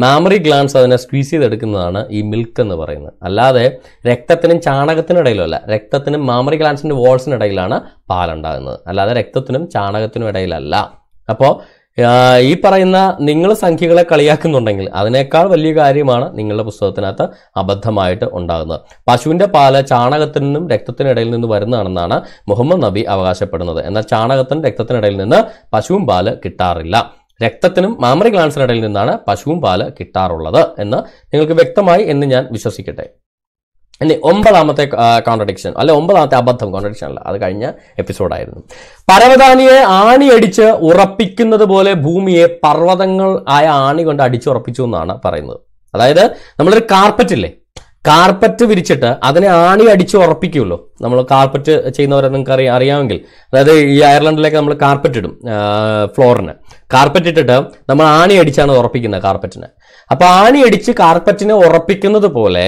മാമറി ഗ്ലാൻസ് അതിനെ സ്ക്വീസ് ചെയ്തെടുക്കുന്നതാണ് ഈ മിൽക്ക് എന്ന് പറയുന്നത് അല്ലാതെ രക്തത്തിനും ചാണകത്തിനും ഇടയിലല്ല രക്തത്തിനും മാമറി ഗ്ലാൻസിൻ്റെ വോൾസിനിടയിലാണ് പാലുണ്ടാകുന്നത് അല്ലാതെ രക്തത്തിനും ചാണകത്തിനും ഇടയിലല്ല അപ്പോൾ ഈ പറയുന്ന നിങ്ങൾ സംഖ്യകളെ കളിയാക്കുന്നുണ്ടെങ്കിൽ അതിനേക്കാൾ വലിയ കാര്യമാണ് നിങ്ങളുടെ പുസ്തകത്തിനകത്ത് അബദ്ധമായിട്ട് ഉണ്ടാകുന്നത് പശുവിൻ്റെ പാല് ചാണകത്തിൽ നിന്നും രക്തത്തിനിടയിൽ നിന്ന് വരുന്നതാണെന്നാണ് മുഹമ്മദ് നബി അവകാശപ്പെടുന്നത് എന്നാൽ ചാണകത്തിനും രക്തത്തിനിടയിൽ നിന്ന് പശുവും പാല് കിട്ടാറില്ല രക്തത്തിനും മാമറി ഗ്ലാൻസിനിടയിൽ നിന്നാണ് പശുവും പാല് കിട്ടാറുള്ളത് എന്ന് നിങ്ങൾക്ക് വ്യക്തമായി എന്ന് ഞാൻ വിശ്വസിക്കട്ടെ അല്ലെ ഒമ്പതാമത്തെ കോൺട്രഡിക്ഷൻ അല്ലെ ഒമ്പതാമത്തെ അബദ്ധം കോൺട്രഡിക്ഷൻ അല്ല അത് കഴിഞ്ഞ എപ്പിസോഡായിരുന്നു പരവതാനിയെ അടിച്ച് ഉറപ്പിക്കുന്നത് പോലെ ഭൂമിയെ പർവ്വതങ്ങൾ ആയ ആണി കൊണ്ട് അടിച്ചുറപ്പിച്ചു എന്നാണ് പറയുന്നത് അതായത് നമ്മളൊരു കാർപ്പറ്റ് ഇല്ലേ കാർപ്പറ്റ് വിരിച്ചിട്ട് അതിനെ ആണി അടിച്ച് ഉറപ്പിക്കുമല്ലോ നമ്മൾ കാർപ്പറ്റ് ചെയ്യുന്നവരെ നിങ്ങൾക്ക് അറിയാം അറിയാമെങ്കിൽ അതായത് ഈ അയർലൻഡിലേക്ക് നമ്മൾ കാർപ്പറ്റ് ഇടും ഫ്ലോറിന് കാർപ്പറ്റ് ഇട്ടിട്ട് നമ്മൾ ആണി അടിച്ചാണ് ഉറപ്പിക്കുന്നത് കാർപ്പറ്റിന് അപ്പോൾ ആണി അടിച്ച് കാർപ്പറ്റിനെ ഉറപ്പിക്കുന്നത് പോലെ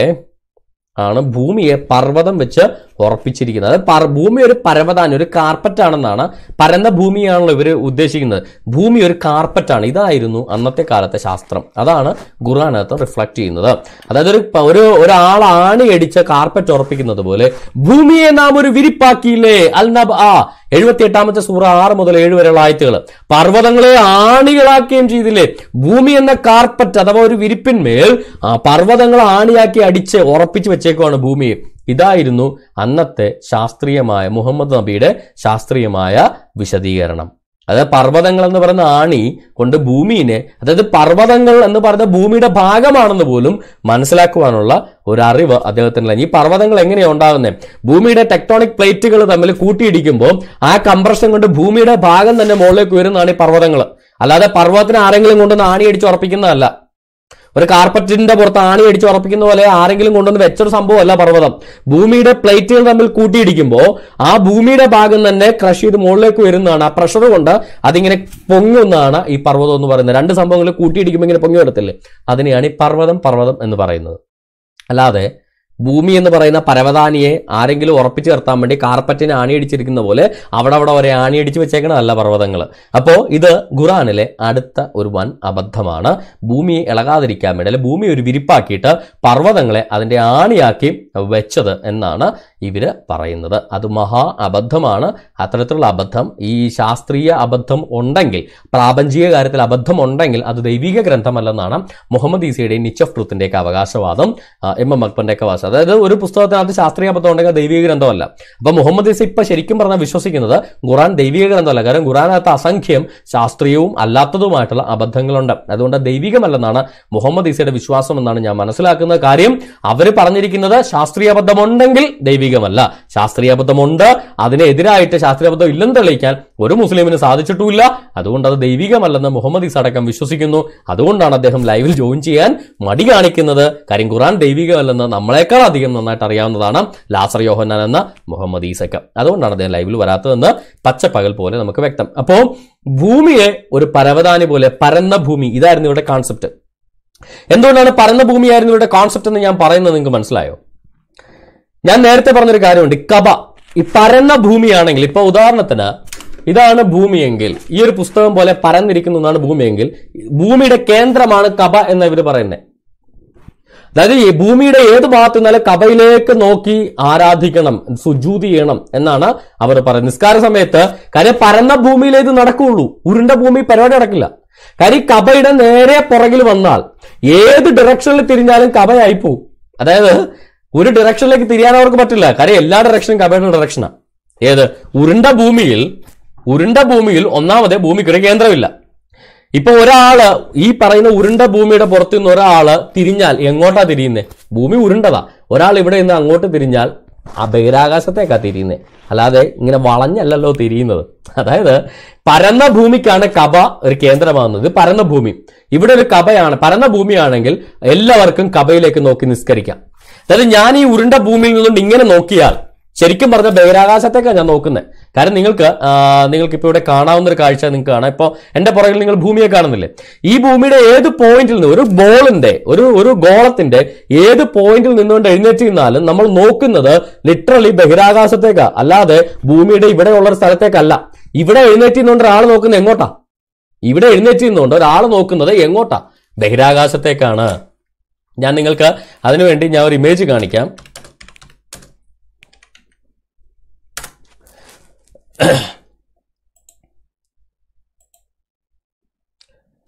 ആണ് ഭൂമിയെ പർവ്വതം വെച്ച് ഉറപ്പിച്ചിരിക്കുന്നത് അതായത് ഭൂമി ഒരു പരമതാനി ഒരു കാർപ്പറ്റ് ആണെന്നാണ് പരന്ന ഭൂമിയാണല്ലോ ഇവർ ഉദ്ദേശിക്കുന്നത് ഭൂമി ഒരു കാർപ്പറ്റാണ് ഇതായിരുന്നു അന്നത്തെ കാലത്തെ ശാസ്ത്രം അതാണ് ഖുറാനകത്ത് റിഫ്ലക്ട് ചെയ്യുന്നത് അതായത് ഒരു ഒരു ഒരാൾ ആണി അടിച്ച കാർപ്പറ്റ് ഉറപ്പിക്കുന്നത് പോലെ ഭൂമിയെ നാം ഒരു വിരിപ്പാക്കിയില്ലേ അൽ നബ് ആ എഴുപത്തി എട്ടാമത്തെ സൂറ ആറ് മുതൽ ഏഴ് വരെയുള്ള ആയത്തുകൾ പർവ്വതങ്ങളെ ആണികളാക്കുകയും ചെയ്തില്ലേ ഭൂമി എന്ന കാർപ്പറ്റ് അഥവാ ഒരു വിരിപ്പിന്മേൽ ആ പർവ്വതങ്ങളെ ആണിയാക്കി അടിച്ച് ഉറപ്പിച്ച് വെച്ചേക്കുവാണ് ഭൂമിയെ ഇതായിരുന്നു അന്നത്തെ ശാസ്ത്രീയമായ മുഹമ്മദ് നബിയുടെ ശാസ്ത്രീയമായ വിശദീകരണം അതായത് പർവ്വതങ്ങൾ എന്ന് പറയുന്ന ആണി കൊണ്ട് ഭൂമിയെ അതായത് പർവ്വതങ്ങൾ എന്ന് പറയുന്ന ഭൂമിയുടെ ഭാഗമാണെന്ന് പോലും മനസ്സിലാക്കുവാനുള്ള ഒരു അറിവ് അദ്ദേഹത്തിനുള്ള ഈ പർവ്വതങ്ങൾ എങ്ങനെയാണ് ഉണ്ടാകുന്നത് ഭൂമിയുടെ ടെക്ടോണിക് പ്ലേറ്റുകൾ തമ്മിൽ കൂട്ടിയിടിക്കുമ്പോൾ ആ കംപ്രഷൻ കൊണ്ട് ഭൂമിയുടെ ഭാഗം തന്നെ മുകളിലേക്ക് ഉയരുന്നതാണ് ഈ പർവ്വതങ്ങൾ അല്ലാതെ പർവ്വതത്തിന് ആരെങ്കിലും കൊണ്ട് ആണി അടിച്ച് ഉറപ്പിക്കുന്നതല്ല ഒരു കാർപ്പറ്റിന്റെ പുറത്ത് ആണി അടിച്ച് ഉറപ്പിക്കുന്ന പോലെ ആരെങ്കിലും കൊണ്ടുവന്ന് വെച്ചൊരു സംഭവമല്ല പർവ്വതം ഭൂമിയുടെ പ്ലേറ്റുകൾ തമ്മിൽ കൂട്ടിയിടിക്കുമ്പോൾ ആ ഭൂമിയുടെ ഭാഗം തന്നെ ക്രഷ് ചെയ്ത് മുകളിലേക്ക് വരുന്നതാണ് ആ പ്രഷർ കൊണ്ട് അതിങ്ങനെ പൊങ്ങുന്നതാണ് ഈ പർവ്വതം എന്ന് പറയുന്നത് രണ്ട് സംഭവങ്ങൾ കൂട്ടിയിടിക്കുമ്പോൾ ഇങ്ങനെ പൊങ്ങി വരത്തില്ലേ അതിനെയാണ് ഈ പർവ്വതം പർവ്വതം എന്ന് പറയുന്നത് അല്ലാതെ ഭൂമി എന്ന് പറയുന്ന പരവതാനിയെ ആരെങ്കിലും ഉറപ്പിച്ചു നിർത്താൻ വേണ്ടി കാർപ്പറ്റിന് ആണിയടിച്ചിരിക്കുന്ന പോലെ അവിടെ അവിടെ ഒരേ ആണിയടിച്ചു വെച്ചേക്കണതല്ല പർവ്വതങ്ങൾ അപ്പോൾ ഇത് ഖുറാനിലെ അടുത്ത ഒരു വൻ അബദ്ധമാണ് ഭൂമിയെ ഇളകാതിരിക്കാൻ വേണ്ടി അല്ലെങ്കിൽ ഭൂമി ഒരു വിരിപ്പാക്കിയിട്ട് പർവ്വതങ്ങളെ അതിൻ്റെ ആണിയാക്കി വെച്ചത് എന്നാണ് ഇവർ പറയുന്നത് അത് മഹാ അബദ്ധമാണ് അത്തരത്തിലുള്ള അബദ്ധം ഈ ശാസ്ത്രീയ അബദ്ധം ഉണ്ടെങ്കിൽ പ്രാപഞ്ചിക കാര്യത്തിൽ അബദ്ധം ഉണ്ടെങ്കിൽ അത് ദൈവിക ഗ്രന്ഥമല്ലെന്നാണ് മുഹമ്മദ് ഈസയുടെയും നിച്ച് ഓഫ് ഒക്കെ അവകാശവാദം എം എം ഒക്കെ അവകാശം അതായത് ഒരു പുസ്തകത്തിനകത്ത് ശാസ്ത്രീയ അബദ്ധം ഉണ്ടെങ്കിൽ ദൈവിക ഗ്രന്ഥമല്ല അപ്പോൾ മുഹമ്മദ് ഈസ ഇപ്പം ശരിക്കും പറഞ്ഞാൽ വിശ്വസിക്കുന്നത് ഖുറാൻ ദൈവിക ഗ്രന്ഥമല്ല കാരണം ഖുറാനകത്ത് അസംഖ്യം ശാസ്ത്രീയവും അല്ലാത്തതുമായിട്ടുള്ള അബദ്ധങ്ങളുണ്ട് അതുകൊണ്ട് ദൈവികമല്ലെന്നാണ് മുഹമ്മദ് ഈസയുടെ വിശ്വാസം എന്നാണ് ഞാൻ മനസ്സിലാക്കുന്നത് കാര്യം അവർ പറഞ്ഞിരിക്കുന്നത് ശാസ്ത്രീയ അബദ്ധമുണ്ടെങ്കിൽ ദൈവിക പ്രായോഗികമല്ല ശാസ്ത്രീയബദ്ധമുണ്ട് അതിനെതിരായിട്ട് ശാസ്ത്രീയബദ്ധം ഇല്ലെന്ന് തെളിയിക്കാൻ ഒരു മുസ്ലിമിന് സാധിച്ചിട്ടുമില്ല അതുകൊണ്ട് അത് ദൈവികമല്ലെന്ന് മുഹമ്മദ് ഇസ് അടക്കം വിശ്വസിക്കുന്നു അതുകൊണ്ടാണ് അദ്ദേഹം ലൈവിൽ ജോയിൻ ചെയ്യാൻ മടി കാണിക്കുന്നത് കാര്യം ഖുറാൻ ദൈവികമല്ലെന്ന് നമ്മളെക്കാൾ അധികം നന്നായിട്ട് അറിയാവുന്നതാണ് ലാസർ യോഹന്നാൻ എന്ന മുഹമ്മദ് ഈസക്ക് അതുകൊണ്ടാണ് അദ്ദേഹം ലൈവിൽ വരാത്തതെന്ന് പച്ചപ്പകൽ പോലെ നമുക്ക് വ്യക്തം അപ്പോൾ ഭൂമിയെ ഒരു പരവതാനി പോലെ പരന്ന ഭൂമി ഇതായിരുന്നു ഇവിടെ കോൺസെപ്റ്റ് എന്തുകൊണ്ടാണ് പരന്ന ഭൂമിയായിരുന്നു ഇവിടെ കോൺസെപ്റ്റ് എന്ന് ഞാൻ പറയുന്നത് നിങ്ങൾക്ക് മനസ്സിലായോ ഞാൻ നേരത്തെ പറഞ്ഞൊരു കാര്യമുണ്ട് കബ ഈ പരന്ന ഭൂമിയാണെങ്കിൽ ഇപ്പൊ ഉദാഹരണത്തിന് ഇതാണ് ഭൂമിയെങ്കിൽ ഈ ഒരു പുസ്തകം പോലെ പരന്നിരിക്കുന്ന ഒന്നാണ് ഭൂമിയെങ്കിൽ ഭൂമിയുടെ കേന്ദ്രമാണ് കബ എന്ന് ഇവർ പറയുന്നത് അതായത് ഈ ഭൂമിയുടെ ഏത് ഭാഗത്ത് നിന്നാലും കബയിലേക്ക് നോക്കി ആരാധിക്കണം സുജൂതി ചെയ്യണം എന്നാണ് അവർ പറയുന്നത് നിസ്കാര സമയത്ത് കാര്യം പരന്ന ഭൂമിയിലേ ഇത് നടക്കുകയുള്ളൂ ഉരുണ്ട ഭൂമി പരിപാടി നടക്കില്ല കാര്യം കബയുടെ നേരെ പുറകിൽ വന്നാൽ ഏത് ഡിറക്ഷനിൽ തിരിഞ്ഞാലും കബയായി പോകും അതായത് ഒരു ഡയറക്ഷനിലേക്ക് തിരിയാൻ അവർക്ക് പറ്റില്ല കാര്യം എല്ലാ ഡയറക്ഷനും കബയുടെ ഡയറക്ഷനാണ് ഏത് ഉരുണ്ട ഭൂമിയിൽ ഉരുണ്ട ഭൂമിയിൽ ഒന്നാമത് ഒരു കേന്ദ്രമില്ല ഇപ്പൊ ഒരാള് ഈ പറയുന്ന ഉരുണ്ട ഭൂമിയുടെ പുറത്തു നിന്ന് ഒരാള് തിരിഞ്ഞാൽ എങ്ങോട്ടാ തിരിയുന്നത് ഭൂമി ഉരുണ്ടതാ ഒരാൾ ഇവിടെ നിന്ന് അങ്ങോട്ട് തിരിഞ്ഞാൽ ആ ബഹിരാകാശത്തേക്കാ തിരിയുന്നേ അല്ലാതെ ഇങ്ങനെ വളഞ്ഞല്ലല്ലോ തിരിയുന്നത് അതായത് പരന്ന ഭൂമിക്കാണ് കബ ഒരു കേന്ദ്രമാകുന്നത് പരന്ന ഭൂമി ഇവിടെ ഒരു കബയാണ് പരന്ന ഭൂമിയാണെങ്കിൽ എല്ലാവർക്കും കബയിലേക്ക് നോക്കി നിസ്കരിക്കാം അതായത് ഞാൻ ഈ ഉരുണ്ട ഭൂമിയിൽ നിന്നുകൊണ്ട് ഇങ്ങനെ നോക്കിയാൽ ശരിക്കും പറഞ്ഞ ബഹിരാകാശത്തേക്കാണ് ഞാൻ നോക്കുന്നത് കാരണം നിങ്ങൾക്ക് നിങ്ങൾക്ക് ഇപ്പോൾ ഇവിടെ കാണാവുന്ന ഒരു കാഴ്ച നിങ്ങൾക്ക് കാണാം ഇപ്പോൾ എൻ്റെ പുറകിൽ നിങ്ങൾ ഭൂമിയെ കാണുന്നില്ലേ ഈ ഭൂമിയുടെ ഏത് പോയിന്റിൽ നിന്ന് ഒരു ബോളിന്റെ ഒരു ഒരു ഗോളത്തിന്റെ ഏത് പോയിന്റിൽ നിന്നുകൊണ്ട് എഴുന്നേറ്റ് നിന്നാലും നമ്മൾ നോക്കുന്നത് ലിറ്ററലി ബഹിരാകാശത്തേക്കാണ് അല്ലാതെ ഭൂമിയുടെ ഉള്ള ഒരു സ്ഥലത്തേക്കല്ല ഇവിടെ എഴുന്നേറ്റ് നിന്നുകൊണ്ട് ഒരാൾ നോക്കുന്നത് എങ്ങോട്ടാ ഇവിടെ എഴുന്നേറ്റ് നിന്നുകൊണ്ട് ഒരാൾ നോക്കുന്നത് എങ്ങോട്ടാ ബഹിരാകാശത്തേക്കാണ് ഞാൻ നിങ്ങൾക്ക് അതിനുവേണ്ടി ഞാൻ ഒരു ഇമേജ് കാണിക്കാം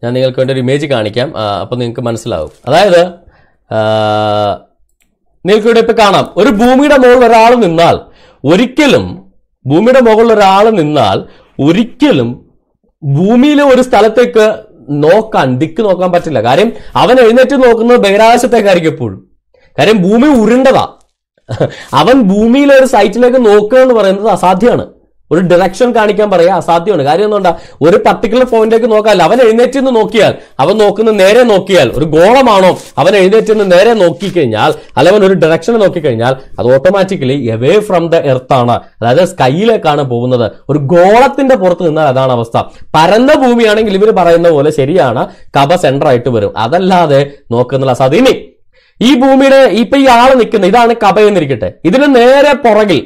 ഞാൻ നിങ്ങൾക്ക് വേണ്ടി ഒരു ഇമേജ് കാണിക്കാം അപ്പോൾ നിങ്ങൾക്ക് മനസ്സിലാവും അതായത് നിങ്ങൾക്കിവിടെ ഇപ്പോൾ കാണാം ഒരു ഭൂമിയുടെ മുകളിൽ ഒരാൾ നിന്നാൽ ഒരിക്കലും ഭൂമിയുടെ മുകളിൽ ഒരാൾ നിന്നാൽ ഒരിക്കലും ഭൂമിയിലെ ഒരു സ്ഥലത്തേക്ക് നോക്കാൻ ദിക്ക് നോക്കാൻ പറ്റില്ല കാര്യം അവൻ എഴുന്നേറ്റ് നോക്കുന്നത് ബഹിരാകാശത്തേക്കായിരിക്കും എപ്പോഴും കാര്യം ഭൂമി ഉരുണ്ടതാ അവൻ ഭൂമിയിലെ ഒരു സൈറ്റിലേക്ക് നോക്കുക എന്ന് പറയുന്നത് അസാധ്യമാണ് ഒരു ഡയറക്ഷൻ കാണിക്കാൻ പറയാ അസാധ്യമാണ് കാര്യം എന്തുകൊണ്ടാ ഒരു പർട്ടിക്കുലർ പോയിന്റിലേക്ക് നോക്കാല്ല അവൻ എഴുന്നേറ്റ് നിന്ന് നോക്കിയാൽ അവൻ നോക്കുന്ന നേരെ നോക്കിയാൽ ഒരു ഗോളമാണോ അവൻ എഴുന്നേറ്റ് നിന്ന് നേരെ നോക്കിക്കഴിഞ്ഞാൽ അല്ലെങ്കിൽ ഒരു ഡയറക്ഷൻ നോക്കിക്കഴിഞ്ഞാൽ അത് automatically away from the earth ആണ് അതായത് സ്കൈയിലേക്കാണ് പോകുന്നത് ഒരു ഗോളത്തിന്റെ പുറത്ത് നിന്നാൽ അതാണ് അവസ്ഥ പരന്ന ഭൂമിയാണെങ്കിൽ ഇവർ പറയുന്ന പോലെ ശരിയാണ് കബ സെന്റർ ആയിട്ട് വരും അതല്ലാതെ നോക്കുന്നില്ല അസാധ്യം ഈ ഭൂമിയുടെ ഇപ്പൊ ഈ ആള് നിൽക്കുന്ന ഇതാണ് കബ എന്നിരിക്കട്ടെ ഇതിന് നേരെ പുറകിൽ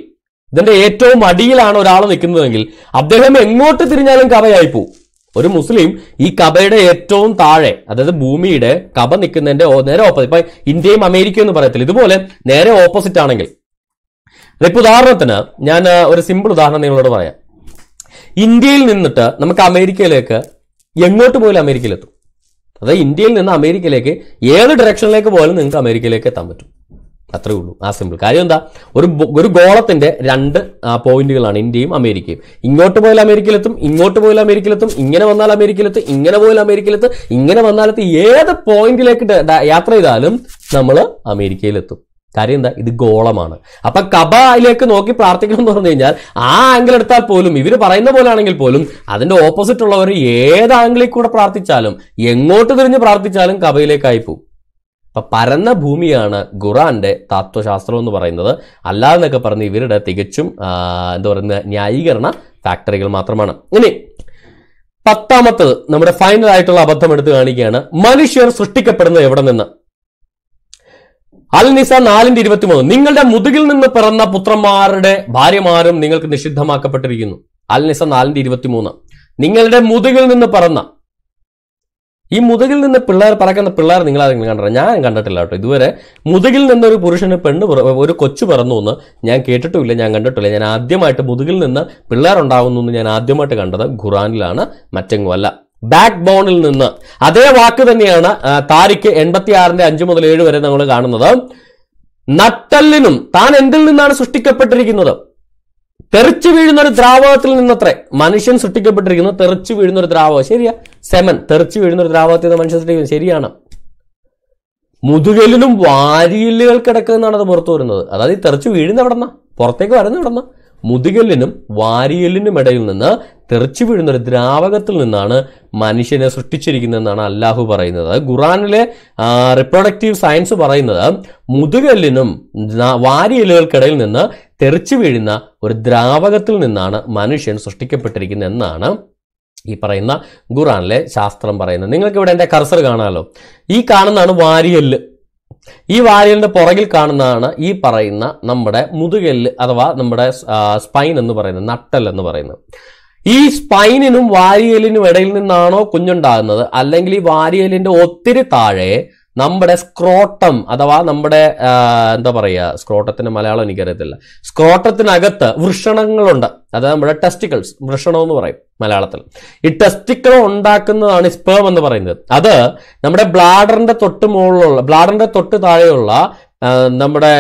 ഇതിന്റെ ഏറ്റവും അടിയിലാണ് ഒരാൾ നിൽക്കുന്നതെങ്കിൽ അദ്ദേഹം എങ്ങോട്ട് തിരിഞ്ഞാലും കവയായി പോകും ഒരു മുസ്ലിം ഈ കബയുടെ ഏറ്റവും താഴെ അതായത് ഭൂമിയുടെ കബ നിൽക്കുന്നതിന്റെ നേരെ ഓപ്പോസിറ്റ് ഇപ്പൊ ഇന്ത്യയും അമേരിക്കയും എന്ന് പറയത്തില്ല ഇതുപോലെ നേരെ ഓപ്പോസിറ്റ് ആണെങ്കിൽ ഇപ്പൊ ഉദാഹരണത്തിന് ഞാൻ ഒരു സിമ്പിൾ ഉദാഹരണം നിങ്ങളോട് പറയാം ഇന്ത്യയിൽ നിന്നിട്ട് നമുക്ക് അമേരിക്കയിലേക്ക് എങ്ങോട്ട് പോയാലും അമേരിക്കയിലെത്തും അതായത് ഇന്ത്യയിൽ നിന്ന് അമേരിക്കയിലേക്ക് ഏത് ഡയറക്ഷനിലേക്ക് പോയാലും നിങ്ങൾക്ക് അമേരിക്കയിലേക്ക് എത്താൻ പറ്റും അത്രേ ഉള്ളൂ ആ സിമ്പിൾ കാര്യം എന്താ ഒരു ഒരു ഗോളത്തിന്റെ രണ്ട് പോയിന്റുകളാണ് ഇന്ത്യയും അമേരിക്കയും ഇങ്ങോട്ട് പോയാൽ അമേരിക്കയിലെത്തും ഇങ്ങോട്ട് പോയാൽ അമേരിക്കയിലെത്തും ഇങ്ങനെ വന്നാൽ അമേരിക്കയിലെത്തും ഇങ്ങനെ പോയാൽ അമേരിക്കയിലെത്തും ഇങ്ങനെ വന്നാലത്ത് ഏത് പോയിന്റിലേക്ക് യാത്ര ചെയ്താലും നമ്മൾ അമേരിക്കയിലെത്തും കാര്യം എന്താ ഇത് ഗോളമാണ് അപ്പൊ കബയിലേക്ക് നോക്കി പ്രാർത്ഥിക്കണം എന്ന് പറഞ്ഞു കഴിഞ്ഞാൽ ആ ആംഗിൾ എടുത്താൽ പോലും ഇവർ പറയുന്ന പോലെ ആണെങ്കിൽ പോലും അതിന്റെ ഓപ്പോസിറ്റ് ഉള്ളവർ ഏത് ആംഗിളിൽ കൂടെ പ്രാർത്ഥിച്ചാലും എങ്ങോട്ട് തിരിഞ്ഞ് പ്രാർത്ഥിച്ചാലും കബയിലേക്കായി പോകും അപ്പം പരന്ന ഭൂമിയാണ് ഖുറാന്റെ തത്വശാസ്ത്രം എന്ന് പറയുന്നത് അല്ലാതെന്നൊക്കെ പറഞ്ഞ് ഇവരുടെ തികച്ചും എന്താ പറയുന്ന ന്യായീകരണ ഫാക്ടറികൾ മാത്രമാണ് ഇനി പത്താമത്തത് നമ്മുടെ ഫൈനൽ ആയിട്ടുള്ള അബദ്ധം എടുത്ത് കാണിക്കുകയാണ് മനുഷ്യർ സൃഷ്ടിക്കപ്പെടുന്നത് എവിടെ നിന്ന് അൽ നിസ നാലിന്റെ മൂന്ന് നിങ്ങളുടെ മുതുകിൽ നിന്ന് പിറന്ന പുത്രന്മാരുടെ ഭാര്യമാരും നിങ്ങൾക്ക് നിഷിദ്ധമാക്കപ്പെട്ടിരിക്കുന്നു അൽ നിസ നാലിന്റെ മൂന്ന് നിങ്ങളുടെ മുതുകിൽ നിന്ന് പിറന്ന ഈ മുതകിൽ നിന്ന് പിള്ളേർ പറക്കുന്ന പിള്ളേർ നിങ്ങൾ അതെങ്കിലും കണ്ടിട്ട് ഞാൻ കണ്ടിട്ടില്ല കേട്ടോ ഇതുവരെ മുതുകിൽ നിന്ന് ഒരു പുരുഷന് പെണ്ണ് ഒരു കൊച്ചു പറന്നു എന്ന് ഞാൻ കേട്ടിട്ടുമില്ല ഞാൻ കണ്ടിട്ടില്ല ഞാൻ ആദ്യമായിട്ട് മുതുകിൽ നിന്ന് പിള്ളേർ ഉണ്ടാകുന്നു എന്ന് ഞാൻ ആദ്യമായിട്ട് കണ്ടത് ഖുറാനിലാണ് മറ്റെങ്ങുമല്ല ബാക്ക് ബോണിൽ നിന്ന് അതേ വാക്ക് തന്നെയാണ് താരിക്ക് എൺപത്തി ആറിന്റെ അഞ്ചു മുതൽ ഏഴ് വരെ നമ്മൾ കാണുന്നത് നട്ടല്ലിനും താൻ എന്തിൽ നിന്നാണ് സൃഷ്ടിക്കപ്പെട്ടിരിക്കുന്നത് തെറിച്ചു വീഴുന്ന ഒരു ദ്രാവകത്തിൽ നിന്നത്രേ മനുഷ്യൻ സൃഷ്ടിക്കപ്പെട്ടിരിക്കുന്ന തെറിച്ചു വീഴുന്ന ഒരു ദ്രാവകം ശരിയാ സെമൻ തെറിച്ചു വീഴുന്ന ഒരു ദ്രാവകത്തിൽ നിന്ന് മനുഷ്യൻ സൃഷ്ടിക്കുന്നത് ശരിയാണ് മുതുകലിലും വാരിയല്ലുകൾ കിടക്കുന്നതാണ് അത് പുറത്തു വരുന്നത് അതായത് തെറിച്ചു വീഴുന്ന എവിടെന്ന പുറത്തേക്ക് വരുന്ന എവിടെന്ന മുതുകെല്ലിനും വാരിയെല്ലിനും ഇടയിൽ നിന്ന് തെറിച്ചു വീഴുന്ന ഒരു ദ്രാവകത്തിൽ നിന്നാണ് മനുഷ്യനെ സൃഷ്ടിച്ചിരിക്കുന്നതെന്നാണ് അല്ലാഹു പറയുന്നത് ഖുറാനിലെ റിപ്രൊഡക്റ്റീവ് സയൻസ് പറയുന്നത് മുതുകെല്ലിനും വാരിയെല്ലുകൾക്കിടയിൽ നിന്ന് തെറിച്ചു വീഴുന്ന ഒരു ദ്രാവകത്തിൽ നിന്നാണ് മനുഷ്യൻ സൃഷ്ടിക്കപ്പെട്ടിരിക്കുന്നത് എന്നാണ് ഈ പറയുന്ന ഖുറാനിലെ ശാസ്ത്രം പറയുന്നത് നിങ്ങൾക്ക് ഇവിടെ എൻ്റെ കർസർ കാണാമല്ലോ ഈ കാണുന്നതാണ് വാരിയെല്ല് ഈ വാരിയലിന്റെ പുറകിൽ കാണുന്നതാണ് ഈ പറയുന്ന നമ്മുടെ മുതുകെല്ല് അഥവാ നമ്മുടെ സ്പൈൻ എന്ന് പറയുന്നത് നട്ടൽ എന്ന് പറയുന്നത് ഈ സ്പൈനിനും വാരിയലിനും ഇടയിൽ നിന്നാണോ കുഞ്ഞുണ്ടാകുന്നത് അല്ലെങ്കിൽ ഈ വാരിയലിന്റെ ഒത്തിരി താഴെ നമ്മുടെ സ്ക്രോട്ടം അഥവാ നമ്മുടെ എന്താ പറയുക സ്ക്രോട്ടത്തിന് മലയാളം എനിക്കറിയത്തില്ല സ്ക്രോട്ടത്തിനകത്ത് വൃഷണങ്ങളുണ്ട് അതായത് നമ്മുടെ ടെസ്റ്റിക്കിൾസ് വൃഷണം എന്ന് പറയും മലയാളത്തിൽ ഈ ടെസ്റ്റിക്കൾ ഉണ്ടാക്കുന്നതാണ് സ്പേം എന്ന് പറയുന്നത് അത് നമ്മുടെ ബ്ലാഡറിന്റെ തൊട്ട് മുകളിലുള്ള ബ്ലാഡറിന്റെ തൊട്ട് താഴെയുള്ള നമ്മുടെ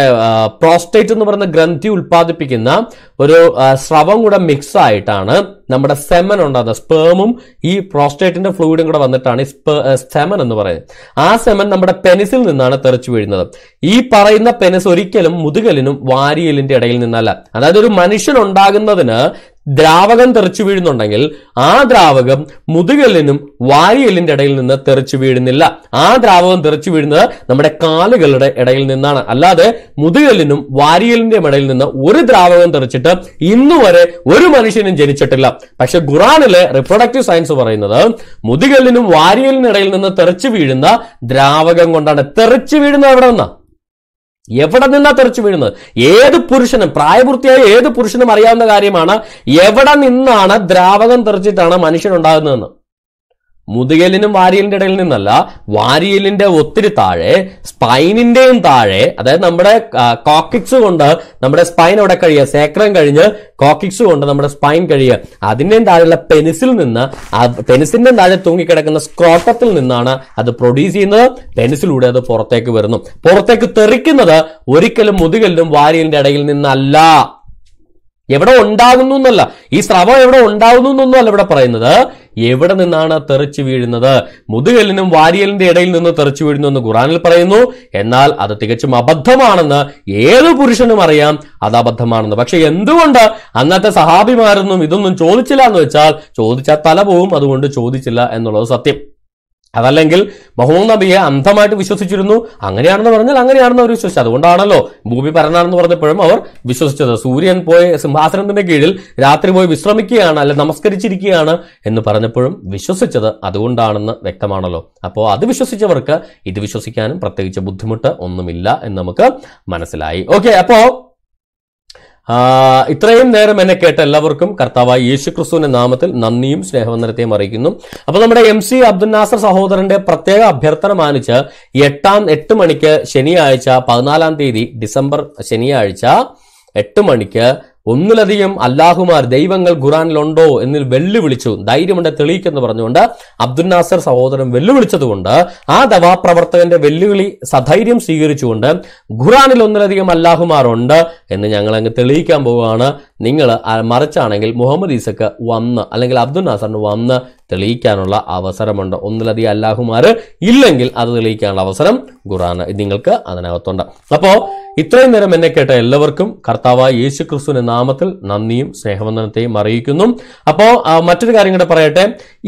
പ്രോസ്റ്റേറ്റ് എന്ന് പറയുന്ന ഗ്രന്ഥി ഉൽപ്പാദിപ്പിക്കുന്ന ഒരു സ്രവം കൂടെ മിക്സ് ആയിട്ടാണ് നമ്മുടെ സെമൻ ഉണ്ടാകുന്നത് സ്പേമും ഈ പ്രോസ്റ്റേറ്റിന്റെ ഫ്ലൂയിഡും കൂടെ വന്നിട്ടാണ് ഈ സെമൻ എന്ന് പറയുന്നത് ആ സെമൻ നമ്മുടെ പെനിസിൽ നിന്നാണ് തെറിച്ചു വീഴുന്നത് ഈ പറയുന്ന പെനിസ് ഒരിക്കലും മുതുകലിനും വാരിയലിന്റെ ഇടയിൽ നിന്നല്ല അതായത് ഒരു മനുഷ്യൻ ഉണ്ടാകുന്നതിന് ദ്രാവകം തെറിച്ചു വീഴുന്നുണ്ടെങ്കിൽ ആ ദ്രാവകം മുതുകലിനും വാരിയലിന്റെ ഇടയിൽ നിന്ന് തെറിച്ചു വീഴുന്നില്ല ആ ദ്രാവകം തെറിച്ചു വീഴുന്നത് നമ്മുടെ കാലുകളുടെ ഇടയിൽ നിന്നാണ് അല്ലാതെ മുതുകലിനും വാരിയലിന്റെ ഇടയിൽ നിന്ന് ഒരു ദ്രാവകം തെറിച്ചിട്ട് ഇന്നു വരെ ഒരു മനുഷ്യനും ജനിച്ചിട്ടില്ല പക്ഷെ ഖുറാനിലെ റിപ്രൊഡക്റ്റീവ് സയൻസ് പറയുന്നത് മുതുകലിനും വാരിയലിനും ഇടയിൽ നിന്ന് തെറിച്ചു വീഴുന്ന ദ്രാവകം കൊണ്ടാണ് തെറിച്ചു വീഴുന്നത് എവിടെ നിന്നാണ് എവിടെ നിന്നാ തെറിച്ചു വീഴുന്നത് ഏത് പുരുഷനും പ്രായപൂർത്തിയായ ഏത് പുരുഷനും അറിയാവുന്ന കാര്യമാണ് എവിടെ നിന്നാണ് ദ്രാവകം തെറിച്ചിട്ടാണ് മനുഷ്യനുണ്ടാകുന്നതെന്ന് മുതുകലിനും വാരിയലിന്റെ ഇടയിൽ നിന്നല്ല വാരിയലിന്റെ ഒത്തിരി താഴെ സ്പൈനിന്റെയും താഴെ അതായത് നമ്മുടെ കോക്കിക്സ് കൊണ്ട് നമ്മുടെ സ്പൈൻ അവിടെ കഴിയുക സേക്രം കഴിഞ്ഞ് കോക്കിക്സ് കൊണ്ട് നമ്മുടെ സ്പൈൻ കഴിയുക അതിൻ്റെയും താഴെയുള്ള പെനിസിൽ നിന്ന് പെനിസിന്റെ താഴെ തൂങ്ങിക്കിടക്കുന്ന സ്ക്രോട്ടത്തിൽ നിന്നാണ് അത് പ്രൊഡ്യൂസ് ചെയ്യുന്നത് പെനിസിലൂടെ അത് പുറത്തേക്ക് വരുന്നു പുറത്തേക്ക് തെറിക്കുന്നത് ഒരിക്കലും മുതുകലിനും വാരിയലിന്റെ ഇടയിൽ നിന്നല്ല എവിടെ ഉണ്ടാകുന്നു എന്നല്ല ഈ സ്രവം എവിടെ ഉണ്ടാകുന്നു എന്നൊന്നും അല്ല ഇവിടെ പറയുന്നത് എവിടെ നിന്നാണ് തെറിച്ചു വീഴുന്നത് മുതുകലിനും വാരിയലിന്റെ ഇടയിൽ നിന്ന് തെറിച്ചു വീഴുന്നു എന്ന് ഖുറാനിൽ പറയുന്നു എന്നാൽ അത് തികച്ചും അബദ്ധമാണെന്ന് ഏത് പുരുഷനും അറിയാം അത് അബദ്ധമാണെന്ന് പക്ഷെ എന്തുകൊണ്ട് അന്നത്തെ സഹാബിമാരൊന്നും ഇതൊന്നും ചോദിച്ചില്ല എന്ന് വെച്ചാൽ ചോദിച്ചാൽ തല പോവും അതുകൊണ്ട് ചോദിച്ചില്ല എന്നുള്ളത് സത്യം അതല്ലെങ്കിൽ മുഹമ്മദ് നബിയെ അന്ധമായിട്ട് വിശ്വസിച്ചിരുന്നു അങ്ങനെയാണെന്ന് പറഞ്ഞാൽ അങ്ങനെയാണെന്ന് അവർ വിശ്വസിച്ചത് അതുകൊണ്ടാണല്ലോ ഭൂമി പറഞ്ഞാണെന്ന് പറഞ്ഞപ്പോഴും അവർ വിശ്വസിച്ചത് സൂര്യൻ പോയ സിംഹാസനത്തിന്റെ കീഴിൽ രാത്രി പോയി വിശ്രമിക്കുകയാണ് അല്ലെ നമസ്കരിച്ചിരിക്കുകയാണ് എന്ന് പറഞ്ഞപ്പോഴും വിശ്വസിച്ചത് അതുകൊണ്ടാണെന്ന് വ്യക്തമാണല്ലോ അപ്പോൾ അത് വിശ്വസിച്ചവർക്ക് ഇത് വിശ്വസിക്കാനും പ്രത്യേകിച്ച് ബുദ്ധിമുട്ട് ഒന്നുമില്ല എന്ന് നമുക്ക് മനസ്സിലായി ഓക്കെ അപ്പോൾ ഇത്രയും നേരം എന്നെ കേട്ട എല്ലാവർക്കും കർത്താവായ യേശു ക്രിസ്തുവിന്റെ നാമത്തിൽ നന്ദിയും സ്നേഹവന്ദനത്തെയും അറിയിക്കുന്നു അപ്പോൾ നമ്മുടെ എം സി അബ്ദുൽ നാസർ സഹോദരന്റെ പ്രത്യേക അഭ്യർത്ഥന മാനിച്ച് എട്ടാം എട്ട് മണിക്ക് ശനിയാഴ്ച പതിനാലാം തീയതി ഡിസംബർ ശനിയാഴ്ച എട്ട് മണിക്ക് ഒന്നിലധികം അല്ലാഹുമാർ ദൈവങ്ങൾ ഖുറാനിലുണ്ടോ എന്നിൽ വെല്ലുവിളിച്ചു ധൈര്യമുണ്ട് തെളിയിക്കെന്ന് പറഞ്ഞുകൊണ്ട് അബ്ദുൽ നാസർ സഹോദരൻ വെല്ലുവിളിച്ചതുകൊണ്ട് ആ ദവാപ്രവർത്തകന്റെ വെല്ലുവിളി സധൈര്യം സ്വീകരിച്ചുകൊണ്ട് ഖുറാനിൽ ഒന്നിലധികം ഉണ്ട് എന്ന് ഞങ്ങൾ അങ്ങ് തെളിയിക്കാൻ പോവുകയാണ് നിങ്ങൾ മറിച്ചാണെങ്കിൽ മുഹമ്മദ് ഈസക്ക് വന്ന് അല്ലെങ്കിൽ അബ്ദുൽ നാസറിന് വന്ന് തെളിയിക്കാനുള്ള അവസരമുണ്ട് ഒന്നിലധികം അല്ലാഹുമാർ ഇല്ലെങ്കിൽ അത് തെളിയിക്കാനുള്ള അവസരം ഖുറാൻ നിങ്ങൾക്ക് അതിനകത്തുണ്ട് അപ്പോൾ ഇത്രയും നേരം എന്നെ കേട്ട എല്ലാവർക്കും കർത്താവായ യേശു ക്രിസ്തുവിന്റെ നാമത്തിൽ നന്ദിയും സ്നേഹവന്ദനത്തെയും അറിയിക്കുന്നു അപ്പോൾ മറ്റൊരു കാര്യം കൂടെ പറയട്ടെ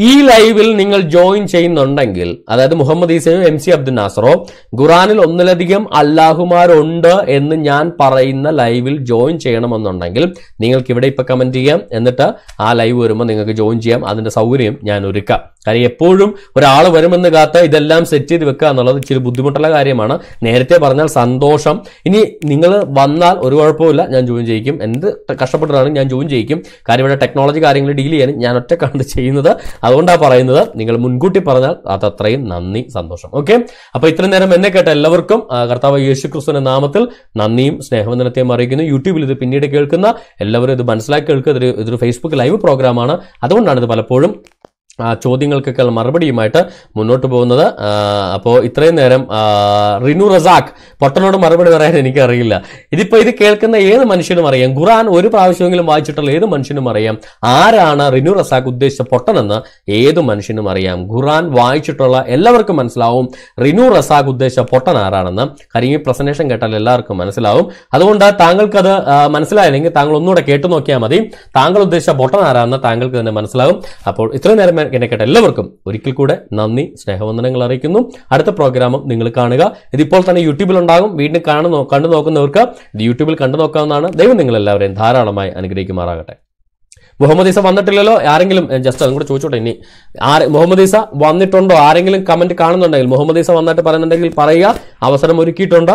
ഈ ലൈവിൽ നിങ്ങൾ ജോയിൻ ചെയ്യുന്നുണ്ടെങ്കിൽ അതായത് മുഹമ്മദ് ഈസയോ എം സി അബ്ദുൽ നാസറോ ഖുറാനിൽ ഒന്നിലധികം അല്ലാഹുമാരുണ്ട് എന്ന് ഞാൻ പറയുന്ന ലൈവിൽ ജോയിൻ ചെയ്യണമെന്നുണ്ടെങ്കിൽ നിങ്ങൾക്ക് ഇവിടെ ഇപ്പൊ കമന്റ് ചെയ്യാം എന്നിട്ട് ആ ലൈവ് വരുമ്പോൾ നിങ്ങൾക്ക് ജോയിൻ ചെയ്യാം അതിന്റെ സൗകര്യം ഞാൻ ഒരുക്കാം കാര്യം എപ്പോഴും ഒരാൾ വരുമെന്ന് കാത്ത ഇതെല്ലാം സെറ്റ് ചെയ്ത് വെക്കുക എന്നുള്ളത് ഇച്ചിരി ബുദ്ധിമുട്ടുള്ള കാര്യമാണ് നേരത്തെ പറഞ്ഞാൽ സന്തോഷം ഇനി നിങ്ങൾ വന്നാൽ ഒരു കുഴപ്പമില്ല ഞാൻ ജോയിൻ ചെയ്യിക്കും എന്ത് കഷ്ടപ്പെട്ടതാണ് ഞാൻ ജോയിൻ ചെയ്യിക്കും കാര്യം ഇവിടെ ടെക്നോളജി കാര്യങ്ങൾ ഡീൽ ചെയ്യാൻ ഞാൻ ഒറ്റ കണ്ട് ചെയ്യുന്നത് അതുകൊണ്ടാണ് പറയുന്നത് നിങ്ങൾ മുൻകൂട്ടി പറഞ്ഞാൽ അതത്രയും നന്ദി സന്തോഷം ഓക്കെ അപ്പോൾ ഇത്രയും നേരം എന്നെ കേട്ട എല്ലാവർക്കും കർത്താവ് യേശു ക്രിസ്തുവിന്റെ നാമത്തിൽ നന്ദിയും സ്നേഹവന്ദനത്തെയും അറിയിക്കുന്നു യൂട്യൂബിൽ ഇത് പിന്നീട് കേൾക്കുന്ന എല്ലാവരും ഇത് മനസ്സിലാക്കി കേൾക്കുക ഇതൊരു ഇതൊരു ഫേസ്ബുക്ക് ലൈവ് പ്രോഗ്രാമാണ് അതുകൊണ്ടാണ് ഇത് പലപ്പോഴും ആ ചോദ്യങ്ങൾക്കൊക്കെ മറുപടിയുമായിട്ട് മുന്നോട്ട് പോകുന്നത് അപ്പോൾ ഇത്രയും നേരം റിനു റസാഖ് പൊട്ടനോട് മറുപടി പറയാൻ എനിക്കറിയില്ല ഇതിപ്പോൾ ഇത് കേൾക്കുന്ന ഏത് മനുഷ്യനും അറിയാം ഖുറാൻ ഒരു പ്രാവശ്യമെങ്കിലും വായിച്ചിട്ടുള്ള ഏത് മനുഷ്യനും അറിയാം ആരാണ് റിനു റസാഖ് ഉദ്ദേശിച്ച പൊട്ടനെന്ന് ഏത് മനുഷ്യനും അറിയാം ഖുറാൻ വായിച്ചിട്ടുള്ള എല്ലാവർക്കും മനസ്സിലാവും റിനു റസാഖ് ഉദ്ദേശിച്ച പൊട്ടൻ ആരാണെന്ന് കാര്യം ഈ പ്രസന്റേഷൻ കേട്ടാൽ എല്ലാവർക്കും മനസ്സിലാവും അതുകൊണ്ട് താങ്കൾക്കത് മനസ്സിലായില്ലെങ്കിൽ താങ്കൾ ഒന്നുകൂടെ കേട്ടു നോക്കിയാൽ മതി താങ്കൾ ഉദ്ദേശിച്ച പൊട്ടൻ ആരാണെന്ന് താങ്കൾക്ക് തന്നെ മനസ്സിലാവും അപ്പോൾ ഇത്രയും നേരം കേൾക്കാൻ എന്നെ കേട്ട എല്ലാവർക്കും ഒരിക്കൽ കൂടെ നന്ദി സ്നേഹവന്ദനങ്ങൾ അറിയിക്കുന്നു അടുത്ത പ്രോഗ്രാമും നിങ്ങൾ കാണുക ഇതിപ്പോൾ തന്നെ യൂട്യൂബിൽ ഉണ്ടാകും വീണ്ടും കാണുന്നു കണ്ടു നോക്കുന്നവർക്ക് യൂട്യൂബിൽ കണ്ടു നോക്കാവുന്നതാണ് ദൈവം നിങ്ങളെല്ലാവരെയും ധാരാളമായി അനുഗ്രഹിക്കുമാറാകട്ടെ മുഹമ്മദ് ഈസ വന്നിട്ടില്ലല്ലോ ആരെങ്കിലും ജസ്റ്റ് അതും കൂടെ ചോദിച്ചോട്ടെ ഇനി ആര് മുഹമ്മദ് ഈസ വന്നിട്ടുണ്ടോ ആരെങ്കിലും കമന്റ് കാണുന്നുണ്ടെങ്കിൽ മുഹമ്മദ് ഈസ വന്നിട്ട് പറയുന്നുണ്ടെങ്കിൽ പറയുക അവസരം ഒരുക്കിയിട്ടുണ്ട്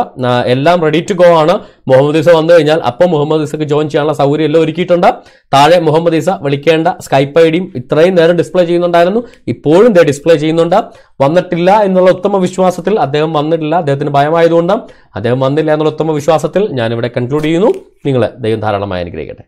എല്ലാം റെഡി ടു ഗോ ആണ് മുഹമ്മദ് ഈസ വന്നു കഴിഞ്ഞാൽ അപ്പം മുഹമ്മദ് ഈസക്ക് ജോയിൻ ചെയ്യാനുള്ള സൗകര്യം എല്ലാം ഒരുക്കിയിട്ടുണ്ട് താഴെ മുഹമ്മദ് ഈസ വിളിക്കേണ്ട സ്കൈപ്പ് ഐ ഡിയും ഇത്രയും നേരം ഡിസ്പ്ലേ ചെയ്യുന്നുണ്ടായിരുന്നു ഇപ്പോഴും ദേ ഡിസ്പ്ലേ ചെയ്യുന്നുണ്ട് വന്നിട്ടില്ല എന്നുള്ള ഉത്തമ വിശ്വാസത്തിൽ അദ്ദേഹം വന്നിട്ടില്ല അദ്ദേഹത്തിന് ഭയമായതുകൊണ്ട് അദ്ദേഹം വന്നില്ല എന്നുള്ള ഉത്തമ വിശ്വാസത്തിൽ ഞാനിവിടെ കൺക്ലൂഡ് ചെയ്യുന്നു നിങ്ങളെ ദൈവം ധാരാളമായി അനുഗ്രഹിക്കട്ടെ